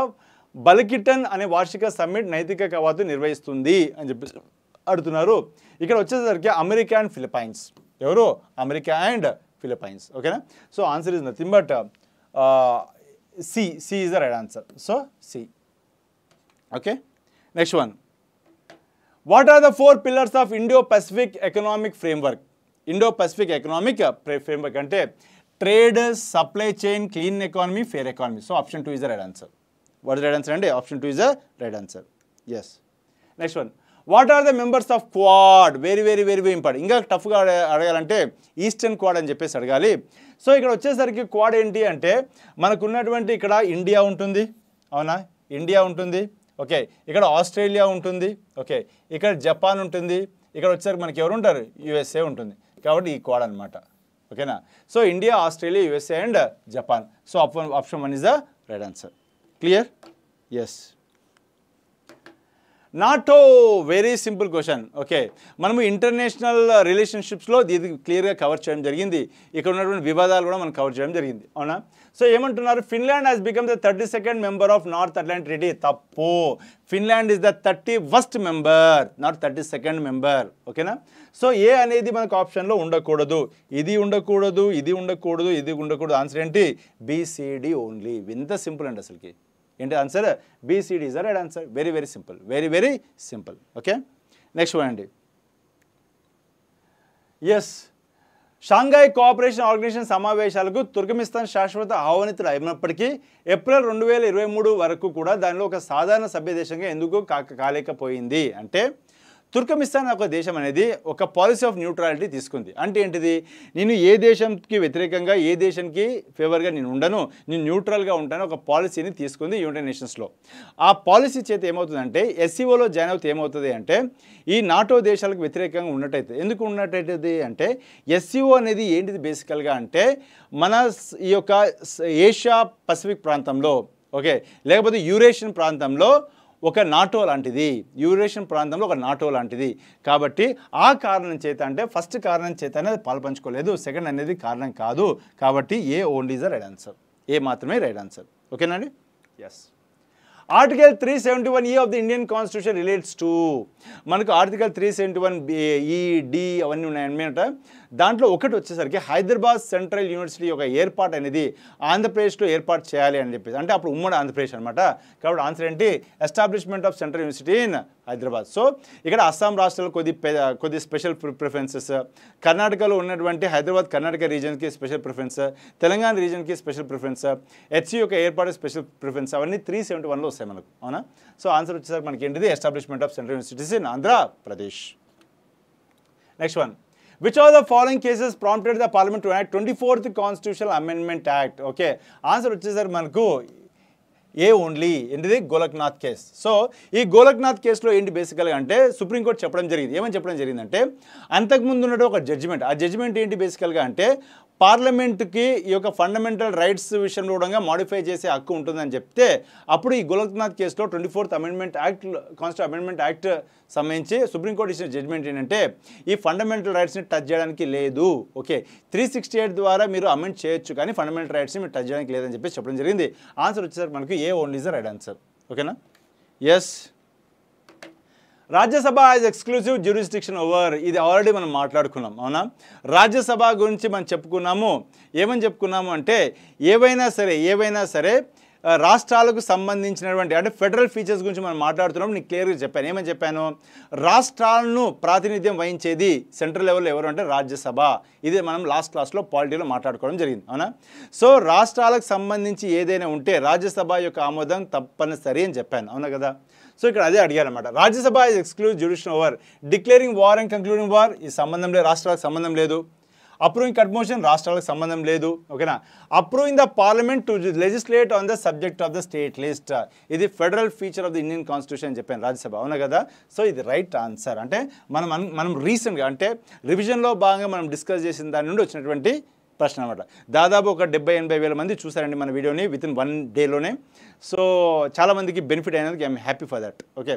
బలికిటన్ అనే వార్షిక సమ్మిట్ నైతిక కవాతు నిర్వహిస్తుంది అని చెప్పి అడుగుతున్నారు ఇక్కడ వచ్చేసరికి అమెరికా అండ్ ఫిలిపైన్స్ ఎవరు అమెరికా అండ్ ఫిలిపైన్స్ ఓకేనా so answer is nothing but C C is the right answer so C okay next one what are the four pillars of Indo Pacific economic framework Indo Pacific economic framework అంటే trade supply chain clean economy fair economy so option two is the right answer what is right answer అండి option two is the right answer yes next one what are the members of Quad very very very very important ఇంకా టఫ్గా అడగాలంటే ఈస్టర్న్ క్వాడ్ అని చెప్పేసి అడగాలి సో ఇక్కడ వచ్చేసరికి క్వాడ్ ఏంటి అంటే మనకున్నటువంటి ఇక్కడ ఇండియా ఉంటుంది అవునా ఇండియా ఉంటుంది ఓకే ఇక్కడ ఆస్ట్రేలియా ఉంటుంది ఓకే ఇక్కడ జపాన్ ఉంటుంది ఇక్కడ వచ్చేసరికి మనకి ఎవరు ఉంటారు యుఎస్ఏ ఉంటుంది కాబట్టి ఈ క్వాడ్ అనమాట ఓకేనా so India Australia USA and Japan so option one is the right answer clear yes NATO very simple question okay మనము ఇంటర్నేషనల్ రిలేషన్షిప్స్లో ఇది క్లియర్గా కవర్ చేయడం జరిగింది ఇక్కడ ఉన్నటువంటి వివాదాలు కూడా మనం కవర్ చేయడం జరిగింది అవునా సో ఏమంటున్నారు Finland has become the thirty second member of North Atlantic treaty తప్పు Finland is the thirty first member not thirty second member ఓకేనా సో ఏ అనేది మనకు ఆప్షన్లో ఉండకూడదు ఇది ఉండకూడదు ఇది ఉండకూడదు ఇది ఉండకూడదు ఆన్సర్ ఏంటి బీసీడీ ఓన్లీ ఇంత సింపుల్ అండి అసలుకి ఏంటి answer BCD is the right answer very very simple very very simple okay next చూడండి అండి ఎస్ షాంఘాయ్ కోఆపరేషన్ ఆర్గనైజేషన్ సమావేశాలకు తుర్కమిస్తాన్ శాశ్వత ఆహ్వానితులు అయినప్పటికీ ఏప్రిల్ రెండు వేల ఇరవై మూడు వరకు కూడా దానిలో ఒక సాధారణ సభ్య దేశంగా ఎందుకు కాక కాలేకపోయింది అంటే తుర్కమిస్తాన్ ఒక దేశం అనేది ఒక పాలసీ ఆఫ్ న్యూట్రాలిటీ తీసుకుంది అంటే ఏంటిది నేను ఏ దేశంకి వ్యతిరేకంగా ఏ దేశానికి ఫేవర్గా నేను ఉండను నేను న్యూట్రల్గా ఉంటాను ఒక పాలసీని తీసుకుంది యునైటెడ్ నేషన్స్లో ఆ పాలసీ చేత ఏమవుతుందంటే ఎస్సీఓలో e జాయిన్ అవుతే ఏమవుతుంది అంటే ఈ నాటో దేశాలకు వ్యతిరేకంగా ఉన్నట్టయితే ఎందుకు ఉన్నట్టయితే అంటే ఎస్సీఓ e అనేది ఏంటిది బేసికల్గా అంటే మన ఈ యొక్క ఏషియా పసిఫిక్ ప్రాంతంలో ఓకే లేకపోతే యూరేషియన్ ప్రాంతంలో ఒక నాటో లాంటిది యూరేషన్ ప్రాంతంలో ఒక నాటో లాంటిది కాబట్టి ఆ కారణం చేత అంటే ఫస్ట్ కారణం చేత అనేది పాల్పంచుకోలేదు సెకండ్ అనేది కారణం కాదు కాబట్టి A only is right answer A మాత్రమే రైట్ ఆన్సర్ ఓకేనండి yes article three seventy one E of the Indian constitution relates to మనకు article three seventy one E D e, అవన్నీ ఉన్నాయన్నమాట దాంట్లో ఒకటి వచ్చేసరికి హైదరాబాద్ సెంట్రల్ యూనివర్సిటీ యొక్క ఏర్పాటు అనేది ఆంధ్రప్రదేశ్లో ఏర్పాటు చేయాలి అని చెప్పేసి అంటే అప్పుడు ఉమ్మడి ఆంధ్రప్రదేశ్ అనమాట కాబట్టి ఆన్సర్ ఏంటి establishment of central university in Hyderabad so ఇక్కడ అస్సాం రాష్ట్రాలు కొద్ది కొద్ది స్పెషల్ ప్రిఫరెన్సెస్ కర్ణాటకలో ఉన్నటువంటి Hyderabad Karnataka రీజన్కి special preference Telangana రీజన్కి special preference HC యొక్క ఏర్పాటు స్పెషల్ ప్రిఫరెన్స్ అవన్నీ త్రీ సెవెంటీ వన్లో వస్తాయి మనకు అవునా సో ఆన్సర్ వచ్చేసరికి మనకి ఏంటిది establishment of central universities in Andhra Pradesh next one which of the following cases prompted the parliament act twenty fourth constitution amendment act okay answer వచ్చేసరికి మనకు ఏ ఓన్లీ ఏంటిది గోలక్నాథ్ కేస్ సో ఈ గోలక్నాథ్ కేసులో ఏంటి బేసికల్గా అంటే సుప్రీంకోర్టు చెప్పడం జరిగింది ఏమని చెప్పడం జరిగిందంటే అంతకుముందు ఉన్నట్టు ఒక జడ్జిమెంట్ ఆ జడ్జిమెంట్ ఏంటి బేసికల్గా అంటే పార్లమెంటుకి ఈ యొక్క ఫండమెంటల్ రైట్స్ విషయంలో కూడా మాడిఫై చేసే హక్కు ఉంటుందని చెప్తే అప్పుడు ఈ గోలక్నాథ్ కేసులో ట్వంటీ ఫోర్త్ అమెండ్మెంట్ యాక్ట్ కాన్స్టిట్యూ అమెండ్మెంట్ యాక్ట్ సంబంధించి సుప్రీంకోర్టు ఇచ్చిన జడ్జ్మెంట్ ఏంటంటే ఈ ఫండమెంటల్ రైట్స్ని టచ్ చేయడానికి లేదు ఓకే త్రీ సిక్స్టీ ఎయిట్ ద్వారా మీరు అమెండ్ చేయొచ్చు కానీ ఫండమెంటల్ రైట్స్ని మీరు టచ్ చేయడానికి లేదని చెప్పేసి చెప్పడం జరిగింది ఆన్సర్ వచ్చేసరికి మనకి ఏ ఓన్లీ ద రైట్ ఆన్సర్ ఓకేనా yes Rajya Sabha as exclusive jurisdiction over ఇది ఆల్రెడీ మనం మాట్లాడుకున్నాం అవునా రాజ్యసభ గురించి మనం చెప్పుకున్నాము ఏమని చెప్పుకున్నాము అంటే ఏవైనా సరే ఏవైనా సరే రాష్ట్రాలకు సంబంధించినటువంటి అంటే ఫెడరల్ ఫీచర్స్ గురించి మనం మాట్లాడుతున్నాం నేను క్లియర్గా చెప్పాను ఏమని చెప్పాను రాష్ట్రాలను ప్రాతినిధ్యం వహించేది సెంట్రల్ లెవెల్లో ఎవరు అంటే రాజ్యసభ ఇది మనం లాస్ట్ క్లాస్లో పాలిటీలో మాట్లాడుకోవడం జరిగింది అవునా సో రాష్ట్రాలకు సంబంధించి ఏదైనా ఉంటే రాజ్యసభ యొక్క ఆమోదం తప్పనిసరి అని చెప్పాను అవునా కదా సో ఇక్కడ అదే అడిగారనమాట Rajya Sabha is exclude జ్యుడిషన్ over declaring war and concluding war ఈ సంబంధం లేదు రాష్ట్రాలకు సంబంధం లేదు అప్రూవింగ్ కన్మోషన్ రాష్ట్రాలకు సంబంధం లేదు ఓకేనా approving the parliament to legislate on the subject of the state list ఇది federal feature of the Indian constitution అని చెప్పాను రాజ్యసభ అవునా కదా సో ఇది రైట్ ఆన్సర్ అంటే మనం మనం రీసెంట్గా అంటే రివిజన్లో భాగంగా మనం డిస్కస్ చేసిన దాని నుండి వచ్చినటువంటి ప్రశ్న అనమాట దాదాపు ఒక డెబ్బై ఎనభై వేల మంది చూసారండి మన వీడియోని విత్ ఇన్ వన్ డేలోనే సో చాలామందికి బెనిఫిట్ అయినందుకు I'm happy for that okay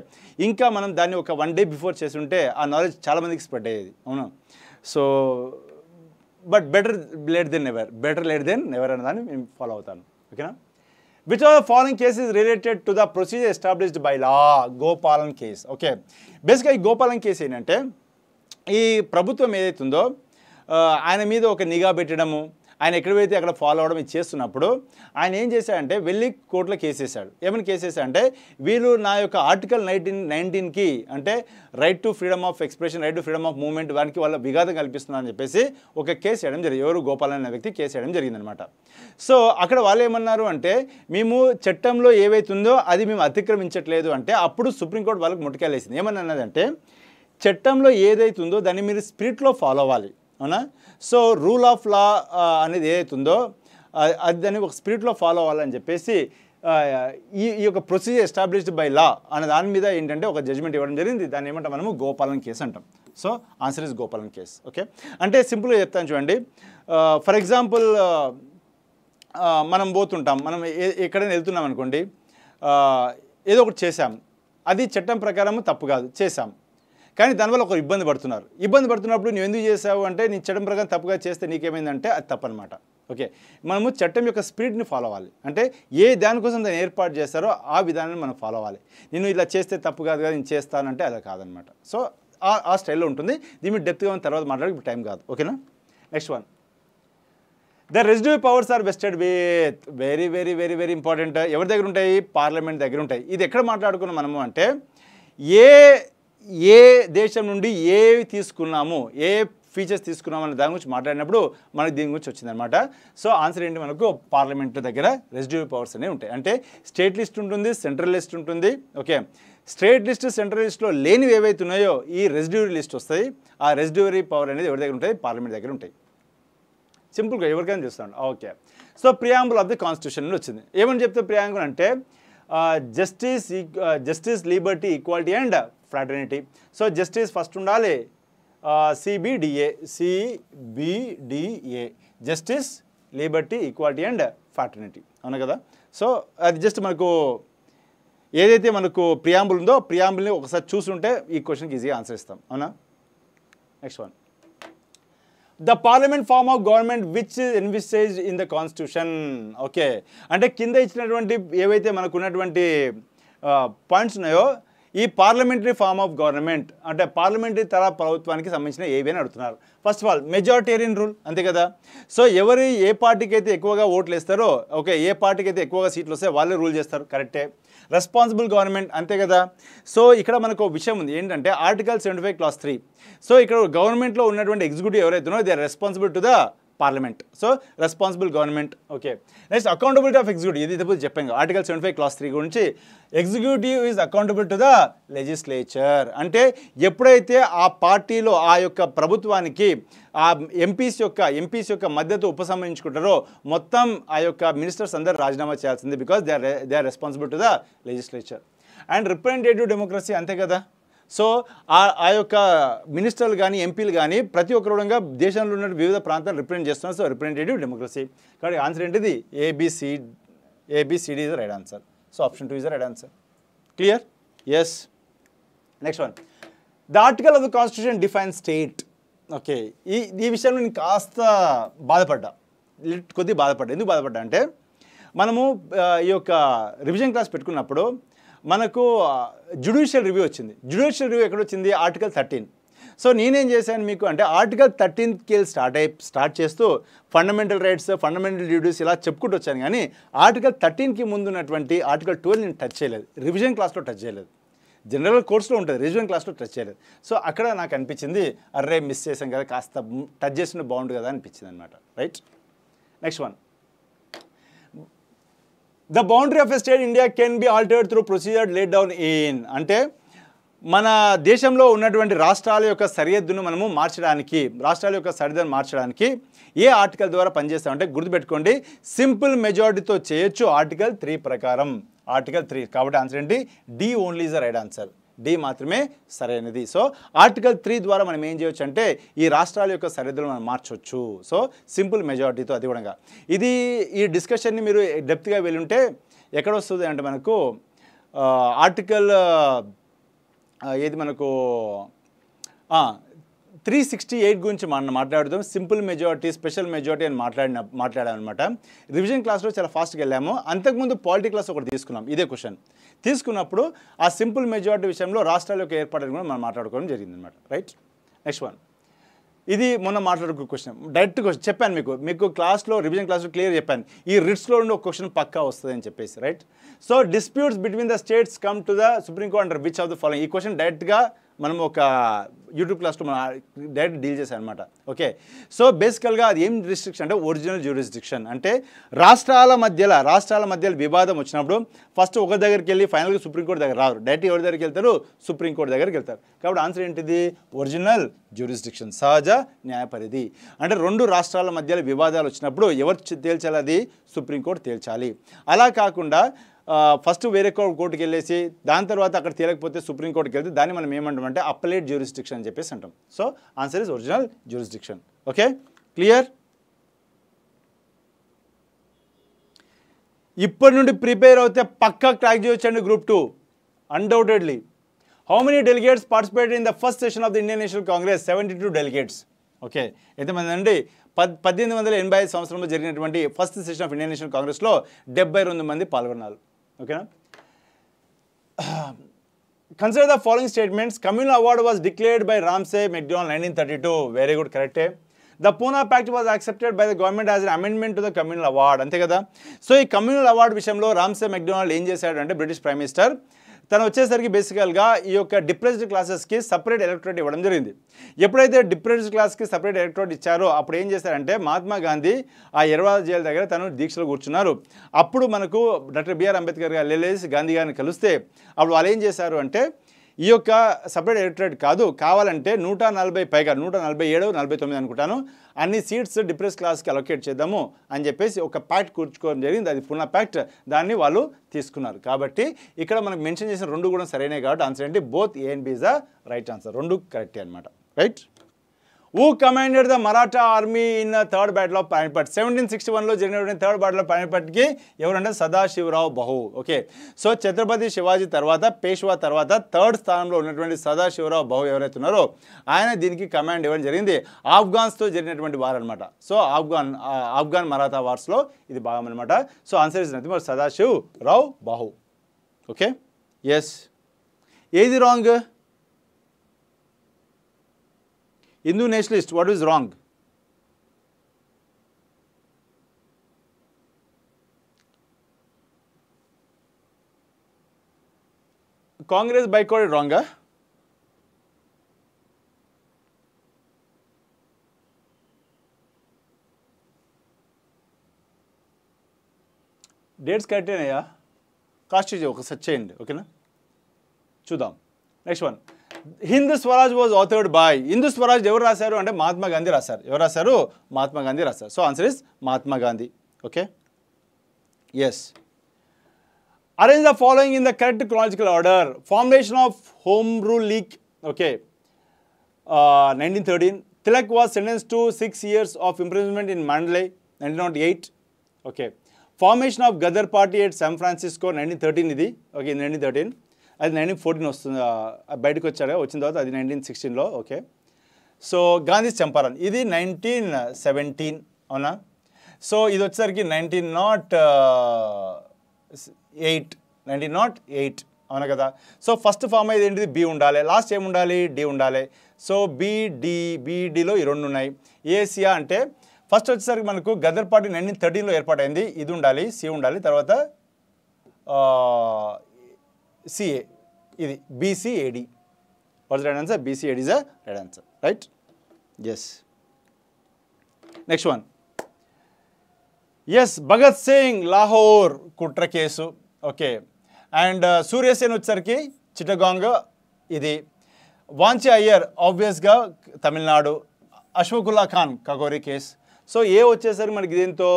ఇంకా మనం దాన్ని ఒక వన్ డే బిఫోర్ చేస్తుంటే ఆ నాలెడ్జ్ చాలామందికి స్ప్రెడ్ అయ్యేది అవును so but better late than ever better late than ever అనే దాన్ని మేము ఫాలో అవుతాను ఓకేనా which are following case is related to the procedure established by law Gopalan case okay బేసిక్గా ఈ గోపాలన్ కేసు ఏంటంటే ఈ ప్రభుత్వం ఏదైతుందో ఆయన మీద ఒక నిఘా పెట్టడము ఆయన ఎక్కడైతే అక్కడ ఫాలో అవడం చేస్తున్నప్పుడు ఆయన ఏం చేశాడంటే వెళ్ళి కోర్టులో కేసేశాడు ఏమని అంటే వీళ్ళు నా యొక్క ఆర్టికల్ నైన్టీన్ నైన్టీన్కి అంటే right to freedom of expression right to freedom of movement వానికి వాళ్ళ విఘాతం అని చెప్పేసి ఒక కేసు వేయడం జరిగింది ఎవరు గోపాల్ అనే వ్యక్తి కేసు వేయడం జరిగిందనమాట సో అక్కడ వాళ్ళు ఏమన్నారు అంటే మేము చట్టంలో ఏవైతుందో అది మేము అతిక్రమించట్లేదు అంటే అప్పుడు సుప్రీంకోర్టు వాళ్ళకి ముట్టుకెళ్ళేసింది ఏమని అన్నదంటే చట్టంలో ఏదైతుందో దాన్ని మీరు స్పిరిట్లో ఫాలో అవ్వాలి అవునా సో రూల్ ఆఫ్ లా అనేది ఏదైతుందో అది దాన్ని ఒక స్పిరిట్లో ఫాలో అవ్వాలని చెప్పేసి ఈ ఈ యొక్క ప్రొసీజర్ ఎస్టాబ్లిష్డ్ బై లా అనే దాని మీద ఏంటంటే ఒక జడ్జ్మెంట్ ఇవ్వడం జరిగింది దాన్ని ఏమంటే మనము గోపాలన్ కేసు అంటాం so answer is Gopalan case okay అంటే సింపుల్గా చెప్తాను చూడండి ఫర్ ఎగ్జాంపుల్ మనం పోతుంటాం మనం ఎక్కడైనా వెళ్తున్నాం అనుకోండి ఏదో ఒకటి చేశాం అది చట్టం ప్రకారము తప్పు కాదు చేసాం కానీ దానివల్ల ఒక ఇబ్బంది పడుతున్నారు ఇబ్బంది పడుతున్నప్పుడు నువ్వు ఎందుకు చేసావు అంటే నీ చట్టం ప్రకారం తప్పుగా చేస్తే నీకేమైందంటే అది తప్పనమాట ఓకే మనము చట్టం యొక్క స్పీడ్ని ఫాలో అవ్వాలి అంటే ఏ దానికోసం దాన్ని ఏర్పాటు చేస్తారో ఆ విధానాన్ని మనం ఫాలో అవ్వాలి నేను ఇలా చేస్తే తప్పు కాదు కదా నేను చేస్తానంటే అది కాదనమాట సో ఆ స్టైల్లో ఉంటుంది దీని మీద డెప్త్గా ఉన్న తర్వాత మాట్లాడే టైం కాదు ఓకేనా next one the residue powers are vested with very very very very important ఎవరి దగ్గర ఉంటాయి పార్లమెంట్ దగ్గర ఉంటాయి ఇది ఎక్కడ మాట్లాడుకున్నాం మనము అంటే ఏ ఏ దేశం నుండి ఏవి తీసుకున్నాము ఏ ఫీచర్స్ తీసుకున్నాం అనే దాని గురించి మాట్లాడినప్పుడు మనకు దీని గురించి వచ్చిందనమాట సో ఆన్సర్ ఏంటి మనకు పార్లమెంట్ దగ్గర రెజిడ్యూ పవర్స్ అనేవి ఉంటాయి అంటే స్టేట్ లిస్ట్ ఉంటుంది సెంట్రల్ లిస్ట్ ఉంటుంది ఓకే స్టేట్ లిస్ట్ సెంట్రల్ లిస్ట్లో లేనివి ఏవైతే ఉన్నాయో ఈ రెజిడ్యూరీ లిస్ట్ వస్తాయి ఆ రెజిడ్యూరీ పవర్ అనేది ఎవరి దగ్గర ఉంటుంది పార్లమెంట్ దగ్గర ఉంటాయి సింపుల్గా ఎవరికైనా చూస్తాను okay so preamble of the constitution వచ్చింది ఏమని చెప్తే ప్రియాంబుల్ అంటే justice justice liberty equality and fraternity so justice first ఉండాలి CBDA CBDA justice liberty equality and fraternity అవును కదా సో అది జస్ట్ మనకు ఏదైతే మనకు ప్రియాంబుల్ ఉందో ప్రియాంబుల్ని ఒకసారి చూసుంటే ఈ క్వశ్చన్కి ఈజీగా ఆన్సర్ ఇస్తాం అవునా next one the parliament form of government which envisage in the constitution okay అంటే కింద ఇచ్చినటువంటి ఏవైతే మనకు ఉన్నటువంటి పాయింట్స్ ఉన్నాయో ఈ పార్లమెంటరీ ఫామ్ ఆఫ్ గవర్నమెంట్ అంటే పార్లమెంటరీ తరా ప్రభుత్వానికి సంబంధించిన ఏవి అని అడుగుతున్నారు first of all majoritarian rule అంతే కదా సో ఎవరు ఏ పార్టీకి అయితే ఎక్కువగా ఓట్లు వేస్తారో ఓకే ఏ పార్టీకి అయితే ఎక్కువగా సీట్లు వస్తే వాళ్ళే రూల్ చేస్తారు కరెక్టే రెస్పాన్సిబుల్ గవర్నమెంట్ అంతే కదా సో ఇక్కడ మనకు విషయం ఉంది ఏంటంటే article seventy five clause three so ఇక్కడ గవర్నమెంట్లో ఉన్నటువంటి ఎగ్జిక్యూటివ్ ఎవరైతేనో they are responsible to the parliament so responsible government okay next accountability of executive ఇది ఇప్పుడు చెప్పాను article seventy five clause three గురించి executive is accountable to the legislature అంటే ఎప్పుడైతే ఆ పార్టీలో ఆ యొక్క ప్రభుత్వానికి ఆ ఎంపీస్ యొక్క ఎంపీస్ యొక్క మద్దతు ఉపసంహరించుకుంటారో మొత్తం ఆ యొక్క మినిస్టర్స్ అందరూ రాజీనామా చేయాల్సింది because they are they are responsible to the legislature and representative democracy అంతే కదా సో ఆ యొక్క మినిస్టర్లు కానీ ఎంపీలు కానీ ప్రతి ఒక్కరుగా దేశంలో ఉన్న వివిధ ప్రాంతాలు రిప్రజెంట్ చేస్తున్నారు సో రిప్రజెంటేటివ్ డెమోక్రసీ కాబట్టి ఆన్సర్ ఏంటిది ABC ABCD is right answer so option two is right answer clear yes next one the article of the constitution define state okay ఈ ఈ విషయంలో నేను కాస్త బాధపడ్డా కొద్దిగా బాధపడ్డా ఎందుకు బాధపడ్డా అంటే మనము ఈ యొక్క రివిజన్ క్లాస్ పెట్టుకున్నప్పుడు మనకు జ్యుడిషియల్ రివ్యూ వచ్చింది జ్యుడిషియల్ రివ్యూ ఎక్కడ వచ్చింది ఆర్టికల్ థర్టీన్ సో నేనేం చేశాను మీకు అంటే ఆర్టికల్ థర్టీన్ కేల్ స్టార్ట్ అయి స్టార్ట్ చేస్తూ ఫండమెంటల్ రైట్స్ ఫండమెంటల్ డ్యూటీస్ ఇలా చెప్పుకుంటూ వచ్చాను కానీ ఆర్టికల్ థర్టీన్కి ముందు ఉన్నటువంటి ఆర్టికల్ ట్వెల్వ్ నేను టచ్ చేయలేదు రివిజన్ క్లాస్లో టచ్ చేయలేదు జనరల్ కోర్స్లో ఉంటుంది రివిజన్ క్లాస్లో టచ్ చేయలేదు సో అక్కడ నాకు అనిపించింది అర్రే మిస్ చేసాం కదా కాస్త టచ్ చేసిన బాగుండు కదా అనిపించింది అనమాట right next one the boundary of a state India can be altered through procedure laid down in అంటే మన దేశంలో ఉన్నటువంటి రాష్ట్రాల యొక్క సరిహద్దును మనము మార్చడానికి రాష్ట్రాల యొక్క సరిహద్దును మార్చడానికి ఏ ఆర్టికల్ ద్వారా పనిచేస్తామంటే గుర్తుపెట్టుకోండి సింపుల్ మెజారిటీతో చేయొచ్చు ఆర్టికల్ త్రీ ప్రకారం ఆర్టికల్ త్రీ కాబట్టి ఆన్సర్ ఏంటి D only is right answer D మాత్రమే సరైనది సో ఆర్టికల్ త్రీ ద్వారా మనం ఏం చేయొచ్చు అంటే ఈ రాష్ట్రాల యొక్క సరిహద్దులు మనం మార్చవచ్చు సో సింపుల్ మెజారిటీతో అది కూడా ఇది ఈ డిస్కషన్ని మీరు డెప్త్గా వెళ్ళుంటే ఎక్కడ వస్తుంది అంటే మనకు ఆర్టికల్ ఏది మనకు త్రీ సిక్స్టీ ఎయిట్ గురించి మనం మాట్లాడుతాం సింపుల్ మెజారిటీ స్పెషల్ మెజారిటీ అని మాట్లాడిన మాట్లాడామన్నమాట రివిజన్ క్లాస్లో చాలా ఫాస్ట్గా వెళ్ళాము అంతకుముందు పాలిటీ క్లాస్ ఒకటి తీసుకున్నాం ఇదే క్వశ్చన్ తీసుకున్నప్పుడు ఆ సింపుల్ మెజారిటీ విషయంలో రాష్ట్రాల యొక్క ఏర్పాటు కూడా మనం మాట్లాడుకోవడం జరిగింది అనమాట రైట్ నెక్స్ట్ వన్ ఇది మొన్న మాట్లాడుకు క్వశ్చన్ డైరెక్ట్ క్వశ్చన్ చెప్పాను మీకు మీకు క్లాస్లో రివిజన్ క్లాస్లో క్లియర్ చెప్పాను ఈ రిట్స్లో ఉండే ఒక క్వశ్చన్ పక్కా వస్తుంది అని చెప్పేసి right so disputes between the states come to the supreme court under which of the following ఈ క్వశ్చన్ డైరెక్ట్గా మనం ఒక యూట్యూబ్ క్లాస్లో మనం డైరెక్ట్ డీల్ చేశాం అనమాట ఓకే సో బేసికల్గా అది ఏం రిస్ట్రిక్షన్ అంటే ఒరిజినల్ జ్యూరిస్డిక్షన్ అంటే రాష్ట్రాల మధ్యలో రాష్ట్రాల మధ్యలో వివాదం వచ్చినప్పుడు ఫస్ట్ ఒక దగ్గరికి వెళ్ళి ఫైనల్గా సుప్రీంకోర్టు దగ్గర రారు డైరెక్ట్ ఎవరి దగ్గరికి వెళ్తారు సుప్రీంకోర్టు దగ్గరికి వెళ్తారు కాబట్టి ఆన్సర్ ఏంటిది ఒరిజినల్ జ్యూరిస్డిక్షన్ సహజ న్యాయపరిధి అంటే రెండు రాష్ట్రాల మధ్యలో వివాదాలు వచ్చినప్పుడు ఎవరు తేల్చాలి అది సుప్రీంకోర్టు తేల్చాలి అలా కాకుండా ఫస్ట్ వేరే కోర్టుకి వెళ్ళేసి దాని తర్వాత అక్కడ తీరకపోతే సుప్రీంకోర్టుకి వెళ్తే దాన్ని మనం ఏమంటామంటే అప్లైడ్ జ్యూరిస్టిక్షన్ అని చెప్పేసి అంటాం so answer is original jurisdiction okay clear ఇప్పటి నుండి ప్రిపేర్ అవుతే పక్కా క్రాక్ చేయొచ్చండి group two undoubtedly how many delegates participate in the first session of the Indian National Congress seventy two delegates okay ఎంతమంది అండి పద్ పద్దెనిమిది వందల ఎనభై ఐదు సంవత్సరంలో జరిగినటువంటి first session of Indian National కాంగ్రెస్లో డెబ్బై రెండు మంది పాల్గొన్నారు ఓకేనా consider the following statements communal award was declared by Ramsay MacDonald nineteen thirty two very good కరెక్టే the Poona pact was accepted by the government as an amendment to the communal award అంతే కదా సో ఈ కమ్యూనల్ అవార్డు విషయంలో రామ్సే మెక్డొనాల్డ్ ఏం చేశాడు అంటే బ్రిటిష్ ప్రైమ్ మినిస్టర్ తను వచ్చేసరికి బేసికల్గా ఈ యొక్క డిప్రెస్డ్ క్లాసెస్కి సపరేట్ ఎలక్ట్రోడ్ ఇవ్వడం జరిగింది ఎప్పుడైతే డిప్రెస్డ్ క్లాస్కి సపరేట్ ఎలక్ట్రోడ్ ఇచ్చారో అప్పుడు ఏం చేశారంటే మహాత్మా గాంధీ ఆ ఎర్వాల జైలు దగ్గర తను దీక్షలో కూర్చున్నారు అప్పుడు మనకు డాక్టర్ బిఆర్ అంబేద్కర్ గారు ఎల్ఎల్ఎస్ గాంధీ గారిని కలిస్తే అప్పుడు వాళ్ళు ఏం చేశారు అంటే ఈ యొక్క సపరేట్ ఎలక్టరేట్ కాదు కావాలంటే నూట నలభై పైగా నూట నలభై ఏడు నలభై తొమ్మిది అనుకుంటాను అన్ని సీట్స్ డిప్రెస్ క్లాస్కి అలొకేట్ చేద్దాము అని చెప్పేసి ఒక ప్యాక్ట్ కూర్చుకోవడం జరిగింది అది పునః ప్యాక్ట్ దాన్ని వాళ్ళు తీసుకున్నారు కాబట్టి ఇక్కడ మనకు మెన్షన్ చేసిన రెండు కూడా సరైనవి కాబట్టి ఆన్సర్ ఏంటి both A and the right answer రెండు కరెక్టే అనమాట right who commanded the Maratha army in the third battle seventeen sixty వన్లో జరిగినటువంటి థర్డ్ బ్యాటిల్ ఆఫ్ పానిపట్కి ఎవరంటే సదాశివరావు బహు ఓకే సో ఛత్రపతి శివాజీ తర్వాత పేష్వా తర్వాత థర్డ్ స్థానంలో ఉన్నటువంటి సదాశివరావు బహు ఎవరైతే ఉన్నారో ఆయన దీనికి కమాండ్ ఇవ్వడం జరిగింది ఆఫ్ఘాన్స్తో జరిగినటువంటి వార్ అనమాట సో ఆఫ్ఘాన్ ఆఫ్ఘాన్ మరాఠా వార్స్లో ఇది భాగం అనమాట so answer is nothing Sadashiv Rao Bhau okay yes ఏది wrong Hindu nationalist, what is wrong? Congress ಬೈಕೋಡಿ ರಾಂಗ డేట్స్ కరెక్టేనయ్యా కాస్ట్ చేయ ఒక సెట్ చేయండి ఓకేనా చూద్దాం next one Hind Swaraj was authored by Hind Swaraj ఎవరు రాశారు అంటే మహాత్మా గాంధీ రాశారు ఎవరు రాశారు మహాత్మా గాంధీ రాశారు so answer is Mahatma Gandhi okay yes arrange the following in the correct chronological order formation of home rule league okay nineteen thirteen Tilak was sentence to six years of imprisonment in Mandalay nineteen nought eight okay formation of Ghadar party at San Francisco nineteen thirteen ఇది ఓకే నైన్టీన్ థర్టీన్ అది నైన్టీన్ ఫోర్టీన్ వస్తుంది బయటకు వచ్చాడు వచ్చిన తర్వాత అది నైన్టీన్ సిక్స్టీన్లో ఓకే సో గాంధీ చంపారన్ ఇది నైన్టీన్ సెవెంటీన్ అవునా సో ఇది వచ్చేసరికి nineteen nought eight nineteen nought eight అవునా కదా సో ఫస్ట్ ఫామ్ అయితే ఏంటిది బి ఉండాలి లాస్ట్ ఏమి ఉండాలి డి ఉండాలి సో బిడి బీడీలో ఈ రెండు ఉన్నాయి ఏసియా అంటే ఫస్ట్ వచ్చేసరికి మనకు గదర్ పార్టీ నైన్టీన్ థర్టీన్లో ఏర్పాటైంది ఇది ఉండాలి సి ఉండాలి తర్వాత సిఏ ఇది BCAD what right answer BCAD is a right answer right yes next one yes Bhagat Singh Lahore కుట్ర కేసు ఓకే అండ్ సూర్యసేన్ వచ్చేసరికి చిట్టగాంగ్ ఇది వాంచి అయ్యర్ ఆబ్వియస్గా తమిళనాడు అశోకుల్లా ఖాన్ కగోరీ కేస్ సో ఏ వచ్చేసరికి మనకి దీంతో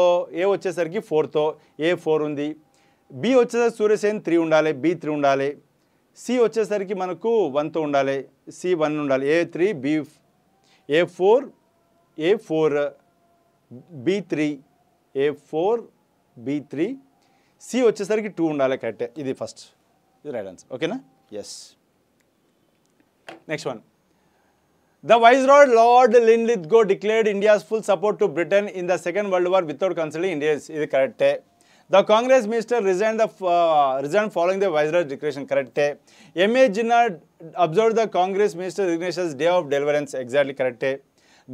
ఏ వచ్చేసరికి ఫోర్తో ఏ ఫోర్ ఉంది బి వచ్చేసరికి సూర్యసేన్ త్రీ ఉండాలి బి త్రీ ఉండాలి సి వచ్చేసరికి మనకు వన్తో ఉండాలి సి వన్ ఉండాలి ఏ త్రీ బి ఏ ఫోర్ ఏ ఫోర్ బి త్రీ ఏ ఫోర్ బి త్రీ సి వచ్చేసరికి టూ ఉండాలి కరెక్టే ఇది ఫస్ట్ ఇది రైట్ ఆన్సర్ ఓకేనా yes next one the వైజ్రాడ్ lord లిన్లిత్ go declared India's full support to Britain in the second world war without consulting Indians ఇది కరెక్టే the Congress minister resign the resign following the viceroy declaration కరెక్టే MA Jinnah observe the Congress minister resignations day of deliverance exactly కరెక్టే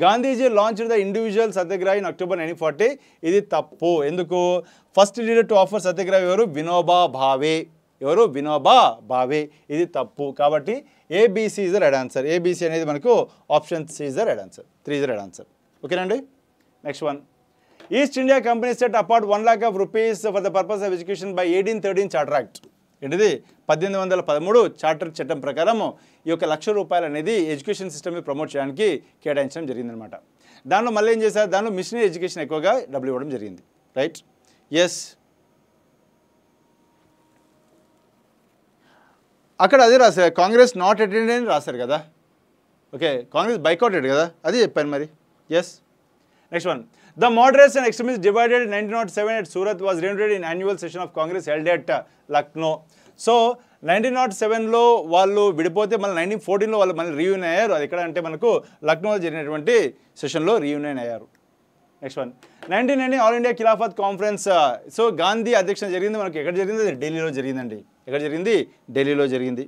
Gandhiji launch the individual satyagraha in October nineteen forty ఇది తప్పు ఎందుకు first leader to offer satyagraha ఎవరు వినోబా భావే ఎవరు వినోబా భావే ఇది తప్పు కాబట్టి ABC is the answer ABC అనేది మనకు ఆప్షన్ సీజర్ is the answer three is the answer ఓకేనండి next one East India Company set apart one lock of rupees for the purpose of education by eighteen thirteen charter act ఏంటిది పద్దెనిమిది వందల పదమూడు చార్టర్ చట్టం ప్రకారం ఈ యొక్క లక్ష రూపాయలు అనేది ఎడ్యుకేషన్ సిస్టమ్ని ప్రమోట్ చేయడానికి కేటాయించడం జరిగిందనమాట దానిలో మళ్ళీ ఏం చేశారు దానిలో మిషనరీ ఎడ్యుకేషన్ ఎక్కువగా డబ్బులు ఇవ్వడం జరిగింది రైట్ ఎస్ అక్కడ అదే రాశారు కాంగ్రెస్ నాట్ అటెండ్ అని రాశారు కదా ఓకే కాంగ్రెస్ బైకౌటెడ్ కదా అది చెప్పాను మరి yes next one The moderates and extremists divided in 1907 at Surat was rendered in annual session of Congress held at uh, Lucknow. So, nineteen nought సెవెన్లో వాళ్ళు విడిపోతే మళ్ళీ నైన్టీన్ ఫోర్టీన్లో వాళ్ళు మళ్ళీ రీయూన్ అయ్యారు అది ఎక్కడ అంటే మనకు లక్నోలో జరిగినటువంటి సెషన్లో రీయూనియన్ అయ్యారు next one nineteen ninety all India Khilafat conference so Gandhi అధ్యక్షణ జరిగింది మనకు ఎక్కడ జరిగింది ఢిల్లీలో జరిగిందండి ఎక్కడ జరిగింది ఢిల్లీలో జరిగింది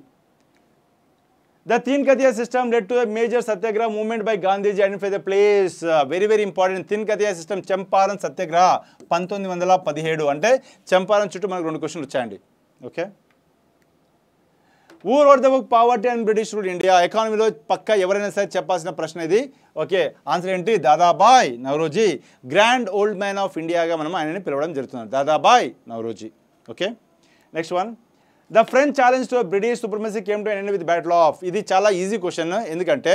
the Thin Kathya system led to a major satyagraha movement by Gandhiji identified the place. Very uh, very, very important. Thin Kathya system, Champaran satyagraha, అంటే చంపారం చుట్టూ మనకు రెండు క్వశ్చన్లు వచ్చాయండి okay who wrote the book poverty and British rule India ఎకానమీలో పక్క ఎవరైనా సరే చెప్పాల్సిన ప్రశ్న ఇది ఓకే ఆన్సర్ ఏంటి Dadabhai Naoroji grand old man of ఇండియాగా మనం ఆయనని పిలవడం జరుగుతున్నారు Dadabhai Naoroji okay next one the French challenge to British supremacy came to end with battle of ఇది చాలా ఈజీ క్వశ్చన్ ఎందుకంటే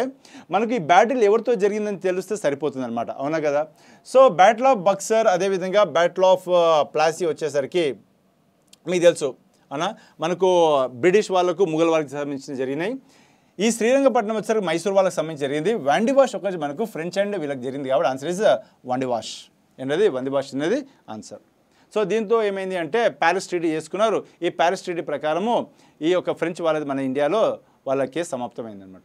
మనకు ఈ బ్యాటిల్ ఎవరితో జరిగిందని తెలిస్తే సరిపోతుంది అనమాట అవునా కదా సో బ్యాటిల్ ఆఫ్ బక్సర్ అదేవిధంగా బ్యాటిల్ ఆఫ్ ప్లాసీ వచ్చేసరికి మీకు తెలుసు అవునా మనకు బ్రిటిష్ వాళ్ళకు ముగల్ వాళ్ళకి సంబంధించిన జరిగినాయి ఈ శ్రీరంగపట్నం వచ్చేసరికి మైసూర్ వాళ్ళకి సంబంధించి జరిగింది వాండివాష్ ఒకటి మనకు ఫ్రెంచ్ అండ్ వీళ్ళకి జరిగింది కాబట్టి ఆన్సర్ ఇస్ వాండివాష్ ఏంటది వాష్ అనేది ఆన్సర్ సో దీంతో ఏమైంది అంటే ప్యారిస్ ట్రీటీ చేసుకున్నారు ఈ ప్యారిస్ ట్రీటీ ప్రకారము ఈ యొక్క ఫ్రెంచ్ వాళ్ళది మన ఇండియాలో వాళ్ళ కేసు సమాప్తమైందనమాట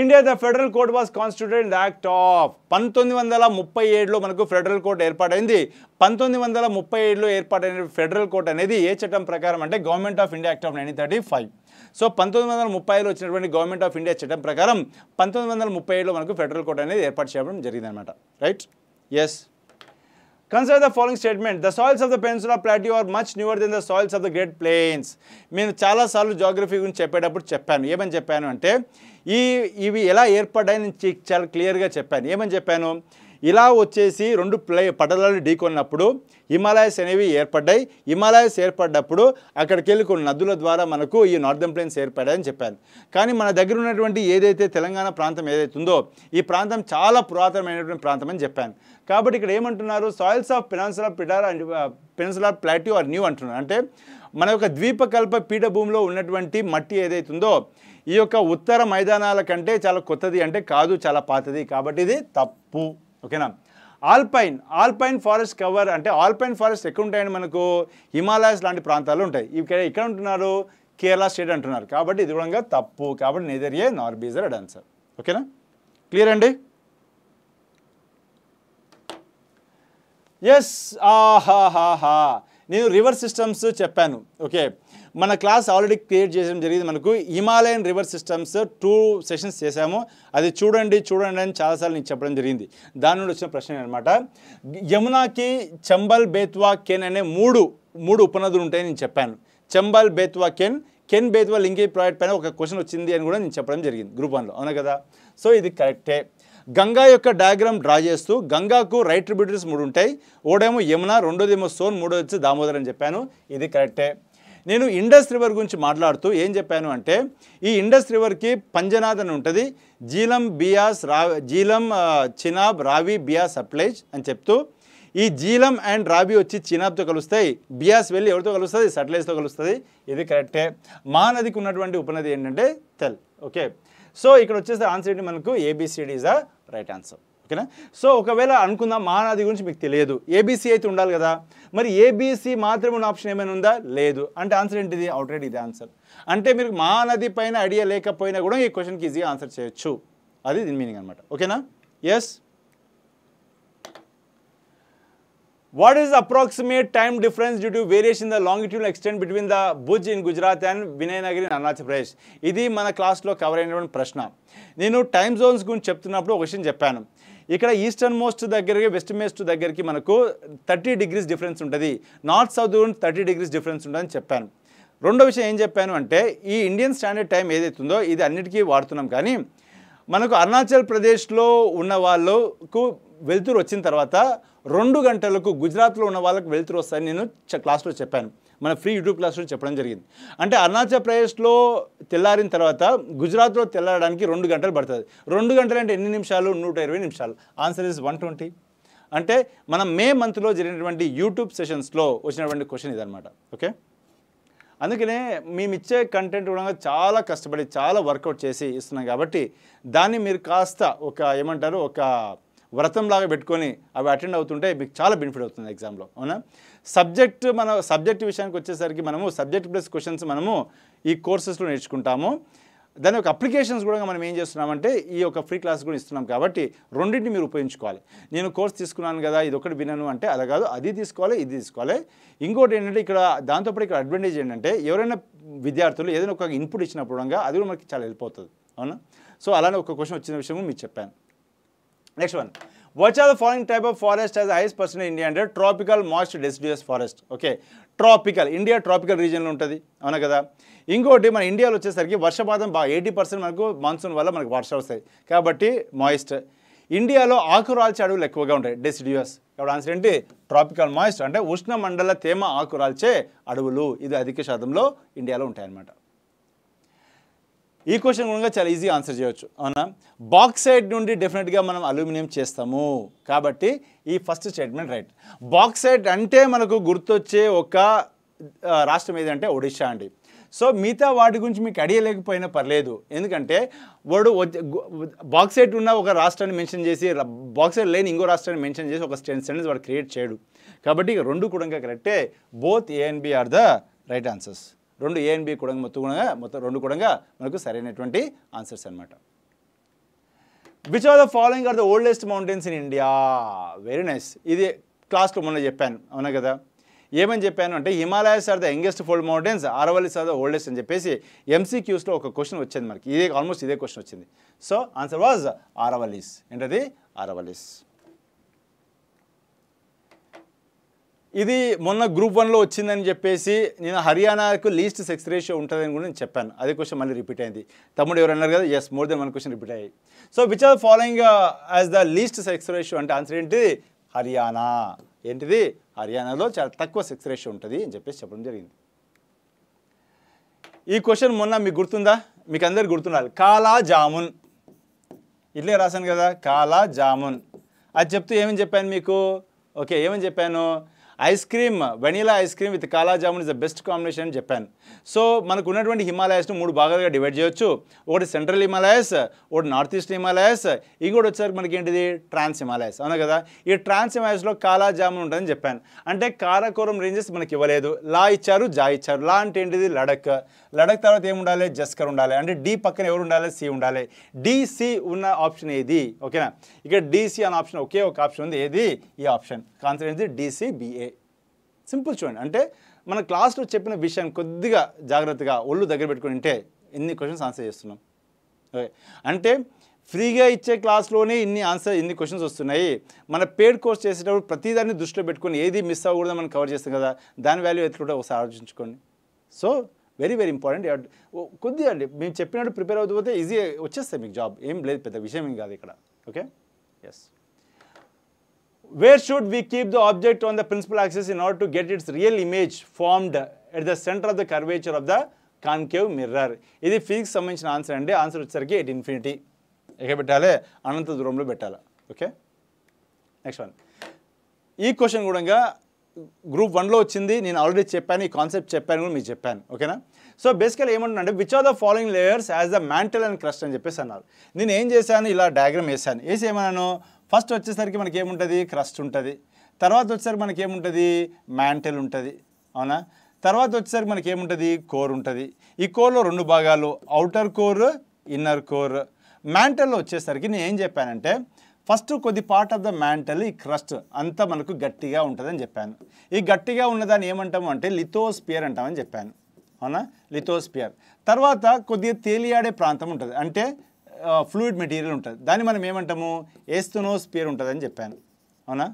India the federal court was constituted in act of పంతొమ్మిది వందల ముప్పై ఏడులో మనకు ఫెడరల్ కోర్ట్ ఏర్పాటైంది పంతొమ్మిది వందల ముప్పై ఏడులో ఏర్పాటైన ఫెడరల్ కోర్ట్ అనేది ఏ చట్టం ప్రకారం అంటే government of India act of nineteen thirty five so పంతొమ్మిది వందల ముప్పై ఐదులో వచ్చినటువంటి గవర్నమెంట్ ఆఫ్ ఇండియా చట్టం ప్రకారం పంతొమ్మిది వందల ముప్పై ఏడులో మనకు ఫెడరల్ కోర్ట్ అనేది ఏర్పాటు చేయడం జరిగిందనమాట right yes consider the following statement the soils of the peninsula plateau are much newer then the soils of the great plains నేను చాలాసార్లు జాగ్రఫీ గురించి చెప్పేటప్పుడు చెప్పాను ఏమని చెప్పాను అంటే ఈ ఇవి ఎలా ఏర్పడ్డాయని చాలా క్లియర్గా చెప్పాను ఏమని చెప్పాను ఇలా వచ్చేసి రెండు ప్లే పడవలు ఢీకొన్నప్పుడు హిమాలయస్ అనేవి ఏర్పడ్డాయి హిమాలయస్ ఏర్పడ్డప్పుడు అక్కడికి వెళ్ళి కొన్ని నదుల ద్వారా మనకు ఈ నార్దర్న్ ప్లేన్స్ ఏర్పడాయని చెప్పారు కానీ మన దగ్గర ఉన్నటువంటి ఏదైతే తెలంగాణ ప్రాంతం ఏదైతుందో ఈ ప్రాంతం చాలా పురాతనమైనటువంటి ప్రాంతం అని చెప్పాను కాబట్టి ఇక్కడ ఏమంటున్నారు సాయిల్స్ ఆఫ్ ఆఫ్ పిడార్ and of plateau are new అంటున్నారు అంటే మన యొక్క ద్వీపకల్ప పీఠభూమిలో ఉన్నటువంటి మట్టి ఏదైతుందో ఈ యొక్క ఉత్తర మైదానాల కంటే చాలా కొత్తది అంటే కాదు చాలా పాతది కాబట్టి ఇది తప్పు ఓకేనా ఆల్పైన్ ఆల్పైన్ ఫారెస్ట్ కవర్ అంటే ఆల్పైన్ ఫారెస్ట్ ఎక్కడ ఉంటాయని మనకు హిమాలయాస్ లాంటి ప్రాంతాలు ఉంటాయి ఇక్కడ ఎక్కడ ఉంటున్నారు కేరళ స్టేట్ అంటున్నారు కాబట్టి ఇది కూడా తప్పు కాబట్టి నేదర్ ఏ నార్ బీజర్ అడ్ ఆన్సర్ ఓకేనా క్లియర్ అండి ఎస్ ఆహాహాహా నేను రివర్ సిస్టమ్స్ చెప్పాను ఓకే మన క్లాస్ ఆల్రెడీ క్రియేట్ చేయడం జరిగింది మనకు Himalayan river systems two sessions చేశాము అది చూడండి చూడండి అని చాలాసార్లు నేను చెప్పడం జరిగింది దాని నుండి వచ్చిన ప్రశ్న అనమాట యమునాకి చంబల్ బేత్వా కెన్ అనే మూడు మూడు ఉపనదులు ఉంటాయని నేను చెప్పాను చంబల్ బేత్వా కెన్ కెన్ బేత్వా లింగే ప్రాజెక్ట్ పైన ఒక క్వశ్చన్ వచ్చింది అని కూడా నేను చెప్పడం జరిగింది గ్రూప్ వన్లో అవునా కదా సో ఇది కరెక్టే గంగా యొక్క డయాగ్రామ్ డ్రా చేస్తూ గంగాకు రైట్ ట్రిబ్యూటరీస్ మూడు ఉంటాయి ఓడేమో యమున రెండోదేమో సోన్ మూడోది దామోదర్ అని చెప్పాను ఇది కరెక్టే నేను ఇండస్ రివర్ గురించి మాట్లాడుతూ ఏం చెప్పాను అంటే ఈ ఇండస్ రివర్కి పంజనాథన్ అని ఉంటుంది జీలం బియాస్ రా జీలం చినాబ్ రావి బియాస్ సప్లైజ్ అని చెప్తూ ఈ జీలం అండ్ రాబీ వచ్చి చినాబ్తో కలుస్తాయి బియాస్ వెళ్ళి ఎవరితో కలుస్తుంది సట్లైజ్తో కలుస్తుంది ఇది కరెక్టే మహానదికి ఉన్నటువంటి ఉపనది ఏంటంటే తెల్ ఓకే సో ఇక్కడ వచ్చేసి ఆన్సర్ ఏంటి మనకు A B C D is the right answer ఓకేనా సో ఒకవేళ అనుకుందాం మహానది గురించి మీకు తెలియదు ఏబీసీ అయితే ఉండాలి కదా మరి ఏబీసీ మాత్రమే ఉన్న ఆప్షన్ ఏమైనా ఉందా లేదు అంటే ఆన్సర్ ఏంటిది అవుట్రైట్ ఇది ఆన్సర్ అంటే మీరు మహానది పైన ఐడియా లేకపోయినా కూడా ఈ క్వశ్చన్కి ఈజీగా ఆన్సర్ చేయొచ్చు అది దీని మీనింగ్ అనమాట ఓకేనా yes what is approximate time difference due to variation the longitude extend between the Bhuj in Gujarat and Vinayanagar in Arunachal Pradesh ఇది మన క్లాస్లో కవర్ అయినటువంటి ప్రశ్న నేను టైం జోన్స్ గురించి చెప్తున్నప్పుడు ఒక విషయం చెప్పాను ఇక్కడ ఈస్టర్న్ మోస్ట్ దగ్గరికి వెస్ట్ మోస్ట్ దగ్గరికి మనకు థర్టీ డిగ్రీస్ డిఫరెన్స్ ఉంటుంది north south thirty degrees difference ఉంటుందని చెప్పాను రెండో విషయం ఏం చెప్పాను అంటే ఈ ఇండియన్ స్టాండర్డ్ టైం ఏదైతుందో ఇది అన్నిటికీ వాడుతున్నాం కానీ మనకు అరుణాచల్ ప్రదేశ్లో ఉన్న వాళ్ళకు వెలుతురు వచ్చిన తర్వాత రెండు గంటలకు గుజరాత్లో ఉన్న వాళ్ళకు వెలుతురు వస్తాయని నేను క్లాస్లో చెప్పాను మన ఫ్రీ యూట్యూబ్ క్లాస్లో చెప్పడం జరిగింది అంటే అరుణాచల్ ప్రదేశ్లో తెల్లారిన తర్వాత గుజరాత్లో తెల్లారడానికి రెండు గంటలు పడుతుంది రెండు గంటలు అంటే ఎన్ని నిమిషాలు నూట ఇరవై నిమిషాలు ఆన్సర్ ఇస్ వన్ ట్వంటీ అంటే మనం మే మంత్లో జరిగినటువంటి యూట్యూబ్ సెషన్స్లో వచ్చినటువంటి క్వశ్చన్ ఇదనమాట ఓకే అందుకనే మేము ఇచ్చే కంటెంట్ కూడా చాలా కష్టపడి చాలా వర్కౌట్ చేసి ఇస్తున్నాం కాబట్టి దాన్ని మీరు కాస్త ఒక ఏమంటారు ఒక వ్రతంలాగా పెట్టుకొని అవి అటెండ్ అవుతుంటే మీకు చాలా బెనిఫిట్ అవుతుంది ఎగ్జామ్లో అవునా సబ్జెక్ట్ మన సబ్జెక్ట్ విషయానికి వచ్చేసరికి మనము సబ్జెక్ట్ ప్లస్ క్వశ్చన్స్ మనము ఈ కోర్సెస్లో నేర్చుకుంటాము దాని యొక్క అప్లికేషన్స్ కూడా మనం ఏం చేస్తున్నామంటే ఈ యొక్క ఫ్రీ క్లాస్ కూడా ఇస్తున్నాం కాబట్టి రెండింటిని మీరు ఉపయోగించుకోవాలి నేను కోర్స్ తీసుకున్నాను కదా ఇది ఒకటి వినను అంటే అలా కాదు అది తీసుకోవాలి ఇది తీసుకోవాలి ఇంకోటి ఏంటంటే ఇక్కడ దాంతోపాటు ఇక్కడ అడ్వాంటేజ్ ఏంటంటే ఎవరైనా విద్యార్థులు ఏదైనా ఒక ఇన్పుట్ ఇచ్చినప్పుడు అది కూడా మనకి చాలా హెల్ప్ అవుతుంది అవునా సో అలానే ఒక క్వశ్చన్ వచ్చిన విషయం మీకు చెప్పాను next one which are the following type of forest has highest percent India అంటే tropical moist deciduous forest okay tropical India tropical రీజియన్లో ఉంటుంది అవునా కదా ఇంకోటి మన ఇండియాలో వచ్చేసరికి వర్షపాతం బాగా ఎయిటీ పర్సెంట్ మనకు మాన్సూన్ వల్ల మనకు వర్షాలు వస్తాయి కాబట్టి మాయిస్ట్ ఇండియాలో ఆకురాల్చే అడవులు ఎక్కువగా ఉంటాయి డెసిడ్యూస్ ఇప్పుడు ఆన్సర్ ఏంటి ట్రాపికల్ మాయిస్ట్ అంటే ఉష్ణమండల తేమ ఆకురాల్చే అడవులు ఇది అధిక శాతంలో ఇండియాలో ఉంటాయన్నమాట ఈ క్వశ్చన్ కూడా చాలా ఈజీ ఆన్సర్ చేయవచ్చు అవునా బాక్సైడ్ నుండి డెఫినెట్గా మనం అల్యూమినియం చేస్తాము కాబట్టి ఈ ఫస్ట్ స్టేట్మెంట్ రైట్ బాక్సైడ్ అంటే మనకు గుర్తొచ్చే ఒక రాష్ట్రం ఏదంటే ఒడిశా అండి సో మిగతా వాటి గురించి మీకు అడిగలేకపోయినా పర్లేదు ఎందుకంటే వాడు బాక్సైట్ ఉన్న ఒక రాష్ట్రాన్ని మెన్షన్ చేసి బాక్సైట్ లేని ఇంకో రాష్ట్రాన్ని మెన్షన్ చేసి ఒక స్టెన్ సెంటెన్స్ వాడు క్రియేట్ చేయడు కాబట్టి రెండు కూడా కరెక్టే both A B are the right answers రెండు ఏ అండ్ బి కూడా మొత్తం కూడా మొత్తం రెండు కూడా మనకు సరైనటువంటి ఆన్సర్స్ అనమాట which are the following are the oldest mountains in India very nice ఇది క్లాస్లో మొన్న చెప్పాను అవునా కదా ఏమని చెప్పాను అంటే Himalayas are the youngest fold mountains Aravallis are the oldest అని చెప్పేసి ఎంసీక్యూస్లో ఒక క్వశ్చన్ వచ్చింది మనకి ఇదే ఆల్మోస్ట్ ఇదే క్వశ్చన్ వచ్చింది సో ఆన్సర్ వాజ్ ఆరవల్లిస్ ఏంటది ఆరవల్లిస్ ఇది మొన్న గ్రూప్ వన్లో వచ్చిందని చెప్పేసి నేను హర్యానాకు లీస్ట్ సెక్స్ రేషియో ఉంటుందని కూడా నేను చెప్పాను అదే క్వశ్చన్ మళ్ళీ రిపీట్ అయింది తమ్ముడు ఎవరు అన్నారు కదా yes more then one question repeat అయ్యాయి so which are following as the least sex ratio అంటే ఆన్సర్ ఏంటి హర్యానా ఏంటిది హర్యానాలో చాలా తక్కువ సెక్స్ రేషియో ఉంటుంది అని చెప్పేసి చెప్పడం జరిగింది ఈ క్వశ్చన్ మొన్న మీకు గుర్తుందా మీకు అందరు గుర్తుండాలి కాలా జామున్ ఇట్లే రాశాను కదా కాలా జామున్ అది చెప్తూ ఏమని చెప్పాను మీకు ఓకే ఏమని చెప్పాను ice cream vanilla ice cream with kala jamun is the best combination అని చెప్పాను సో మనకు ఉన్నటువంటి హిమాలయాస్ను మూడు భాగాలుగా డివైడ్ చేయొచ్చు ఒకటి సెంట్రల్ హిమాలయాస్ ఒకటి నార్త్ ఈస్ట్ హిమాలయాస్ ఇంకోటి వచ్చారు మనకి ఏంటిది ట్రాన్స్ హిమాలయాస్ అవునా కదా ఈ ట్రాన్స్ హిమాలయాస్లో కాలా జామున్ ఉంటుందని చెప్పాను అంటే కారకోరం రేంజెస్ మనకి ఇవ్వలేదు లా ఇచ్చారు జా ఇచ్చారు లా అంటే ఏంటిది లడక్ లడక్ తర్వాత ఏముండాలి జస్కర్ ఉండాలి అంటే డి పక్కన ఎవరు ఉండాలి సి ఉండాలి డిసి ఉన్న ఆప్షన్ ఏది ఓకేనా ఇక్కడ డిసి అనే ఆప్షన్ ఒకే ఒక ఆప్షన్ ఉంది ఏది ఈ ఆప్షన్ కాన్సర్ ఏంటి డిసిబిఏ సింపుల్ చూడండి అంటే మన క్లాస్లో చెప్పిన విషయం కొద్దిగా జాగ్రత్తగా ఒళ్ళు దగ్గర పెట్టుకుని ఉంటే ఎన్ని క్వశ్చన్స్ ఆన్సర్ చేస్తున్నాం ఓకే అంటే ఫ్రీగా ఇచ్చే క్లాస్లోనే ఇన్ని ఆన్సర్ ఇన్ని క్వశ్చన్స్ వస్తున్నాయి మన పేడ్ కోర్స్ చేసేటప్పుడు ప్రతిదాన్ని దృష్టిలో పెట్టుకొని ఏది మిస్ అవ్వకూడదు మనం కవర్ చేస్తాం కదా దాని వాల్యూ కూడా ఒకసారి ఆలోచించుకోండి సో వెరీ వెరీ ఇంపార్టెంట్ కొద్దిగా అండి మేము చెప్పినట్టు ప్రిపేర్ అవుతూ ఈజీ వచ్చేస్తాయి మీకు జాబ్ ఏం లేదు పెద్ద విషయం ఏం కాదు ఇక్కడ okay yes where should we keep the object on the principal axis in order to get its real image formed at the center of the curvature of the concave mirror ఇది ఫిజిక్స్ సంబంధించిన ఆన్సర్ అండి ఆన్సర్ వచ్చేసరికి ఎయిట్ ఇన్ఫినిటీ ఎక్కడ పెట్టాలి అనంత దూరంలో పెట్టాలి ఓకే నెక్స్ట్ వన్ ఈ క్వశ్చన్ కూడా గ్రూప్ వన్లో వచ్చింది నేను ఆల్రెడీ చెప్పాను ఈ కాన్సెప్ట్ చెప్పాను కూడా మీకు చెప్పాను ఓకేనా సో బేసికల్ ఏమంటున్నాంటే which are the following layers as the mantle and crust అని చెప్పేసి అన్నారు నేను ఏం చేశాను ఇలా డయాగ్రామ్ వేసాను వేసి ఏమన్నాను ఫస్ట్ వచ్చేసరికి మనకి ఏముంటుంది క్రస్ట్ ఉంటుంది తర్వాత వచ్చేసరికి మనకి ఏముంటుంది మ్యాంటెల్ ఉంటుంది అవునా తర్వాత వచ్చేసరికి మనకి ఏముంటుంది కోర్ ఉంటుంది ఈ కోర్లో రెండు భాగాలు అవుటర్ కోర్ ఇన్నర్ కోర్ మ్యాంటల్లో వచ్చేసరికి నేను ఏం చెప్పానంటే ఫస్ట్ కొద్ది పార్ట్ ఆఫ్ ద మ్యాంటల్ ఈ క్రస్ట్ అంతా మనకు గట్టిగా ఉంటుందని చెప్పాను ఈ గట్టిగా ఉన్నదాన్ని ఏమంటాము అంటే లిథోస్పియర్ అంటామని చెప్పాను అవునా లిథోస్పియర్ తర్వాత కొద్దిగా తేలియాడే ప్రాంతం ఉంటుంది అంటే ఫ్లూయిడ్ మెటీరియల్ ఉంటుంది దాన్ని మనం ఏమంటాము ఏస్తునోస్పియర్ ఉంటుంది అని చెప్పాను అవునా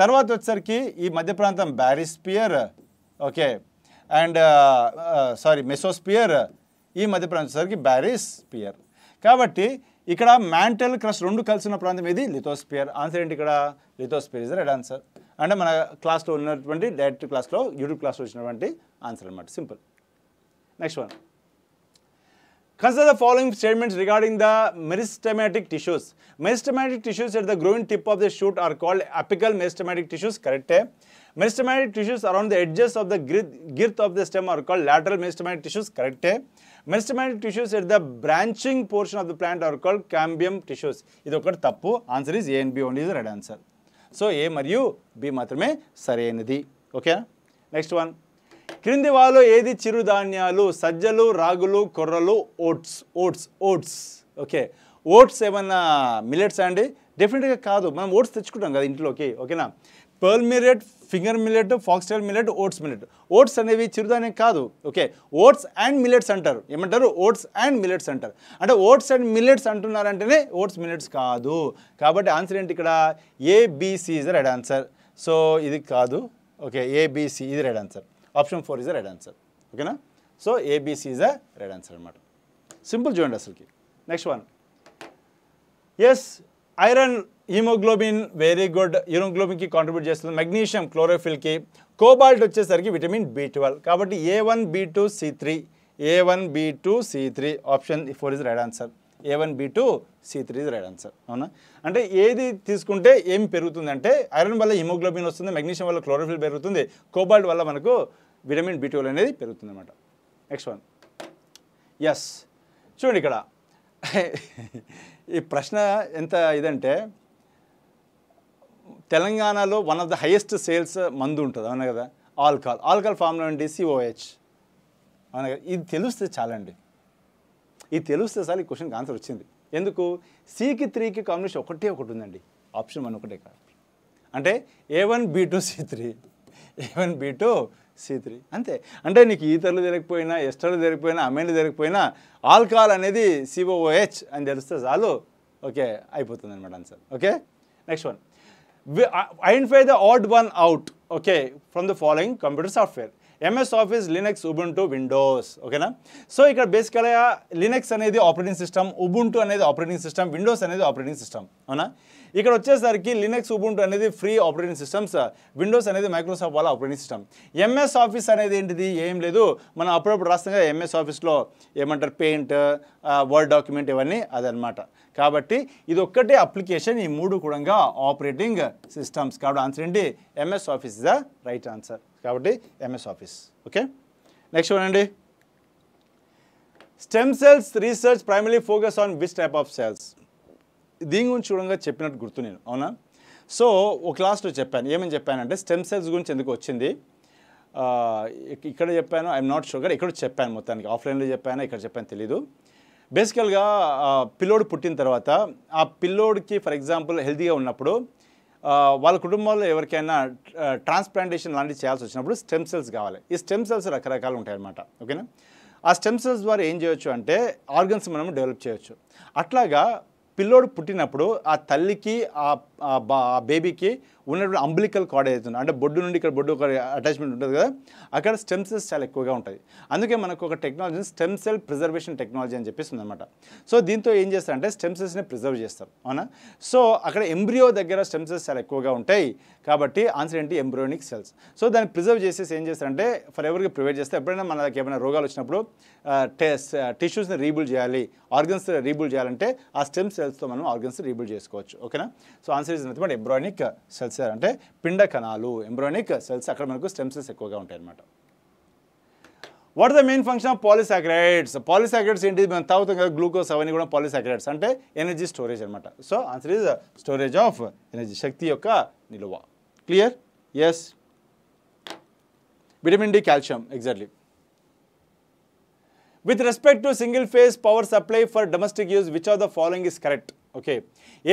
తర్వాత వచ్చేసరికి ఈ మధ్య ప్రాంతం barysphere okay and sorry mesosphere ఈ మధ్య ప్రాంతం వచ్చేసరికి బ్యారిస్పియర్ కాబట్టి ఇక్కడ మ్యాంటల్ క్రస్ రెండు కలిసిన ప్రాంతం ఇది లిథోస్పియర్ ఆన్సర్ ఏంటి ఇక్కడ లిథోస్పియర్ ఇస్ రెడ్ ఆన్సర్ అంటే మన క్లాస్లో ఉన్నటువంటి డైరెక్ట్ క్లాస్లో యూట్యూబ్ క్లాస్లో వచ్చినటువంటి ఆన్సర్ అనమాట simple next one Consider the following statements regarding the meristematic tissues. Meristematic tissues at the growing tip of the shoot are called apical meristematic tissues, correct? Meristematic tissues around the edges of the girth of the stem are called lateral meristematic tissues, correct? Meristematic tissues at the branching portion of the plant are called cambium tissues. This is tappu. Answer is A and B only is the right answer. So, A Mariu, B Matrame, Sarenadi. Okay? Next one. క్రింది వాళ్ళు ఏది చిరుధాన్యాలు సజ్జలు రాగులు కొర్రలు oats oats oats okay oats ఏమన్నా మిలెట్స్ అండి డెఫినెట్గా కాదు మనం ఓట్స్ తెచ్చుకుంటాం కదా ఇంట్లోకి ఓకేనా pearl millet finger millet foxtail millet oats millet oats అనేవి చిరుధాన్యం కాదు ఓకే ఓట్స్ అండ్ మిలెట్స్ అంటారు ఏమంటారు ఓట్స్ అండ్ మిలెట్స్ అంటారు అంటే ఓట్స్ అండ్ మిలెట్స్ అంటున్నారంటేనే ఓట్స్ మిలెట్స్ కాదు కాబట్టి ఆన్సర్ ఏంటి ఇక్కడ ఏబిసి ఇది రైట్ ఆన్సర్ సో ఇది కాదు ఓకే ఏబిసి ఇది right answer option four is the right answer ఓకేనా so A B C is the right answer అనమాట సింపుల్ చూడండి అసలుకి next one yes iron haemoglobin very good హీరోగ్లోబిన్కి కాంట్రిబ్యూట్ చేస్తుంది మెగ్నీషియం క్లోరోఫిల్కి కోబాల్ట్ వచ్చేసరికి విటమిన్ బి ట్వెల్వ్ కాబట్టి A one B two C three A one B two C three option four is right answer A one B two C three is right answer అవునా అంటే ఏది తీసుకుంటే ఏం పెరుగుతుంది అంటే ఐరన్ వల్ల హిమోగ్లోబిన్ వస్తుంది మెగ్నీషియం వల్ల క్లోరోఫిల్ పెరుగుతుంది కోబాల్ట్ వల్ల మనకు విటమిన్ బి అనేది పెరుగుతుంది అనమాట నెక్స్ట్ వన్ ఎస్ చూడండి ఇక్కడ ఈ ప్రశ్న ఎంత ఇదంటే తెలంగాణలో one of the highest sales మందు ఉంటుంది అవునా కదా ఆల్కాల్ ఆల్కాల్ ఫామ్లో అండి సిఓహెచ్ అవునా కదా ఇది తెలిస్తే చాలండి ఇది తెలిస్తే సార్ ఈ క్వశ్చన్కి ఆన్సర్ వచ్చింది ఎందుకు సికి త్రీకి కాంబినేషన్ ఒకటే ఒకటి ఉందండి ఆప్షన్ వన్ ఒకటే కాదు అంటే A one B two C three A one B two C three అంతే అంటే నీకు ఈతర్లు జరిగిపోయినా ఎస్టర్లు జరిగిపోయినా అమెన్లు జరిగిపోయినా ఆల్కహాల్ అనేది సిఓఓహెచ్ అని తెలిస్తే చాలు ఓకే అయిపోతుంది అనమాట answer okay next one identify the odd one out okay from the following computer software MS Office Linux Ubuntu Windows ఓకేనా సో ఇక్కడ బేసికల్గా లినక్స్ అనేది ఆపరేటింగ్ సిస్టమ్ ఉబుంటు అనేది ఆపరేటింగ్ సిస్టమ్ విండోస్ అనేది ఆపరేటింగ్ సిస్టమ్ అవునా ఇక్కడ వచ్చేసరికి లినక్స్ ఉబుంటు అనేది ఫ్రీ ఆపరేటింగ్ సిస్టమ్స్ విండోస్ అనేది మైక్రోసాఫ్ట్ వాళ్ళ ఆపరేటింగ్ సిస్టమ్ ఎంఎస్ ఆఫీస్ అనేది ఏంటిది ఏం లేదు మనం అప్పుడప్పుడు రాస్తాం ఎంఎస్ ఆఫీస్లో ఏమంటారు పెయింట్ వర్డ్ డాక్యుమెంట్ ఇవన్నీ అదనమాట కాబట్టి ఇది ఒక్కటే అప్లికేషన్ ఈ మూడు కూడా ఆపరేటింగ్ సిస్టమ్స్ కాబట్టి ఆన్సర్ ఏంటి MS Office is the right answer కాబట్టి ఎంఎస్ ఆఫీస్ ఓకే నెక్స్ట్ చూడండి stem cells research primary focus on which type of cells దీని గురించి చూడంగా చెప్పినట్టు గుర్తు నేను అవునా సో ఒక క్లాస్లో చెప్పాను ఏమని చెప్పానంటే స్టెమ్ సెల్స్ గురించి ఎందుకు వచ్చింది ఇక్కడ చెప్పాను ఐఎమ్ నాట్ షుగర్ ఇక్కడ చెప్పాను మొత్తానికి ఆఫ్లైన్లో చెప్పాను ఇక్కడ చెప్పాను తెలీదు బేసికల్గా పిల్లోడు పుట్టిన తర్వాత ఆ పిల్లోడికి ఫర్ ఎగ్జాంపుల్ హెల్తీగా ఉన్నప్పుడు వాళ్ళ కుటుంబంలో ఎవరికైనా ట్రాన్స్ప్లాంటేషన్ లాంటివి చేయాల్సి వచ్చినప్పుడు స్టెమ్ సెల్స్ కావాలి ఈ స్టెమ్ సెల్స్ రకరకాలు ఉంటాయన్నమాట ఓకేనా ఆ స్టెమ్ సెల్స్ ద్వారా ఏం చేయొచ్చు అంటే ఆర్గన్స్ మనం డెవలప్ చేయొచ్చు అట్లాగా పిల్లోడు పుట్టినప్పుడు ఆ తల్లికి ఆ బేబీకి ఉన్నటువంటి అంబలికల్ కార్డ్ అవుతుంది అంటే బొడ్డు నుండి ఇక్కడ బొడ్డు ఒక అటాచ్మెంట్ ఉంటుంది కదా అక్కడ స్టెమ్ సెల్స్ చాలా ఎక్కువగా ఉంటాయి అందుకే మనకు ఒక technology stem cell preservation technology అని చెప్పేసి ఉందన్నమాట సో దీంతో ఏం చేస్తారంటే స్టెమ్ సెల్స్ని ప్రిజర్వ్ చేస్తారు అవునా సో అక్కడ ఎంబ్రియో దగ్గర స్టెమ్ సెల్స్ చాలా ఎక్కువగా ఉంటాయి కాబట్టి ఆన్సర్ ఏంటి ఎంబ్రియోనిక్ సెల్స్ సో దాన్ని ప్రిజర్వ్ చేసేసి ఏం చేస్తారంటే ఫర్ ఎవరికి ప్రివైడ్ చేస్తే ఎప్పుడైనా మనకి ఏమైనా రోగాలు వచ్చినప్పుడు టెస్ టిష్యూస్ని రీబుల్ చేయాలి ఆర్గన్స్ రీబుల్ చేయాలంటే ఆ స్టెమ్ సెల్స్ సెల్స్తో మనం ఆర్గన్స్ రీబిల్డ్ చేసుకోవచ్చు ఓకేనా so answer is but embryonic cells అంటే పిండ కణాలు ఎంబ్రాయినిక్ సెల్స్ అక్కడ మనకు స్టెమ్ సెల్స్ ఎక్కువగా ఉంటాయి అనమాట what the main function of polysaccharides polysaccharides ఏంటి మనం తాగుతాం కదా గ్లూకోస్ అవన్నీ కూడా పాలిసాక్రైడ్స్ అంటే ఎనర్జీ స్టోరేజ్ అనమాట so answer is storage of energy శక్తి యొక్క నిలువ clear yes vitamin D calcium exactly with respect to single phase power supply for domestic use which are the following is correct okay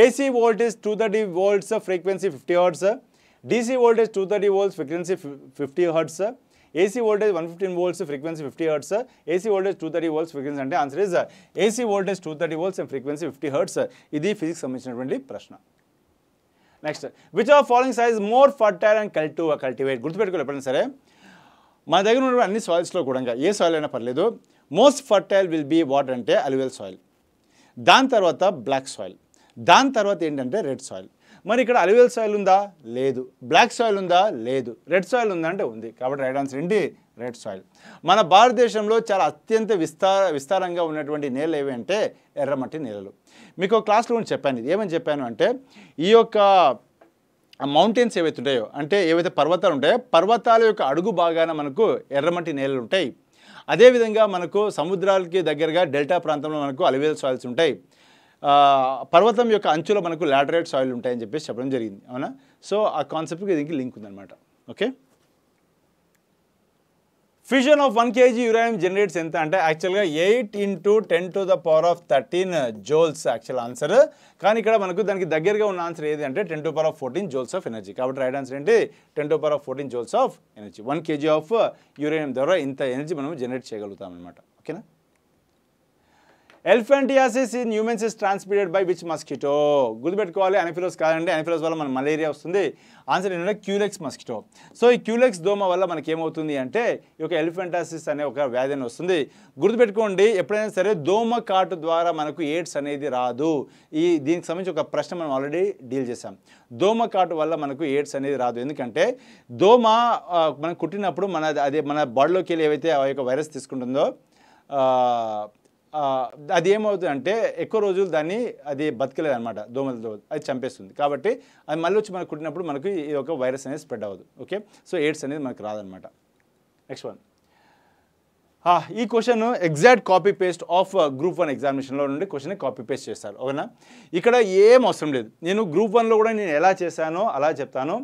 AC voltage two thirty volts frequency fifty hertz DC voltage two thirty volts frequency fifty hertz AC voltage one fifteen volts frequency fifty hertz AC voltage two thirty volts frequency అంటే answer is AC voltage two thirty volts and frequency fifty hertz ఇది ఫిజిక్స్ సంబంధించినటువంటి ప్రశ్న next which are following size more fertile and కల్టి కల్టివేట్ గుర్తుపెట్టుకోవాలి ఎప్పుడైనా సరే మా దగ్గర ఉన్న అన్ని సాయిల్స్లో కూడా ఏ సాయిల్ అయినా పర్లేదు most fertile will be water అంటే అలివెల్ సాయిల్ దాని తర్వాత బ్లాక్ సాయిల్ దాని తర్వాత ఏంటంటే రెడ్ సాయిల్ మరి ఇక్కడ అలివెల్ సాయిల్ ఉందా లేదు బ్లాక్ సాయిల్ ఉందా లేదు రెడ్ సాయిల్ ఉందా అంటే ఉంది కాబట్టి రైట్ ఆన్సర్ ఏంటి రెడ్ సాయిల్ మన భారతదేశంలో చాలా అత్యంత విస్తార విస్తారంగా ఉన్నటువంటి నేలలు ఏవి అంటే ఎర్రమట్టి నేలలు మీకు క్లాస్లో ఉండి చెప్పాను ఇది ఏమని చెప్పాను అంటే ఈ యొక్క మౌంటైన్స్ ఏవైతే ఉంటాయో అంటే ఏవైతే పర్వతాలు ఉంటాయో పర్వతాల యొక్క అడుగు భాగాన మనకు ఎర్రమట్టి నేలలు ఉంటాయి అదేవిధంగా మనకు సముద్రాలకి దగ్గరగా డెల్టా ప్రాంతంలో మనకు అలివేల్ సాయిల్స్ ఉంటాయి పర్వతం యొక్క అంచులో మనకు లాటరేట్ సాయిల్ ఉంటాయని చెప్పేసి చెప్పడం జరిగింది అవునా సో ఆ కాన్సెప్ట్కి దీనికి లింక్ ఉందన్నమాట okay fusion of one kg uranium generates ఎంత అంటే యాక్చువల్గా eight into ten to the power of thirteen joules actual answer కానీ ఇక్కడ మనకు దానికి దగ్గరగా ఉన్న ఆన్సర్ ఏది అంటే ten to power of fourteen joules of energy కాబట్టి రైట్ ఆన్సర్ ఏంటి ten to power of fourteen joules of energy one kg of uranium ద్వారా ఇంత ఎనర్జీ మనం జనరేట్ చేయగలుగుతాం అనమాట ఓకేనా elephantiasis in humans is transmitted by which mosquito గుర్తుపెట్టుకోవాలి అనఫిలోస్ కాదండి అనఫిలోస్ వల్ల మన మలేరియా వస్తుంది ఆన్సర్ ఏంటంటే క్యూలెక్స్ మస్కిటో సో ఈ క్యూలెక్స్ దోమ వల్ల మనకి ఏమవుతుంది అంటే ఈ యొక్క ఎలిఫెంటాసిస్ అనే ఒక వ్యాధి అని వస్తుంది గుర్తుపెట్టుకోండి ఎప్పుడైనా సరే దోమ కాటు ద్వారా మనకు ఎయిడ్స్ అనేది రాదు ఈ దీనికి సంబంధించి ఒక ప్రశ్న మనం ఆల్రెడీ డీల్ చేసాం దోమ కాటు వల్ల మనకు ఎయిడ్స్ అనేది రాదు ఎందుకంటే దోమ మనం కుట్టినప్పుడు మన అదే మన బాడీలోకి వెళ్ళి ఏవైతే ఆ యొక్క వైరస్ తీసుకుంటుందో అది ఏమవుతుందంటే ఎక్కువ రోజులు దాన్ని అది బతకలేదు అనమాట దోమల దోమలు అది చంపేస్తుంది కాబట్టి అది మళ్ళీ వచ్చి మనకు కుట్టినప్పుడు మనకు ఈ ఒక వైరస్ అనేది స్ప్రెడ్ అవ్వదు ఓకే సో ఎయిడ్స్ అనేది మనకు రాదనమాట నెక్స్ట్ వన్ ఈ question exact copy paste of group one ఎగ్జామినేషన్లో నుండి క్వశ్చన్ కాపీ పేస్ట్ చేస్తారు ఓకేనా ఇక్కడ ఏం అవసరం లేదు నేను గ్రూప్ వన్లో కూడా నేను ఎలా చేశానో అలా చెప్తాను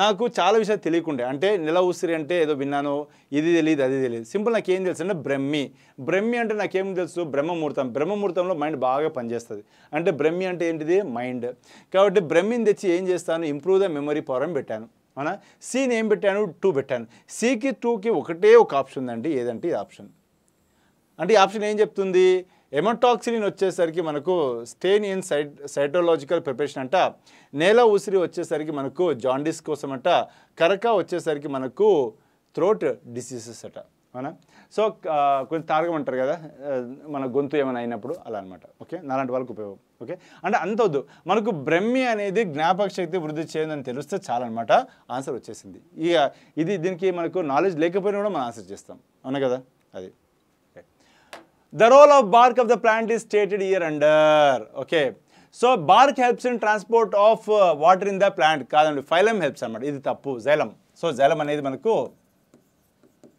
నాకు చాలా విషయాలు తెలియకుండే అంటే నెల ఉసిరి అంటే ఏదో విన్నాను ఇది తెలియదు అది తెలియదు సింపుల్ నాకు ఏం తెలుసు అంటే బ్రహ్మి బ్రహ్మి అంటే నాకేం తెలుసు బ్రహ్మముహూర్తం బ్రహ్మముహూర్తంలో మైండ్ బాగా పనిచేస్తుంది అంటే బ్రహ్మి అంటే ఏంటిది మైండ్ కాబట్టి బ్రహ్మిని తెచ్చి ఏం చేస్తాను ఇంప్రూవ్ ద మెమరీ పవర్ అని పెట్టాను అవునా సీని ఏం పెట్టాను టూ పెట్టాను సీకి టూకి ఒకటే ఒక ఆప్షన్ ఉందండి ఏదంటే ఈ ఆప్షన్ అంటే ఈ ఆప్షన్ ఏం చెప్తుంది ఎమటాక్సిలిన్ వచ్చేసరికి మనకు stain inside cytological preparation అంట నేల ఉసిరి వచ్చేసరికి మనకు జాండీస్ కోసం అంట కరక వచ్చేసరికి మనకు థ్రోట్ డిసీజెస్ అట అవునా సో కొంచెం తారగమంటారు కదా మన గొంతు ఏమైనా అయినప్పుడు అలా అనమాట ఓకే నాలాంటి వాళ్ళకి ఉపయోగం ఓకే అంటే అంత వద్దు మనకు బ్రహ్మి అనేది జ్ఞాపక శక్తి వృద్ధి చేయదని తెలిస్తే చాలన్నమాట ఆన్సర్ వచ్చేసింది ఇక ఇది దీనికి మనకు నాలెడ్జ్ లేకపోయినా కూడా మనం ఆన్సర్ చేస్తాం అవునా కదా అది the role of bark of the plant is stated hereunder okay so bark helps in transport of water in the plant కాదండి phylum హెల్ప్స్ అనమాట ఇది తప్పు జైలం సో జైలం అనేది మనకు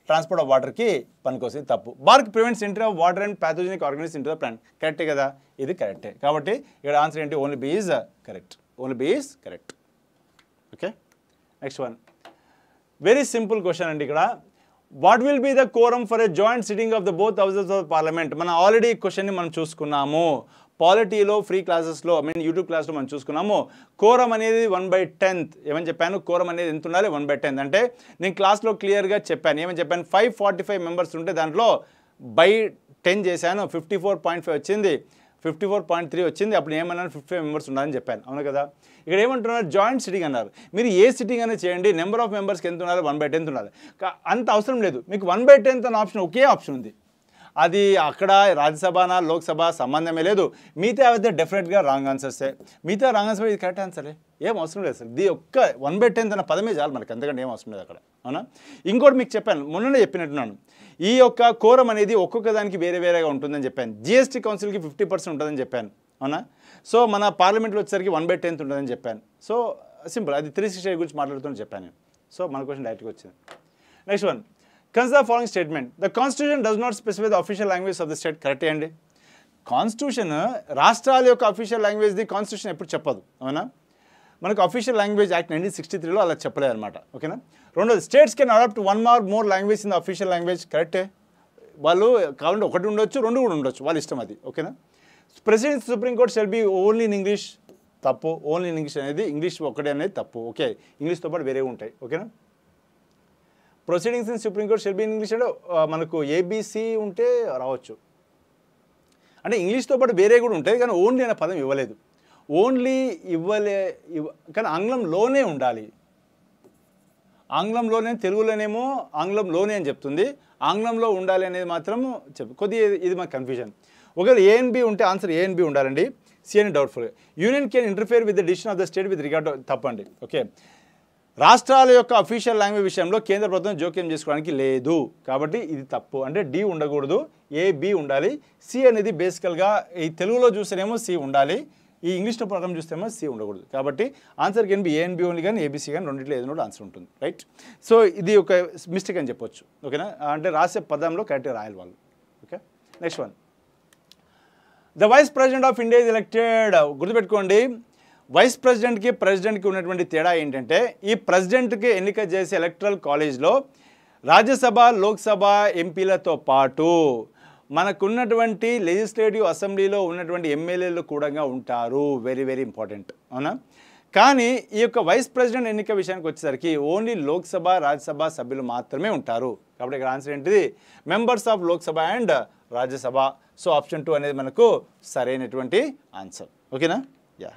ట్రాన్స్పోర్ట్ ఆఫ్ వాటర్కి పనికొస్తుంది తప్పు bark prevents entry of water and pathogenic organisms enter the plant కరెక్టే కదా ఇది కరెక్టే కాబట్టి ఇక్కడ ఆన్సర్ ఏంటి only B is correct only B is correct okay next one very simple question అండి ఇక్కడ what will be the quorum for a joint sitting of the both houses of parliament మనం ఆల్రెడీ క్వశ్చన్ని మనం చూసుకున్నాము పాలిటీలో ఫ్రీ క్లాసెస్లో ఐ మీన్ యూట్యూబ్ క్లాస్లో మనం చూసుకున్నాము కోరం అనేది వన్ బై టెన్త్ ఏమని చెప్పాను కోరం అనేది ఎంత ఉండాలి వన్ బై టెన్త్ అంటే నేను క్లాస్లో క్లియర్గా చెప్పాను ఏమని చెప్పాను ఫైవ్ ఫార్టీ ఫైవ్ మెంబర్స్ ఉంటే దాంట్లో బై టెన్ చేశాను ఫిఫ్టీ ఫోర్ పాయింట్ ఫైవ్ వచ్చింది ఫిఫ్టీ ఫోర్ పాయింట్ త్రీ వచ్చింది అప్పుడు ఏమన్నాను ఫిఫ్టీ ఫైవ్ మెంబర్స్ ఉన్నారని చెప్పాను అవును కదా ఇక్కడ ఏమంటున్నారు జాయింట్ సిటింగ్ అన్నారు మీరు ఏ సిటింగ్ అనేది చేయండి నెంబర్ ఆఫ్ మెంబర్స్కి ఎంత ఉన్నారు వన్ బై టెన్త్ ఉన్నారు అంత అవసరం లేదు మీకు వన్ బై టెన్త్ అనే ఆప్షన్ ఒకే ఆప్షన్ ఉంది అది అక్కడ రాజ్యసభన లోక్సభ సంబంధమే లేదు మిగతా అయితే డెఫినెట్గా రాంగ్ ఆన్సర్స్ మిగతా రాంగ్ ఆన్సర్ ఇది కరెక్ట్ ఆన్సరే ఏం అవసరం లేదు సార్ ది ఒక్క వన్ బై టెన్త్ అన్న పదమే చాలు మనకి ఎందుకంటే ఏం అవసరం లేదు అక్కడ అవునా ఇంకోటి మీకు చెప్పాను మొన్ననే చెప్పినట్టున్నాను ఈ యొక్క కోరం అనేది ఒక్కొక్క దానికి వేరే వేరేగా ఉంటుందని చెప్పాను జిఎస్టీ కౌన్సిల్కి ఫిఫ్టీ పర్సెంట్ ఉంటుందని చెప్పాను అవునా సో మన పార్లమెంట్లో వచ్చేసరికి వన్ బై టెన్త్ ఉంటుందని చెప్పాను సో సింపుల్ అది త్రీ సిక్స్టీ గురించి మాట్లాడుతుందని చెప్పాను నేను సో మన క్వశ్చన్ డైరెక్ట్గా వచ్చింది next one consider following statement the constitution does not specify the official language of the state కరెక్టే అండి కాన్స్టిట్యూషన్ రాష్ట్రాల యొక్క అఫీషియల్ లాంగ్వేజ్ది కాన్స్టిట్యూషన్ ఎప్పుడు చెప్పదు అవునా మనకు official language act nineteen sixty త్రీలో అలా చెప్పలేదు అనమాట ఓకేనా రెండోది states can adopt one more more language in the official language కరెక్టే వాళ్ళు కావాలంటే ఒకటి ఉండొచ్చు రెండు కూడా ఉండొచ్చు వాళ్ళ ఇష్టం అది ఓకేనా president supreme court shall be only in English తప్పు ఓన్లీ ఇన్ ఇంగ్లీష్ అనేది ఇంగ్లీష్ ఒకటే అనేది తప్పు ఓకే ఇంగ్లీష్తో పాటు వేరే ఉంటాయి ఓకేనా proceedings in supreme court shall be in English అంటే మనకు ఏబీసీ ఉంటే రావచ్చు అంటే ఇంగ్లీష్తో పాటు వేరే కూడా ఉంటాయి కానీ ఓన్లీ అనే పదం ఇవ్వలేదు ఓన్లీ ఇవ్వలే ఇవ్వ కానీ ఆంగ్లంలోనే ఉండాలి ఆంగ్లంలోనే తెలుగులోనేమో ఆంగ్లంలోనే అని చెప్తుంది ఆంగ్లంలో ఉండాలి అనేది మాత్రం చెప్ కొద్ది ఇది మాకు కన్ఫ్యూజన్ ఒకవేళ ఏఎన్బి ఉంటే ఆన్సర్ ఏఎన్బి ఉండాలండి C and doubtful union can interfere with the decision of the state with regard తప్పండి ఓకే రాష్ట్రాల యొక్క అఫీషియల్ లాంగ్వేజ్ విషయంలో కేంద్ర ప్రభుత్వం జోక్యం చేసుకోవడానికి లేదు కాబట్టి ఇది తప్పు అంటే డి ఉండకూడదు ఏ బి ఉండాలి సి అనేది బేసికల్గా ఈ తెలుగులో చూస్తేనేమో సి ఉండాలి ఈ ఇంగ్లీష్లో ప్రోగ్రామ్ చూస్తేమో సి ఉండకూడదు కాబట్టి answer can be A and B only కానీ ఏబీసీ కానీ రెండింటిలో ఏదైనా ఆన్సర్ ఉంటుంది రైట్ సో ఇది ఒక మిస్టేక్ అని చెప్పొచ్చు ఓకేనా అంటే రాసే పదంలో కరెక్ట్గా రాయాలి వాళ్ళు okay next one the vice president of India is elected గుర్తుపెట్టుకోండి వైస్ ప్రెసిడెంట్కి ప్రెసిడెంట్కి ఉన్నటువంటి తేడా ఏంటంటే ఈ ప్రెసిడెంట్కి ఎన్నిక చేసే ఎలక్ట్రల్ కాలేజ్లో రాజ్యసభ లోక్సభ ఎంపీలతో పాటు మనకున్నటువంటి లెజిస్లేటివ్ అసెంబ్లీలో ఉన్నటువంటి ఎమ్మెల్యేలు కూడా ఉంటారు వెరీ వెరీ ఇంపార్టెంట్ అవునా కానీ ఈ యొక్క వైస్ ప్రెసిడెంట్ ఎన్నిక విషయానికి వచ్చేసరికి ఓన్లీ లోక్సభ రాజ్యసభ సభ్యులు మాత్రమే ఉంటారు కాబట్టి ఇక్కడ ఆన్సర్ ఏంటిది members of Lok Sabha and Rajya Sabha so option two అనేది మనకు సరైనటువంటి ఆన్సర్ ఓకేనా యా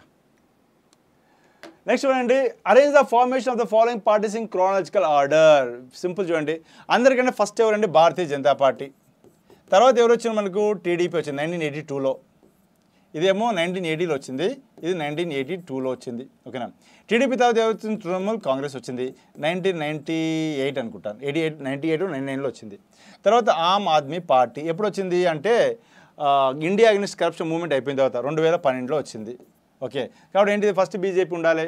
నెక్స్ట్ చూడండి arrange the formation of the following parties in chronological order simple చూడండి అందరికంటే ఫస్ట్ ఎవరండి భారతీయ జనతా పార్టీ తర్వాత ఎవరు వచ్చింది మనకు టీడీపీ వచ్చింది నైన్టీన్ ఎయిటీ టూలో ఇదేమో నైన్టీన్ ఎయిటీలో వచ్చింది ఇది నైన్టీన్ ఎయిటీ టూలో వచ్చింది ఓకేనా టీడీపీ తర్వాత ఏమవుతుంది తృణమూల్ కాంగ్రెస్ వచ్చింది నైన్టీన్ నైంటీ ఎయిట్ అనుకుంటాను eighty eight ninety eight nine నైన్లో వచ్చింది తర్వాత ఆమ్ ఆద్మీ పార్టీ ఎప్పుడు వచ్చింది అంటే ఇండియా అగ్నిస్ట్ కరప్షన్ మూవ్మెంట్ అయిపోయిన తర్వాత రెండు వేల పన్నెండులో వచ్చింది ఓకే కాబట్టి ఏంటిది ఫస్ట్ బీజేపీ ఉండాలి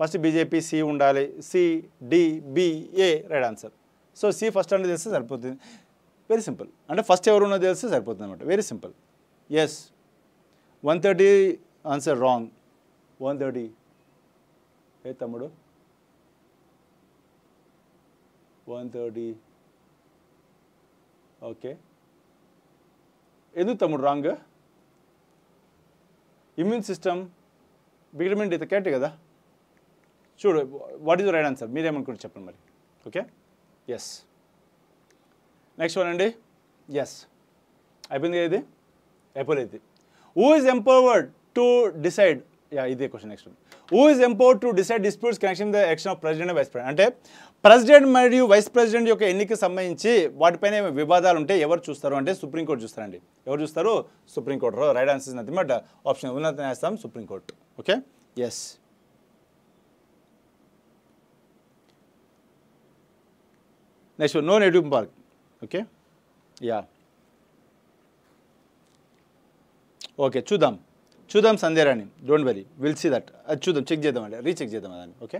ఫస్ట్ బీజేపీ సి ఉండాలి C D right answer so C first అంటే తెలిస్తే సరిపోతుంది వెరీ సింపుల్ అంటే ఫస్ట్ ఎవరున్నో తెలిస్తే సరిపోతుంది అనమాట very simple yes one thirty answer wrong one thirty ఏ తమ్ముడు వన్ థర్టీ ఓకే ఎందుకు తమ్ముడు wrong immune system vitamin D correct కదా చూడు వాట్ ఈజ్ రైట్ ఆన్సర్ మీరేమనుకుంటారు చెప్పండి మరి ఓకే ఎస్ నెక్స్ట్ వన్ అండి ఎస్ అయిపోయింది ఇది అయిపోలేదు who is empowered to decide yeah ఇదే question next who is empowered to decide disputes connection the election of president vice president అంటే ప్రెసిడెంట్ మరియు వైస్ ప్రెసిడెంట్ యొక్క ఎన్నికకు సంబంధించి వాటిపైన వివాదాలు ఉంటే ఎవరు చూస్తారు అంటే సుప్రీంకోర్టు చూస్తారండి ఎవరు చూస్తారు supreme court right answer nothing but option ఉన్నత న్యాయస్థానం supreme court okay yes next no native park okay yeah okay చూద్దాం చూద్దాం సందేరాని don't very will see that అది చూద్దాం చెక్ చేద్దాం అండి రీచెక్ చేద్దాం అదని okay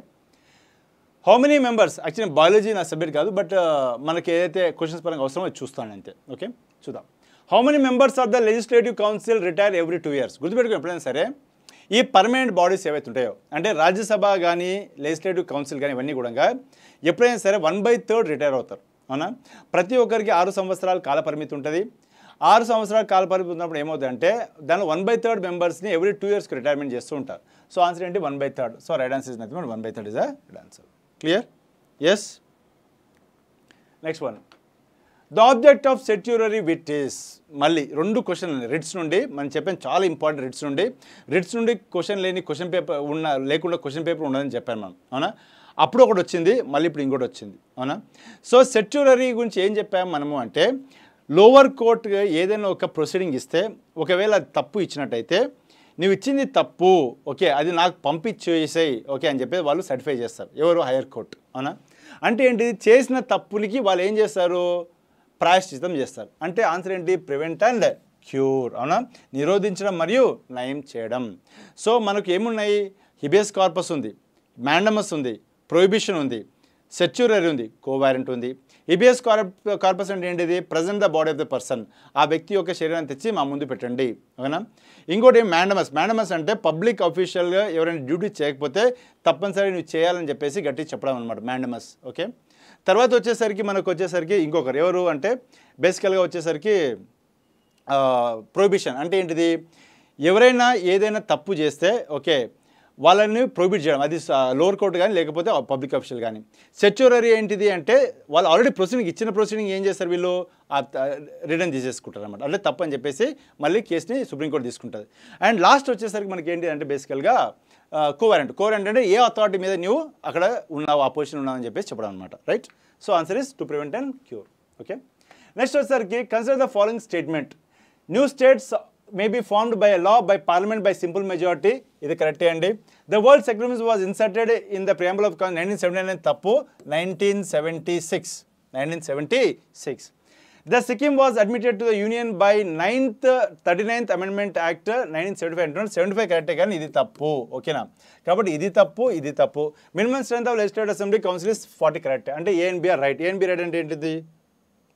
how many members actually biology నా సబ్జెక్ట్ కాదు బట్ uh, మనకి ఏదైతే క్వశ్చన్స్ పరంగా అవసరమో చూస్తాను అంతే ఓకే చూద్దాం how many members of the legislative council retire every two years గుర్తుపెట్టుకుని ఎప్పుడైనా సరే ఈ పర్మనెంట్ బాడీస్ ఏవైతే ఉంటాయో అంటే రాజ్యసభ కానీ లెజిస్లేటివ్ కౌన్సిల్ కానీ ఇవన్నీ కూడా ఎప్పుడైనా సరే వన్ బై థర్డ్ రిటైర్ అవుతారు అవునా ప్రతి ఒక్కరికి ఆరు సంవత్సరాల కాలపరిమితి ఉంటుంది ఆరు సంవత్సరాల కాలపరిమితి ఉన్నప్పుడు ఏమవుతుందంటే దానిలో వన్ బై థర్డ్ మెంబర్స్ని ఎవ్రీ టూ ఇయర్స్కి రిటైర్మెంట్ చేస్తూ ఉంటారు సో ఆన్సర్ ఏంటి one by third so right answer is nothing one by third is right answer clear yes next one the object of certiorari writ is మళ్ళీ రెండు క్వశ్చన్ రిట్స్ నుండి మనం చెప్పాను చాలా ఇంపార్టెంట్ రిట్స్ నుండి రిట్స్ నుండి క్వశ్చన్ లేని క్వశ్చన్ పేపర్ ఉన్న లేకుండా క్వశ్చన్ పేపర్ ఉండదని చెప్పాను మనం అవునా అప్పుడు ఒకటి వచ్చింది మళ్ళీ ఇప్పుడు ఇంకోటి వచ్చింది అవునా సో సెట్యులరీ గురించి ఏం చెప్పాము మనము అంటే లోవర్ కోర్టు ఏదైనా ఒక ప్రొసీడింగ్ ఇస్తే ఒకవేళ అది తప్పు ఇచ్చినట్టయితే నువ్వు ఇచ్చింది తప్పు ఓకే అది నాకు పంపించేసాయి ఓకే అని చెప్పి వాళ్ళు సర్టిఫై చేస్తారు ఎవరు హైయర్ కోర్టు అవునా అంటే ఏంటి చేసిన తప్పులకి వాళ్ళు ఏం చేస్తారు ప్రాయశ్చితం చేస్తారు అంటే ఆన్సర్ ఏంటి ప్రివెంట్ అండ్ క్యూర్ అవునా నిరోధించడం మరియు నయం చేయడం సో మనకు ఏమున్నాయి హిబేస్ కార్పస్ ఉంది మ్యాండమస్ ఉంది ప్రొహిబిషన్ ఉంది సెచ్యూరరీ ఉంది కోవారెంట్ ఉంది ఇబిఎస్ కార్పస్ అంటే ఏంటిది present the body of the person ఆ వ్యక్తి యొక్క శరీరాన్ని తెచ్చి మా ముందు పెట్టండి ఓకేనా ఇంకోటి మ్యాండమస్ మ్యాండమస్ అంటే పబ్లిక్ అఫీషియల్గా ఎవరైనా డ్యూటీ చేయకపోతే తప్పనిసరి నువ్వు చేయాలని చెప్పేసి గట్టి చెప్పడం అనమాట మ్యాండమస్ ఓకే తర్వాత వచ్చేసరికి మనకు వచ్చేసరికి ఇంకొకరు ఎవరు అంటే బేసికల్గా వచ్చేసరికి ప్రొహిబిషన్ అంటే ఏంటిది ఎవరైనా ఏదైనా తప్పు చేస్తే ఓకే వాళ్ళని ప్రొహిబిట్ చేయడం అది లోవర్ కోర్టు కానీ లేకపోతే పబ్లిక్ అఫీషియల్ కానీ సెచ్యురరీ ఏంటిది అంటే వాళ్ళు ఆల్రెడీ ప్రొసీడింగ్ ఇచ్చిన ప్రొసీడింగ్ ఏం చేస్తారు వీళ్ళు రిటర్న్ తీసేసుకుంటారు అనమాట అంటే తప్పని చెప్పేసి మళ్ళీ కేసుని సుప్రీంకోర్టు తీసుకుంటుంది అండ్ లాస్ట్ వచ్చేసరికి మనకి ఏంటి అంటే బేసికల్గా కోవరెంట్ కోవరెంట్ అంటే ఏ అథారిటీ మీద నువ్వు అక్కడ ఉన్నావు ఆ పొజిషన్ ఉన్నావు అని చెప్పేసి చెప్పడం అనమాట right so answer is to prevent and cure okay next వచ్చేసరికి consider the following statement new states may be formed by a by by parliament by ఇది కరెక్టే అండి the world secretaries was inserted in the preamble of nineteen seventy nine తప్పు nineteen seventy six nineteen seventy six the Sikkim was admitted to the union by ninth thirty ninth amendment act nineteen seventy five అంటున్నాడు సెవెంటీ ఫైవ్ కరెక్టే కానీ ఇది తప్పు ఓకేనా కాబట్టి ఇది తప్పు ఇది తప్పు minimum strength of legislative assembly council is forty correct అంటే ఏఎన్బిఆర్ రైట్ ఏఎన్బి రైట్ అంటే ఏంటిది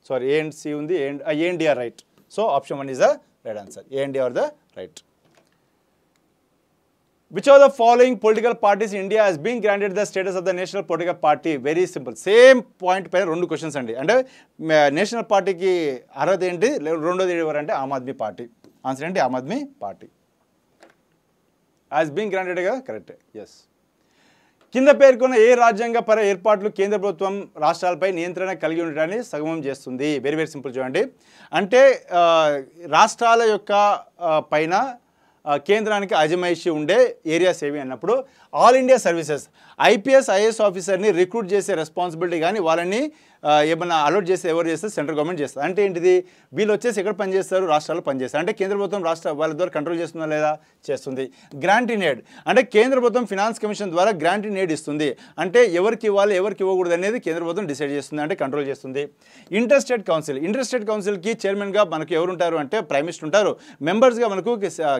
సారీ ఏఎన్సి ఉంది A and D are right so option one is a right answer. A and D are the right. Which of the following political parties in India has been granted the status of the national political party? Very simple. Same point పైన రెండు క్వశ్చన్స్ అండి అంటే నేషనల్ పార్టీకి అర్హత ఏంటి రెండోది ఎవరంటే ఆమ్ ఆద్మీ పార్టీ ఆన్సర్ ఏంటి Aam Aadmi party has been granted కదా కరెక్ట్ ఎస్ కింద పేర్కొన్న ఏ రాజ్యాంగపర ఏర్పాట్లు కేంద్ర ప్రభుత్వం రాష్ట్రాలపై నియంత్రణ కలిగి ఉండటాన్ని సగమం చేస్తుంది వెరీ వెరీ సింపుల్ చూడండి అంటే రాష్ట్రాల యొక్క పైన కేంద్రానికి అజమాయిషి ఉండే ఏరియాస్ ఏవి అన్నప్పుడు all India services IPS IAS ఆఫీసర్ని రిక్రూట్ చేసే రెస్పాన్సిబిలిటీ కానీ వాళ్ళని ఏమైనా అలర్ట్ చేస్తే ఎవరు చేస్తే సెంట్రల్ గవర్నమెంట్ చేస్తారు అంటే ఏంటిది వీళ్ళు వచ్చేసి ఎక్కడ పనిచేస్తారు రాష్ట్రాల్లో పనిచేస్తారు అంటే కేంద్ర ప్రభుత్వం రాష్ట్ర వాళ్ళ ద్వారా కంట్రోల్ చేస్తుందా లేదా చేస్తుంది గ్రాంట్ ఇన్ ఎయిడ్ అంటే కేంద్ర ప్రభుత్వం ఫినాన్స్ కమిషన్ ద్వారా గ్రాంట్ ఇన్ ఎయిడ్ ఇస్తుంది అంటే ఎవరికి ఇవ్వాలి ఎవరికి ఇవ్వకూడదు అనేది కేంద్ర ప్రభుత్వం డిసైడ్ చేస్తుంది అంటే కంట్రోల్ చేస్తుంది ఇంటర్స్టేట్ కౌన్సిల్ ఇంటర్స్టేట్ కౌన్సిల్కి చైర్మన్గా మనకు ఎవరుంటారు అంటే ప్రైమ్ మినిస్టర్ ఉంటారు మెంబర్స్గా మనకు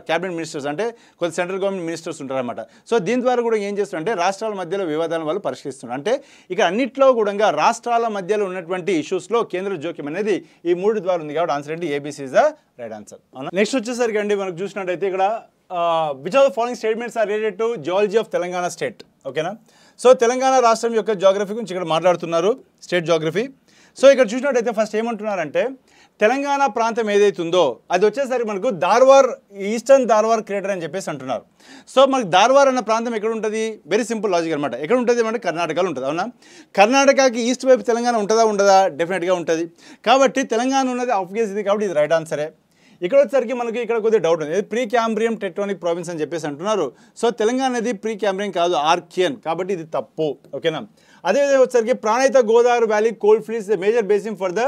క్యాబినెట్ మినిస్టర్స్ అంటే కొద్ది సెంట్రల్ గవర్నమెంట్ మినిస్టర్స్ ఉంటారన్నమాట సో దీని ద్వారా కూడా ఏం చేస్తుంటే రాష్ట్రాల మధ్యలో వివాదాలను వాళ్ళు పరిష్కరిస్తున్నారు అంటే ఇక అన్నిట్లో కూడా రాష్ట్రాల మధ్య మధ్యలో ఉన్నటువంటి ఇష్యూస్లో కేంద్ర జోక్యం అనేది ఈ మూడు ద్వారా ఉంది కాబట్టి ఆన్సర్ ఏంటి ABC is the right answer next వచ్చేసరికి అండి మనకు చూసినట్టయితే ఇక్కడ which of the following statements are related to geology of Telangana state ఓకేనా సో తెలంగాణ రాష్ట్రం యొక్క జోగ్రఫీ గురించి ఇక్కడ మాట్లాడుతున్నారు స్టేట్ జోగ్రఫీ సో ఇక్కడ చూసినట్టయితే ఫస్ట్ ఏమంటున్నారంటే తెలంగాణ ప్రాంతం ఏదైతే ఉందో అది వచ్చేసరికి మనకు దార్వార్ ఈస్టర్న్ దార్వార్ క్రియేటర్ అని చెప్పేసి అంటున్నారు సో మనకు దార్వార్ అన్న ప్రాంతం ఎక్కడ ఉంటుంది వెరీ సింపుల్ లాజిక్ అనమాట ఎక్కడ ఉంటుంది అంటే కర్ణాటకలో ఉంటుంది అవునా కర్ణాటకకి ఈస్ట్ వైపు తెలంగాణ ఉంటుందా ఉండదా డెఫినెట్గా ఉంటుంది కాబట్టి తెలంగాణ ఉన్నది ఆఫ్గేస్ ఇది కాబట్టి ఇది రైట్ ఆన్సరే ఇక్కడ వచ్చేసరికి మనకి ఇక్కడ కొద్దిగా డౌట్ ఉంది ప్రీ క్యాంబ్రియం టెక్ట్రానిక్ ప్రావిన్స్ అని చెప్పేసి అంటున్నారు సో తెలంగాణ అనేది ప్రీ క్యాంబ్రియం కాదు ఆర్కియన్ కాబట్టి ఇది తప్పు ఓకేనా అదేవిధంగా వచ్చేసరికి Pranhita Godavari valley coal fields major basins for the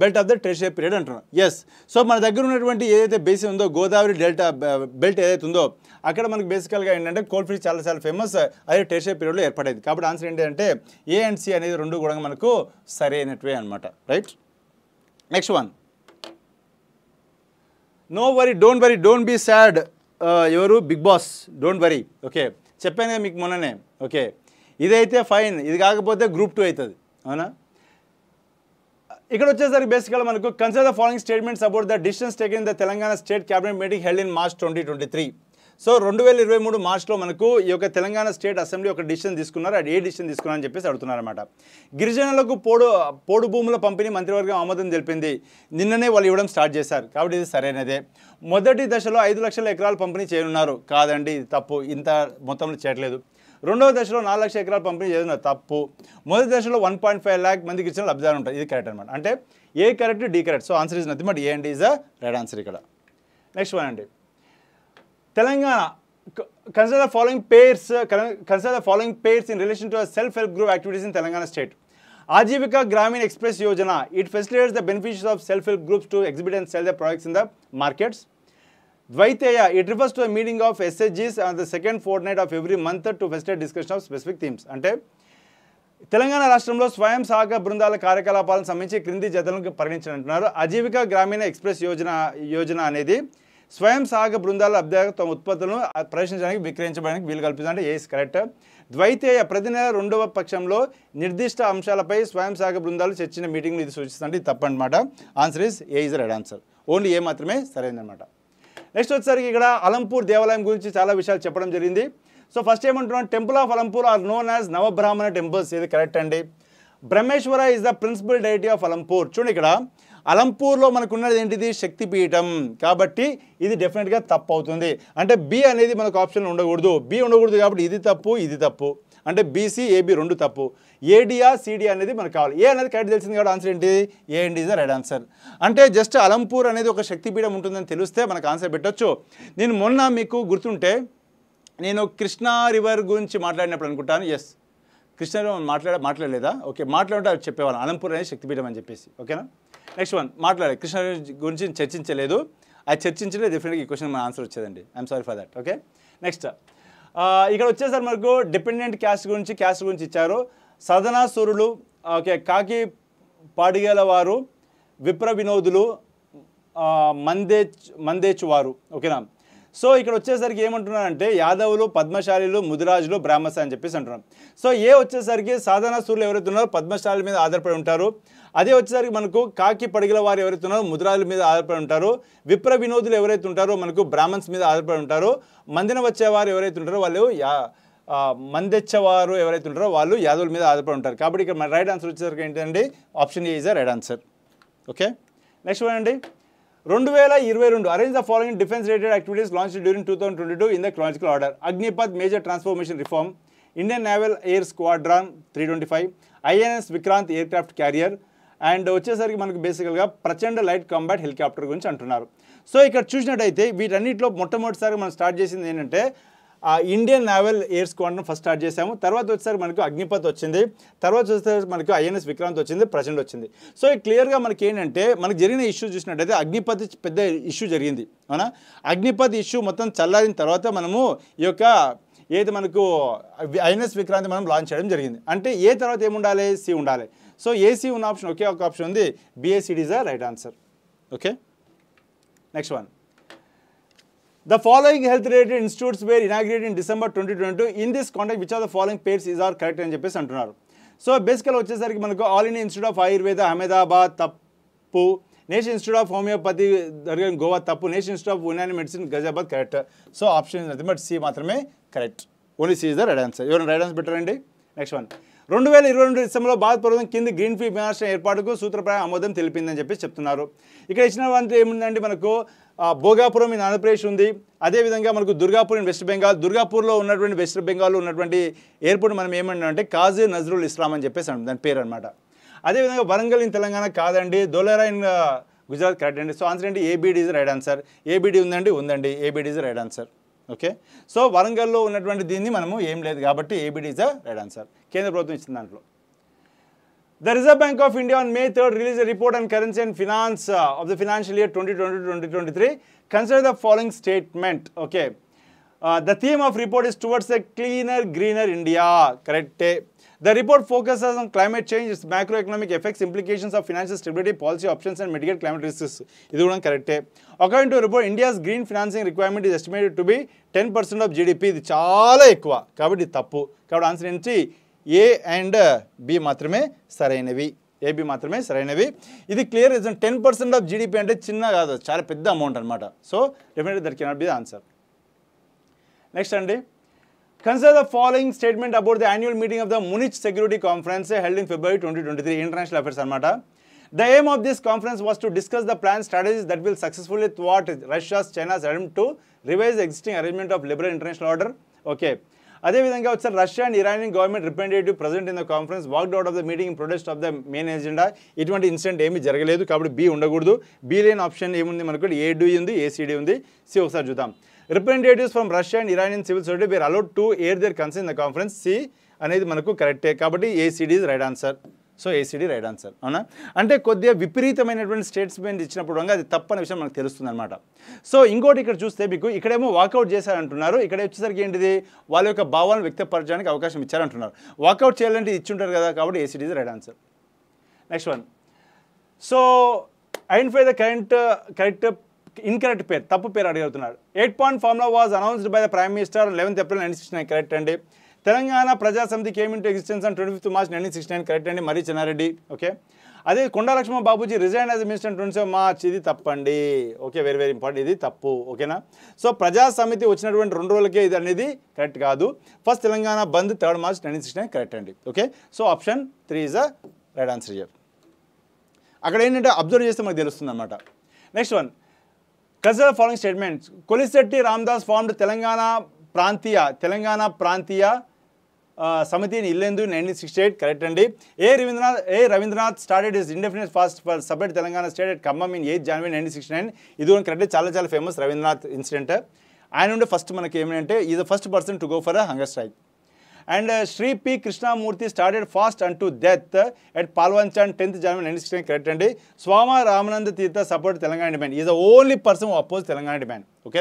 belt of the tertiary period అంటున్నాం ఎస్ సో మన దగ్గర ఉన్నటువంటి ఏదైతే బేసిన్ ఉందో గోదావరి డెల్టా బెల్ట్ ఏదైతే ఉందో అక్కడ మనకు బేసికల్గా ఏంటంటే కోల్డ్ ఫీల్డ్ చాలా చాలా ఫేమస్ అదే టెర్షియర్ పీరియడ్లో ఏర్పడేది కాబట్టి ఆన్సర్ ఏంటంటే ఏ అండ్ సి అనేది రెండు కూడా మనకు సరైనటువే అనమాట right next one no worry don't worry don't be sad ఎవరు big boss don't worry okay చెప్పాను కదా మీకు మొన్ననే ఓకే ఇదైతే ఫైన్ ఇది కాకపోతే గ్రూప్ టూ అవుతుంది అవునా ఇక్కడ వచ్చేసరికి బేసిక్గా మనకు consider the following statements about the decisions take in the Telangana state cabinet meeting held in March twenty twenty three so రెండు వేల ఇరవై మూడు మార్చ్లో మనకు ఈ యొక్క తెలంగాణ స్టేట్ అసెంబ్లీ ఒక డిసిషన్ తీసుకున్నారు అది ఏ డిసిషన్ తీసుకున్నారని చెప్పేసి అడుగుతున్నారన్నమాట గిరిజనులకు పోడు పోడు భూముల పంపిణీ మంత్రివర్గం ఆమోదం తెలిపింది నిన్ననే వాళ్ళు ఇవ్వడం స్టార్ట్ చేశారు కాబట్టి ఇది సరైనదే మొదటి దశలో ఐదు లక్షల ఎకరాలు పంపిణీ చేయనున్నారు కాదండి తప్పు ఇంత మొత్తంలో చేయట్లేదు రెండవ దశలో నాలుగు లక్షల ఎకరాలు పంపిణీ చేసిన తప్పు మొదటి దశలో వన్ పాయింట్ ఫైవ్ ల్యాక్ మందికి ఇచ్చిన లబ్ధాలు ఉంటాయి ఇది కరెక్ట్ అనమాట అంటే A correct D correct so answer is nothing but A and is a right answer ఇక్కడ నెక్స్ట్ వన్ అండి Telangana consider the following pairs consider the following pairs in relation to self help group activities in Telangana state Aajeevika Grameen express Yojana it facilitates the beneficiaries of self help groups to exhibit and sell the products in the markets ద్వైతేయ it refers to a meeting of SHGs on the second fortnight of every month to facilitate discussion of specific themes. అంటే తెలంగాణ రాష్ట్రంలో స్వయం సహాయక బృందాల కార్యకలాపాలను సంబంధించి క్రింది జతలను పరిగణించనుంటున్నారు అజీవిక గ్రామీణ ఎక్స్ప్రెస్ యోజన యోజన అనేది స్వయం సహాయక బృందాల అభ్యర్థి తమ ఉత్పత్తులను ప్రవేశించడానికి విక్రయించడానికి వీలు కల్పిస్తుంది ఏస్ కరెక్ట్ ద్వైతేయ ప్రతి నెల రెండవ పక్షంలో నిర్దిష్ట అంశాలపై స్వయం సహాయక బృందాలు చర్చిన మీటింగ్లు ఇది సూచిస్తుంది తప్పనమాట answer is A is right answer only A మాత్రమే సరైందనమాట నెక్స్ట్ వచ్చేసరికి ఇక్కడ అలంపూర్ దేవాలయం గురించి చాలా విషయాలు చెప్పడం జరిగింది సో ఫస్ట్ ఏమంటున్నాం temple of Alampur are known as Navabrahma temples ఇది కరెక్ట్ అండి Brahmeshwara is the principal deity of Alampur చూడండి ఇక్కడ అలంపూర్లో మనకున్నది ఏంటిది శక్తిపీఠం కాబట్టి ఇది డెఫినెట్గా తప్పు అవుతుంది అంటే బి అనేది మనకు ఆప్షన్ ఉండకూడదు బి ఉండకూడదు కాబట్టి ఇది తప్పు ఇది తప్పు అంటే బీసీ ఏబీ రెండు తప్పు ఏడియా సిడి అనేది మనకు కావాలి ఏ అనేది కరెక్ట్ తెలిసింది కాదు ఆన్సర్ ఏంటి A and is the right answer అంటే జస్ట్ అలంపూర్ అనేది ఒక శక్తిపీఠం ఉంటుందని తెలిస్తే మనకు ఆన్సర్ పెట్టచ్చు నేను మొన్న మీకు గుర్తుంటే నేను కృష్ణా రివర్ గురించి మాట్లాడినప్పుడు అనుకుంటాను ఎస్ కృష్ణా రివర్ మాట్లాడ మాట్లాడలేదా ఓకే మాట్లాడుంటే అది చెప్పేవాళ్ళం అలంపూర్ అనేది శక్తిపీఠం అని చెప్పేసి ఓకేనా నెక్స్ట్ వన్ మాట్లాడే కృష్ణా గురించి చర్చించలేదు అది చర్చించలేదు డెఫినెట్గా ఈ క్వశ్చన్ మన ఆన్సర్ వచ్చేదండి I'm sorry for that okay next ఇక్కడ వచ్చేసరి మనకు డిపెండెంట్ క్యాస్ట్ గురించి క్యాస్ట్ గురించి ఇచ్చారు సదనాసురులు ఓకే కాకి పాడిగేల వారు విప్ర వినోదులు మందే వారు ఓకేనా సో ఇక్కడ వచ్చేసరికి ఏమంటున్నారంటే యాదవులు పద్మశాలీలు ముదిరాజులు బ్రాహ్మస్ అని చెప్పేసి అంటున్నారు సో ఏ వచ్చేసరికి సాధారణ సూర్యులు ఎవరైతే ఉన్నారో పద్మశాలి మీద ఆధారపడి ఉంటారు అదే వచ్చేసరికి మనకు కాకి పడిగల వారు ఎవరైతే ఉన్నారో ముద్రాల మీద ఆధారపడి ఉంటారు విప్ర వినోదులు ఎవరైతే ఉంటారో మనకు బ్రాహ్మణ్స్ మీద ఆధారపడి ఉంటారు మందిన వచ్చేవారు ఎవరైతే ఉంటారో వాళ్ళు యా మందెచ్చేవారు ఎవరైతే ఉంటారో వాళ్ళు యాదవుల మీద ఆధారపడి ఉంటారు కాబట్టి ఇక్కడ రైట్ ఆన్సర్ వచ్చేసరికి ఏంటంటే option A is right answer okay next one అండి రెండు వేల ఇరవై రెండు arrange the following defence related activities launch during two thousand twenty two in the chronological order Agnipath major transformation reform Indian naval air squadron three twenty five INS Vikrant aircraft carrier and వచ్చేసరికి మనకు బేసికల్గా ప్రచండ లైట్ కాంబాట్ హెలికాప్టర్ గురించి అంటున్నారు సో ఇక్కడ చూసినట్టయితే వీటన్నిటిలో మొట్టమొదటిసారి మనం స్టార్ట్ చేసింది ఏంటంటే ఇండియన్ నావెల్ ఎయిర్ స్క్వాడ్ను ఫస్ట్ స్టార్ట్ చేశాము తర్వాత వచ్చేసరికి మనకు అగ్నిపత్ వచ్చింది తర్వాత వచ్చేసరికి మనకు ఐఎన్ఎస్ విక్రాంత్ వచ్చింది ప్రజెంట్ వచ్చింది సో క్లియర్గా మనకి ఏంటంటే మనకు జరిగిన ఇష్యూ చూసినట్టయితే అగ్నిపత్ పెద్ద ఇష్యూ జరిగింది అవునా అగ్నిపత్ ఇష్యూ మొత్తం చల్లారిన తర్వాత మనము ఈ యొక్క ఏది మనకు ఐఎన్ఎస్ విక్రాంతి మనం లాంచ్ చేయడం జరిగింది అంటే ఏ తర్వాత ఏముండాలి సి ఉండాలి సో ఏసీ ఉన్న ఆప్షన్ ఒకే ఒక ఆప్షన్ ఉంది బిఎస్సిడీస్ ఆ right answer okay next one The following health related institutes were inaugurated in December 2022. In this context, which are the following pairs is are correct అని చెప్పేసి అంటున్నారు సో బేసికల్ వచ్చేసరికి మనకు all India institute of Ayurveda Ahmedabad తప్పు నేషనల్ ఇన్స్టిట్యూట్ ఆఫ్ హోమియోపతి జరిగిన గోవా తప్పు national institute of Unani medicine Ghaziabad correct so option nothing but C మాత్రమే correct only C is the right answer ఎవరైనా రైట్ ఆన్సర్ పెట్టారండి నెక్స్ట్ వన్ రెండు వేల ఇరవై రెండు డిసెంబర్లో భారత ప్రభుత్వం కింద గ్రీన్ ఫీ విమర్శన ఏర్పాటుకు సూత్రప్రాయ ఆమోదం తెలిపిందని చెప్పి చెప్తున్నారు ఇక్కడ ఇచ్చినటువంటి ఏముందండి మనకు భోగాపురం ఇన్ ఆంధ్రప్రదేశ్ ఉంది అదేవిధంగా మనకు దుర్గాపూర్ ఇన్ వెస్ట్ బెంగాల్ దుర్గాపూర్లో ఉన్నటువంటి వెస్ట్ బెంగాల్లో ఉన్నటువంటి ఎయిర్పోర్ట్ మనం ఏమన్నా అంటే కాజు నజరుల్ ఇస్లాం అని చెప్పేసి అంటాం దాని పేరు అనమాట అదేవిధంగా వరంగల్ ఇన్ తెలంగాణ కాదండి దోలరా ఇన్ గుజరాత్ కరెక్ట్ అండి సో ఆన్సర్ ఏంటి ABD is right answer ABD ఉందండి ఉందండి ABD is right answer okay so వరంగల్లో ఉన్నటువంటి దీన్ని మనము ఏం లేదు కాబట్టి ఏబిడి ఇస్ రైట్ ఆన్సర్ కేంద్ర ప్రభుత్వం ఇచ్చిన దాంట్లో The Reserve Bank of India on May 3rd released a report on currency and finance uh, of the financial year 2020-2023. Consider the following statement. Okay. Uh, the theme of report is towards a cleaner, greener India. Correct. The report focuses on climate change, its macroeconomic effects, implications of financial stability, policy options and mitigate climate risks. This is correct. According to the report, India's green financing requirement is estimated to be 10% of GDP. This is very Kabadi tappu. Kabadi answer ఏంటి ఏ అండ్ బి మాత్రమే సరైనవి ఏబీ మాత్రమే సరైనవి ఇది clear reason ten percent of GDP అంటే చిన్న కాదు చాలా పెద్ద అమౌంట్ అనమాట so definite that cannot be the answer next అండి consider the following statement about the annual meeting of the Munich security conference held in February twenty twenty three international affairs అనమాట the aim of this conference was to discuss the plan strategies that will with what Russia's China's attempt to revise existing arrangement of liberal international order okay అదేవిధంగా వచ్చారు Russia and Iranian government representative present in the conference walked out of the meeting protest of the main agenda ఇటువంటి ఇన్సిడెంట్ ఏమీ జరగలేదు కాబట్టి బి ఉండకూడదు బి లేని ఆప్షన్ ఏముంది మనకు ఏడి ఉంది ఏసీడి ఉంది సి ఒకసారి చూద్దాం representatives from Russia and Iranian civil society were allowed to air their concern the conference C అనేది మనకు కరెక్టే కాబట్టి ACD is right answer so ACD right answer అవునా అంటే కొద్దిగా విపరీతమైనటువంటి స్టేట్స్మెంట్ ఇచ్చినప్పుడు అది తప్పని విషయం మనకు తెలుస్తుంది అనమాట సో ఇంకోటి ఇక్కడ చూస్తే మీకు ఇక్కడేమో వాకౌట్ చేశారంటున్నారు ఇక్కడ వచ్చేసరికి ఏంటిది వాళ్ళ యొక్క భావాలను వ్యక్తపరచడానికి అవకాశం ఇచ్చారంటున్నారు వాకౌట్ చేయాలంటే ఇచ్చింటారు కదా కాబట్టి ACD right answer next one so ఫై ద కరెంట్ కరెక్ట్ ఇన్కరెక్ట్ పేరు తప్పు పేరు అడుగుతున్నారు ఎయిట్ పాయింట్ ఫార్మ్లో was announced by the prime minister eleventh April ninety six nine correct అండి తెలంగాణ సమితికి ఏమింటూ existence and twenty fifth March nineteen sixty nine correct అండి మరీ చిన్నారెడ్డి ఓకే అదే Konda Lakshman Babuji resign as minister twenty seven March ఇది తప్పండి ఓకే వెరీ వెరీ ఇంపార్టెంట్ ఇది తప్పు ఓకేనా సో ప్రజా సమితి వచ్చినటువంటి రెండు రోజులకే ఇది అనేది కరెక్ట్ కాదు first Telangana bandh third March nineteen sixty nine correct అండి okay so option three is a right answer year అక్కడ ఏంటంటే అబ్జర్వ్ చేస్తే మనకు తెలుస్తుంది అనమాట next one consider following statements Kolishetti Ramdas formed Telangana Prantiya Telangana Prantiya Samiti Yellandu nineteen sixty eight correct అండి a Ravindranath a Ravindranath started is indefinite fast for separate Telangana state at Khammam in eighth January nineteen sixty nine ఇది కూడా కరెక్ట్ చాలా చాలా ఫేమస్ రవీంద్రనాథ్ ఇన్సిడెంట్ ఆయన ఉండే ఫస్ట్ మనకి ఏమిటంటే is the first person to go for a hunger strike And uh, Sri P. Krishnamurthy started fast unto death uh, at Palwanchan 10th January 1969, correct and Swama Ramananda Tirtha supported Telangana demand. He is the only person who opposed Telangana demand. Okay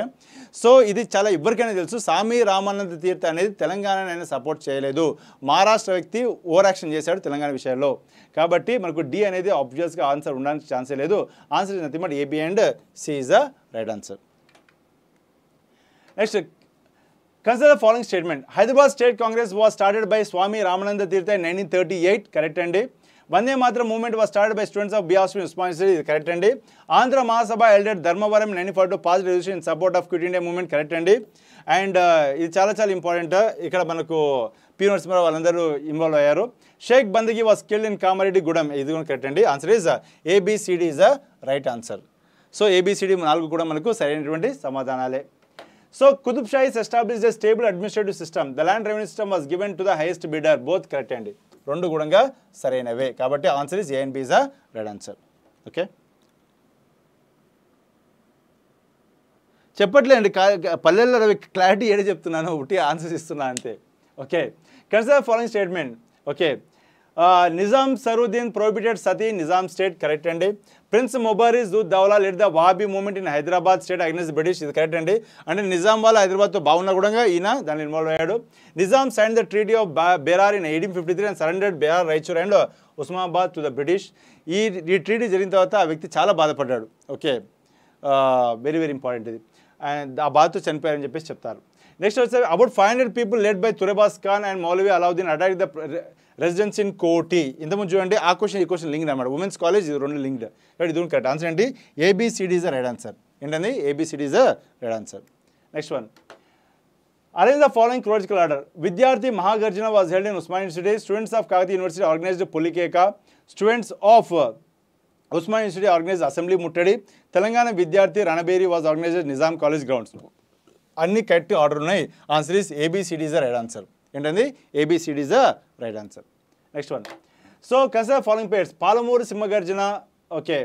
so ఇది చాలా ఎవరికైనా తెలుసు స్వామి రామానంద తీర్థ అనేది తెలంగాణ సపోర్ట్ చేయలేదు మహారాష్ట్ర వ్యక్తి ఓవర్ యాక్షన్ చేశాడు తెలంగాణ విషయంలో కాబట్టి మనకు డి అనేది ఆబ్వియస్గా ఆన్సర్ ఉండడానికి ఛాన్సే లేదు answer is nothing but A B and C is the right answer next Consider the statement Hyderabad Hyderabad Congress Congress started by Swami Swami Ramananda nineteen thirty eight correct అండి Vande Mataram movement was start by students of B R S responsibility ఇది కరెక్ట్ అండి Andhra Mahasabha held Dharmavaram nine four two positive in support of quit India movement correct అండి అండ్ ఇది చాలా చాలా ఇంపార్టెంట్ ఇక్కడ మనకు పీనర్స్ మీద వాళ్ళందరూ ఇన్వాల్వ్ అయ్యారు Sheikh Bandagi was killed in Kamareddy Gudem ఇది కూడా కరెక్ట్ అండి answer is A B C D is the right answer so A B C D నాలుగు కూడా మనకు సరైనటువంటి సమాధానాలే So Qutub Shahis established a stable administrative system. The land revenue system was given to the highest bidder. Both correct అండి రెండు కూడా సరైనవే కాబట్టి answer is A B is a right answer okay చెప్పట్లేండి పల్లెల్లో రవి క్లారిటీ ఏడే చెప్తున్నాను ఒకటి ఆన్సర్స్ ఇస్తున్నా అంతే okay consider following statement okay Nizam Saruddin prohibited sati Nizam state correct అండి prince Mubariz Daula lead the Wahabi movement in Hyderabad state against British ఇది కరెక్ట్ అండి అంటే నిజాం వాళ్ళ హైదరాబాద్తో బాగున్న కూడా ఈయన దాన్ని ఇన్వాల్వ్ అయ్యాడు Nizam sign the treaty of Berar in eighteen fifty three and surrendered Berar Raichur and Osmanabad to the British ఈ ఈ ట్రీటీ జరిగిన తర్వాత ఆ వ్యక్తి చాలా బాధపడ్డాడు ఓకే వెరీ వెరీ ఇంపార్టెంట్ ఇది అండ్ ఆ బాధతో చనిపోయారని చెప్పేసి చెప్తారు నెక్స్ట్ వచ్చే about five hundred people led by Turrebaz Khan and Maulvi Allauddin attack the residence in Koti ముందు చూడండి ఆ క్వశ్చన్ ఈ క్వశ్చన్ లింక్డ్ అనమాట ఉమెన్స్ కాలేజ్ రెండు లింక్డ్ రైట్ ఇది కరెక్ట్ ఆన్సర్ ఏంటి ఏబిసిడీజ్ రైడ్ ఆన్సర్ ఏంటండి A B C D is right answer next one arrange the following chronological order Vidyarthi Mahagarjana was held in Osman university students of Kakati university organized Polikeka students of Osman university organize assembly Muttadi Telangana Vidyarthi Ranabheri was organized Nizam college grounds అన్ని కరెక్ట్ ఆర్డర్ ఉన్నాయి answer is A B C D is right answer ఏంటండి A B C D is the right answer next one so consider following pairs Palamuru Simhagarjana okay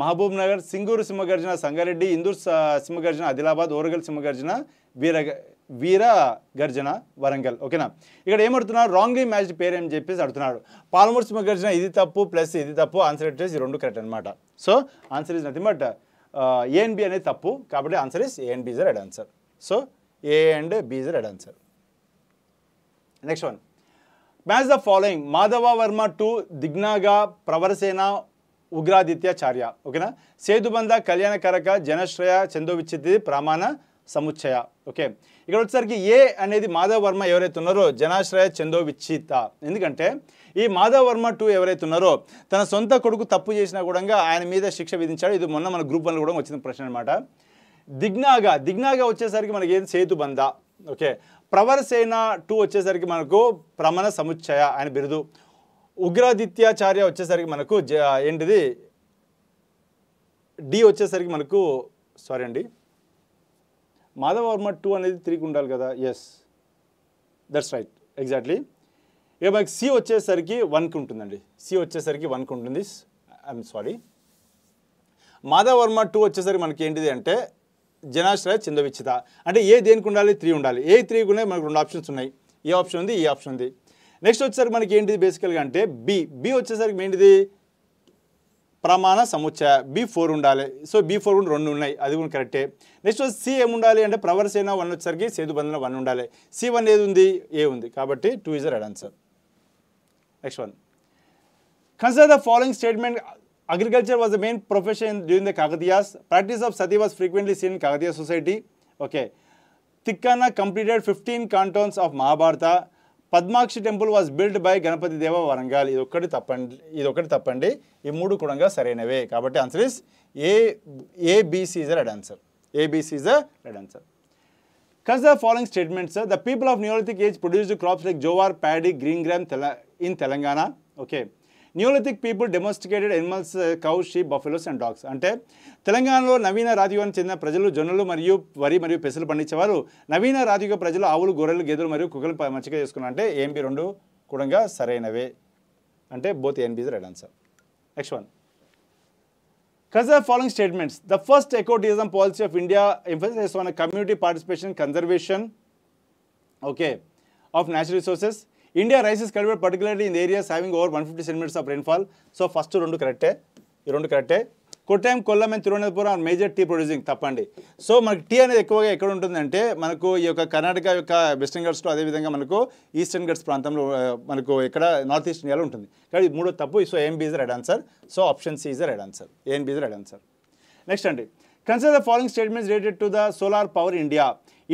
Mahabubnagar Singur Simhagarjana Sangareddy Indur Simhagarjana Adilabad Oragal Simhagarjana Veera Veera Garjana Warangal ఓకేనా ఇక్కడ ఏమడుతున్నాడు రాంగ్లీ మ్యాచ్డ్ పేరు ఏం చెప్పేసి అడుగుతున్నాడు పాలమూరు సింహగర్జన ఇది తప్పు ప్లస్ ఇది తప్పు ఆన్సర్ వచ్చేసి ఈ రెండు కరెక్ట్ అనమాట so answer is nothing but A and B అనేది తప్పు కాబట్టి answer is A and B is right answer so A and B is answer next one match the following Madhava Varma to Dignaga Pravarasena Ugradityacharya ఓకేనా సేతుబంధ కళ్యాణకరక జనశ్రయ చందోవిచ్చితి ప్రామాణ సముచ్చయ ఓకే ఇక్కడ వచ్చేసరికి ఏ అనేది మాధవ వర్మ ఎవరైతే ఉన్నారో జనాశ్రయ చందో విచ్చిత ఎందుకంటే ఈ మాధవ వర్మ టూ ఎవరైతే ఉన్నారో తన సొంత కొడుకు తప్పు చేసినా కూడా ఆయన మీద శిక్ష విధించాడు ఇది మొన్న మన గ్రూప్ కూడా వచ్చిన ప్రశ్న అనమాట దిగ్నాగా దిగ్నాగా వచ్చేసరికి మనకి ఏం సేతుబంధ ఓకే ప్రవరసేన టూ వచ్చేసరికి మనకు ప్రమణ సముచ్చయ అని బిరుదు ఉగ్రాదిత్యాచార్య వచ్చేసరికి మనకు జ ఏంటిది డి వచ్చేసరికి మనకు సారీ అండి వర్మ టూ అనేది త్రీకి ఉండాలి కదా ఎస్ దట్స్ రైట్ ఎగ్జాక్ట్లీ ఇక మనకి సి వచ్చేసరికి వన్కి ఉంటుందండి సి వచ్చేసరికి వన్కి ఉంటుంది ఐఎమ్ సారీ వర్మ టూ వచ్చేసరికి మనకి ఏంటిది అంటే జనాశ్రయ చింద విచ్చిత అంటే ఏ దేనికి ఉండాలి త్రీ ఉండాలి ఏ త్రీ కూడా మనకు రెండు ఆప్షన్స్ ఉన్నాయి ఏ ఆప్షన్ ఉంది ఈ ఆప్షన్ ఉంది నెక్స్ట్ వచ్చేసరికి మనకి ఏంటిది బేసికల్గా అంటే బి బి వచ్చేసరికి ఏంటిది ప్రమాణ సముచ్చ బి ఫోర్ ఉండాలి సో బి ఫోర్ కూడా రెండు ఉన్నాయి అది కూడా కరెక్టే నెక్స్ట్ సి ఉండాలి అంటే ప్రవర్సేన వన్ వచ్చేసరికి సేదు బంధన వన్ ఉండాలి సి వన్ ఏది ఉంది ఏ ఉంది కాబట్టి టూ ఇస్ అడ్ answer next one consider the following statement agriculture was the main profession during the Kakatiyas practice of sati was frequently seen in society okay Okay. Completed fifteen cantons of Mahabharata Padmakshi temple was build by Ganapati Deva Warangal ఇది ఒక్కటి తప్పండి ఇది ఒకటి తప్పండి ఈ మూడు కూడా సరైనవే కాబట్టి answer is A A B C is right answer A B C is right answer కస్ the following statements the people of neolithic age produced crops like jowar paddy green gram తెల in Telangana okay neolithic people domesticated animals cow sheep buffaloes and dogs అంటే తెలంగాణలో నవీన రాజయుగానికి చెందిన ప్రజలు జొన్నలు మరియు వరి మరియు పెసలు పండించేవారు నవీన రాజుగ ప్రజలు ఆవులు గొర్రెలు గేదెలు మరియు కుక్కలు మచ్చిక చేసుకున్నారు అంటే ఏఎంబి రెండు కూడా సరైనవే అంటే both and B is right answer next one Consider following statements the first ecotourism policy of India emphasizes on community participation participation, okay of of resources India raises కలిపి particularly in areas having over one fifty centimetres of rainfall so first రెండు కరెక్టే ఈ రెండు కరెక్టే Kottayam Kollam and Thiruvananthapuram are major tea producing తప్పండి సో మనకి టీ అనేది ఎక్కువగా ఎక్కడ ఉంటుందంటే మనకు ఈ యొక్క కర్ణాటక యొక్క వెస్టర్న్ ఘట్స్లో అదేవిధంగా మనకు ఈస్టర్న్ ఘట్స్ ప్రాంతంలో మనకు ఇక్కడ నార్త్ ఈస్ట్ ఇండియాలో ఉంటుంది కానీ మూడో తప్పు so A and B is a right answer so option C is right answer A and B is a right answer next అండి consider the following statements related to the solar power India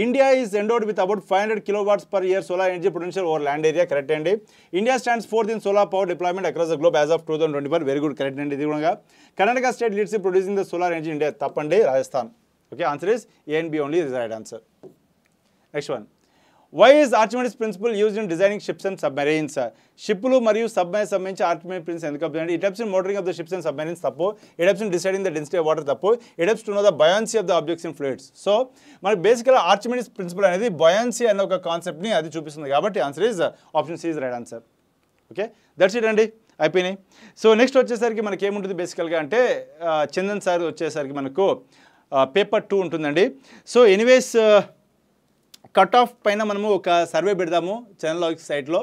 India is endowed with about five hundred kilowatts per year solar energy potential over land area correct అండి India stands fourth in solar power deployment across the globe as of two thousand twenty five very good correct అండి ఇది కూడా Karnataka state leads producing the solar energy India తప్పండి Rajasthan okay answer is A and B only is right answer next one why is Archimedes principle use in designing ships and submarines షిప్లు మరియు సబ్మెరైన్స్ సంబంధించి ఆర్చిమెడిస్ ప్రిన్స్ ఎందుకు apply it in motoring of the ships and submarines తప్పు it helps in deciding the density of water తప్పు it helps to know the buoyancy of the objects in fluids so మనకి బేసిక్గా ఆర్చిమెడిస్ ప్రిన్సిపల్ అనేది బయాన్సీ అనే ఒక కాన్సెప్ట్ని అది చూపిస్తుంది కాబట్టి answer is option C is right answer okay that's it అండి అయిపోయినాయి సో నెక్స్ట్ వచ్చేసరికి మనకి ఏముంటుంది బేసికల్గా అంటే uh, చందన్ సార్ వచ్చేసరికి మనకు పేపర్ uh, టూ ఉంటుందండి సో ఎనీవేస్ కట్ ఆఫ్ పైన మనము ఒక సర్వే పెడదాము ఛానల్ సైట్లో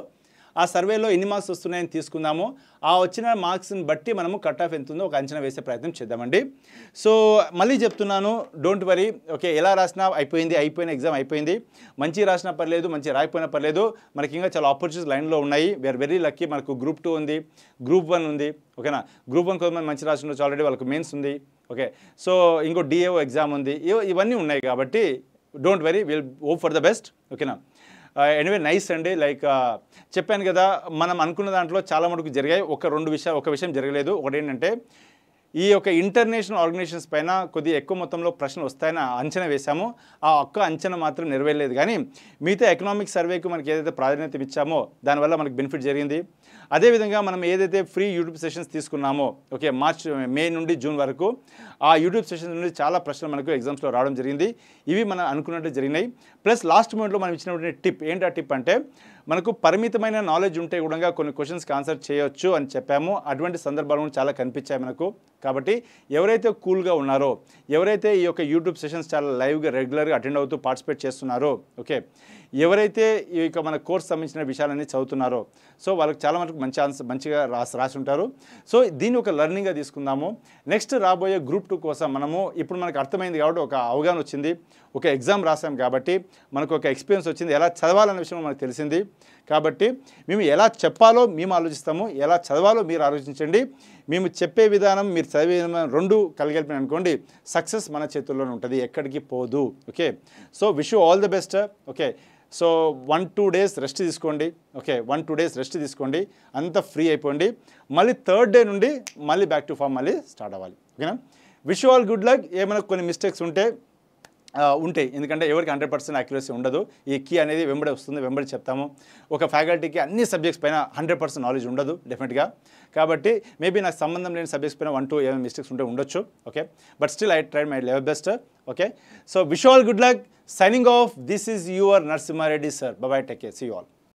ఆ సర్వేలో ఎన్ని మార్క్స్ వస్తున్నాయని తీసుకుందాము ఆ వచ్చిన మార్క్స్ని బట్టి మనము కట్ ఆఫ్ ఎంత ఉందో ఒక అంచనా వేసే ప్రయత్నం చేద్దామండి సో మళ్ళీ చెప్తున్నాను డోంట్ వరీ ఓకే ఎలా రాసినా అయిపోయింది అయిపోయిన ఎగ్జామ్ అయిపోయింది మంచి రాసినా పర్లేదు మంచి రాకపోయినా పర్లేదు మనకి ఇంకా చాలా ఆపర్చునిటీస్ లైన్లో ఉన్నాయి వీఆర్ వెరీ లక్కీ మనకు గ్రూప్ టూ ఉంది గ్రూప్ వన్ ఉంది ఓకేనా గ్రూప్ వన్ కొంతమంది మంచి రాసిన ఆల్రెడీ వాళ్ళకు మెయిన్స్ ఉంది ఓకే సో ఇంకో డిఏఓ ఎగ్జామ్ ఉంది ఇవన్నీ ఉన్నాయి కాబట్టి don't very will hope for the best ఓకేనా ఎనివే నైస్ అండి లైక్ చెప్పాను కదా మనం అనుకున్న దాంట్లో చాలా మటుకు జరిగాయి ఒక రెండు విషయాలు ఒక విషయం జరగలేదు ఒకటి ఏంటంటే ఈ యొక్క ఇంటర్నేషనల్ ఆర్గనైజేషన్స్ పైన కొద్దిగా ఎక్కువ మొత్తంలో ప్రశ్నలు వస్తాయని అంచనా వేశాము ఆ ఒక్క అంచనా మాత్రం నెరవేరలేదు కానీ మిగతా ఎకనామిక్ సర్వేకి మనకి ఏదైతే ప్రాధాన్యత ఇచ్చామో దానివల్ల మనకు బెనిఫిట్ జరిగింది అదేవిధంగా మనం ఏదైతే ఫ్రీ యూట్యూబ్ సెషన్స్ తీసుకున్నామో ఓకే మార్చ్ మే నుండి జూన్ వరకు ఆ యూట్యూబ్ సెషన్స్ నుండి చాలా ప్రశ్నలు మనకు ఎగ్జామ్స్లో రావడం జరిగింది ఇవి మనం అనుకున్నట్టు జరిగినాయి ప్లస్ లాస్ట్ మూమెంట్లో మనం ఇచ్చినటువంటి టిప్ ఏంటి ఆ టిప్ అంటే మనకు పరిమితమైన నాలెడ్జ్ ఉంటే కూడా కొన్ని క్వశ్చన్స్కి ఆన్సర్ చేయొచ్చు అని చెప్పాము అటువంటి సందర్భాలు కూడా చాలా కనిపించాయి మనకు కాబట్టి ఎవరైతే కూల్గా ఉన్నారో ఎవరైతే ఈ యొక్క యూట్యూబ్ సెషన్స్ చాలా లైవ్గా రెగ్యులర్గా అటెండ్ అవుతూ పార్టిసిపేట్ చేస్తున్నారో ఓకే ఎవరైతే ఈ యొక్క మన కోర్స్ సంబంధించిన విషయాలన్నీ చదువుతున్నారో సో వాళ్ళకి చాలా మనకు మంచి ఆన్సర్ మంచిగా రాసి రాసి ఉంటారు సో దీన్ని ఒక లెర్నింగ్గా తీసుకుందాము నెక్స్ట్ రాబోయే గ్రూప్ టూ కోసం మనము ఇప్పుడు మనకు అర్థమైంది కాబట్టి ఒక అవగాహన వచ్చింది ఒక ఎగ్జామ్ రాసాం కాబట్టి మనకు ఒక ఎక్స్పీరియన్స్ వచ్చింది ఎలా చదవాలనే విషయం మనకు తెలిసింది కాబట్టి మేము ఎలా చెప్పాలో మేము ఆలోచిస్తాము ఎలా చదవాలో మీరు ఆలోచించండి మేము చెప్పే విధానం మీరు చదివే విధానం రెండు కలిగలిపిన అనుకోండి సక్సెస్ మన చేతుల్లోనే ఉంటుంది ఎక్కడికి పోదు okay so wish all the best okay so one two days rest తీసుకోండి okay one two days rest తీసుకోండి అంత ఫ్రీ అయిపోండి మళ్ళీ థర్డ్ డే నుండి మళ్ళీ బ్యాక్ టు ఫామ్ మళ్ళీ స్టార్ట్ అవ్వాలి ఓకేనా విష్ ఆల్ గుడ్ లక్ ఏమైనా కొన్ని మిస్టేక్స్ ఉంటే ఉంటాయి ఎందుకంటే ఎవరికి హండ్రెడ్ పర్సెంట్ అక్యురసీ ఉండదు ఈ కీ అనేది వెంబడి వస్తుంది వెంబడి చెప్తాము ఒక ఫ్యాకల్టీకి అన్ని సబ్జెక్ట్స్ పైన హండ్రెడ్ పర్సెంట్ నాలెడ్జ్ ఉండదు డెఫినెట్గా కాబట్టి మేబీ నాకు సంబంధం లేని సబ్జెక్ట్స్ పైన వన్ టూ ఏమైనా మిస్టేక్స్ ఉంటే ఉండొచ్చు okay but still I try my level best okay so wish all good luck signing off this is your Narasimha Reddy sir బాబాయ్ టెక్ కేర్ సీ ఆల్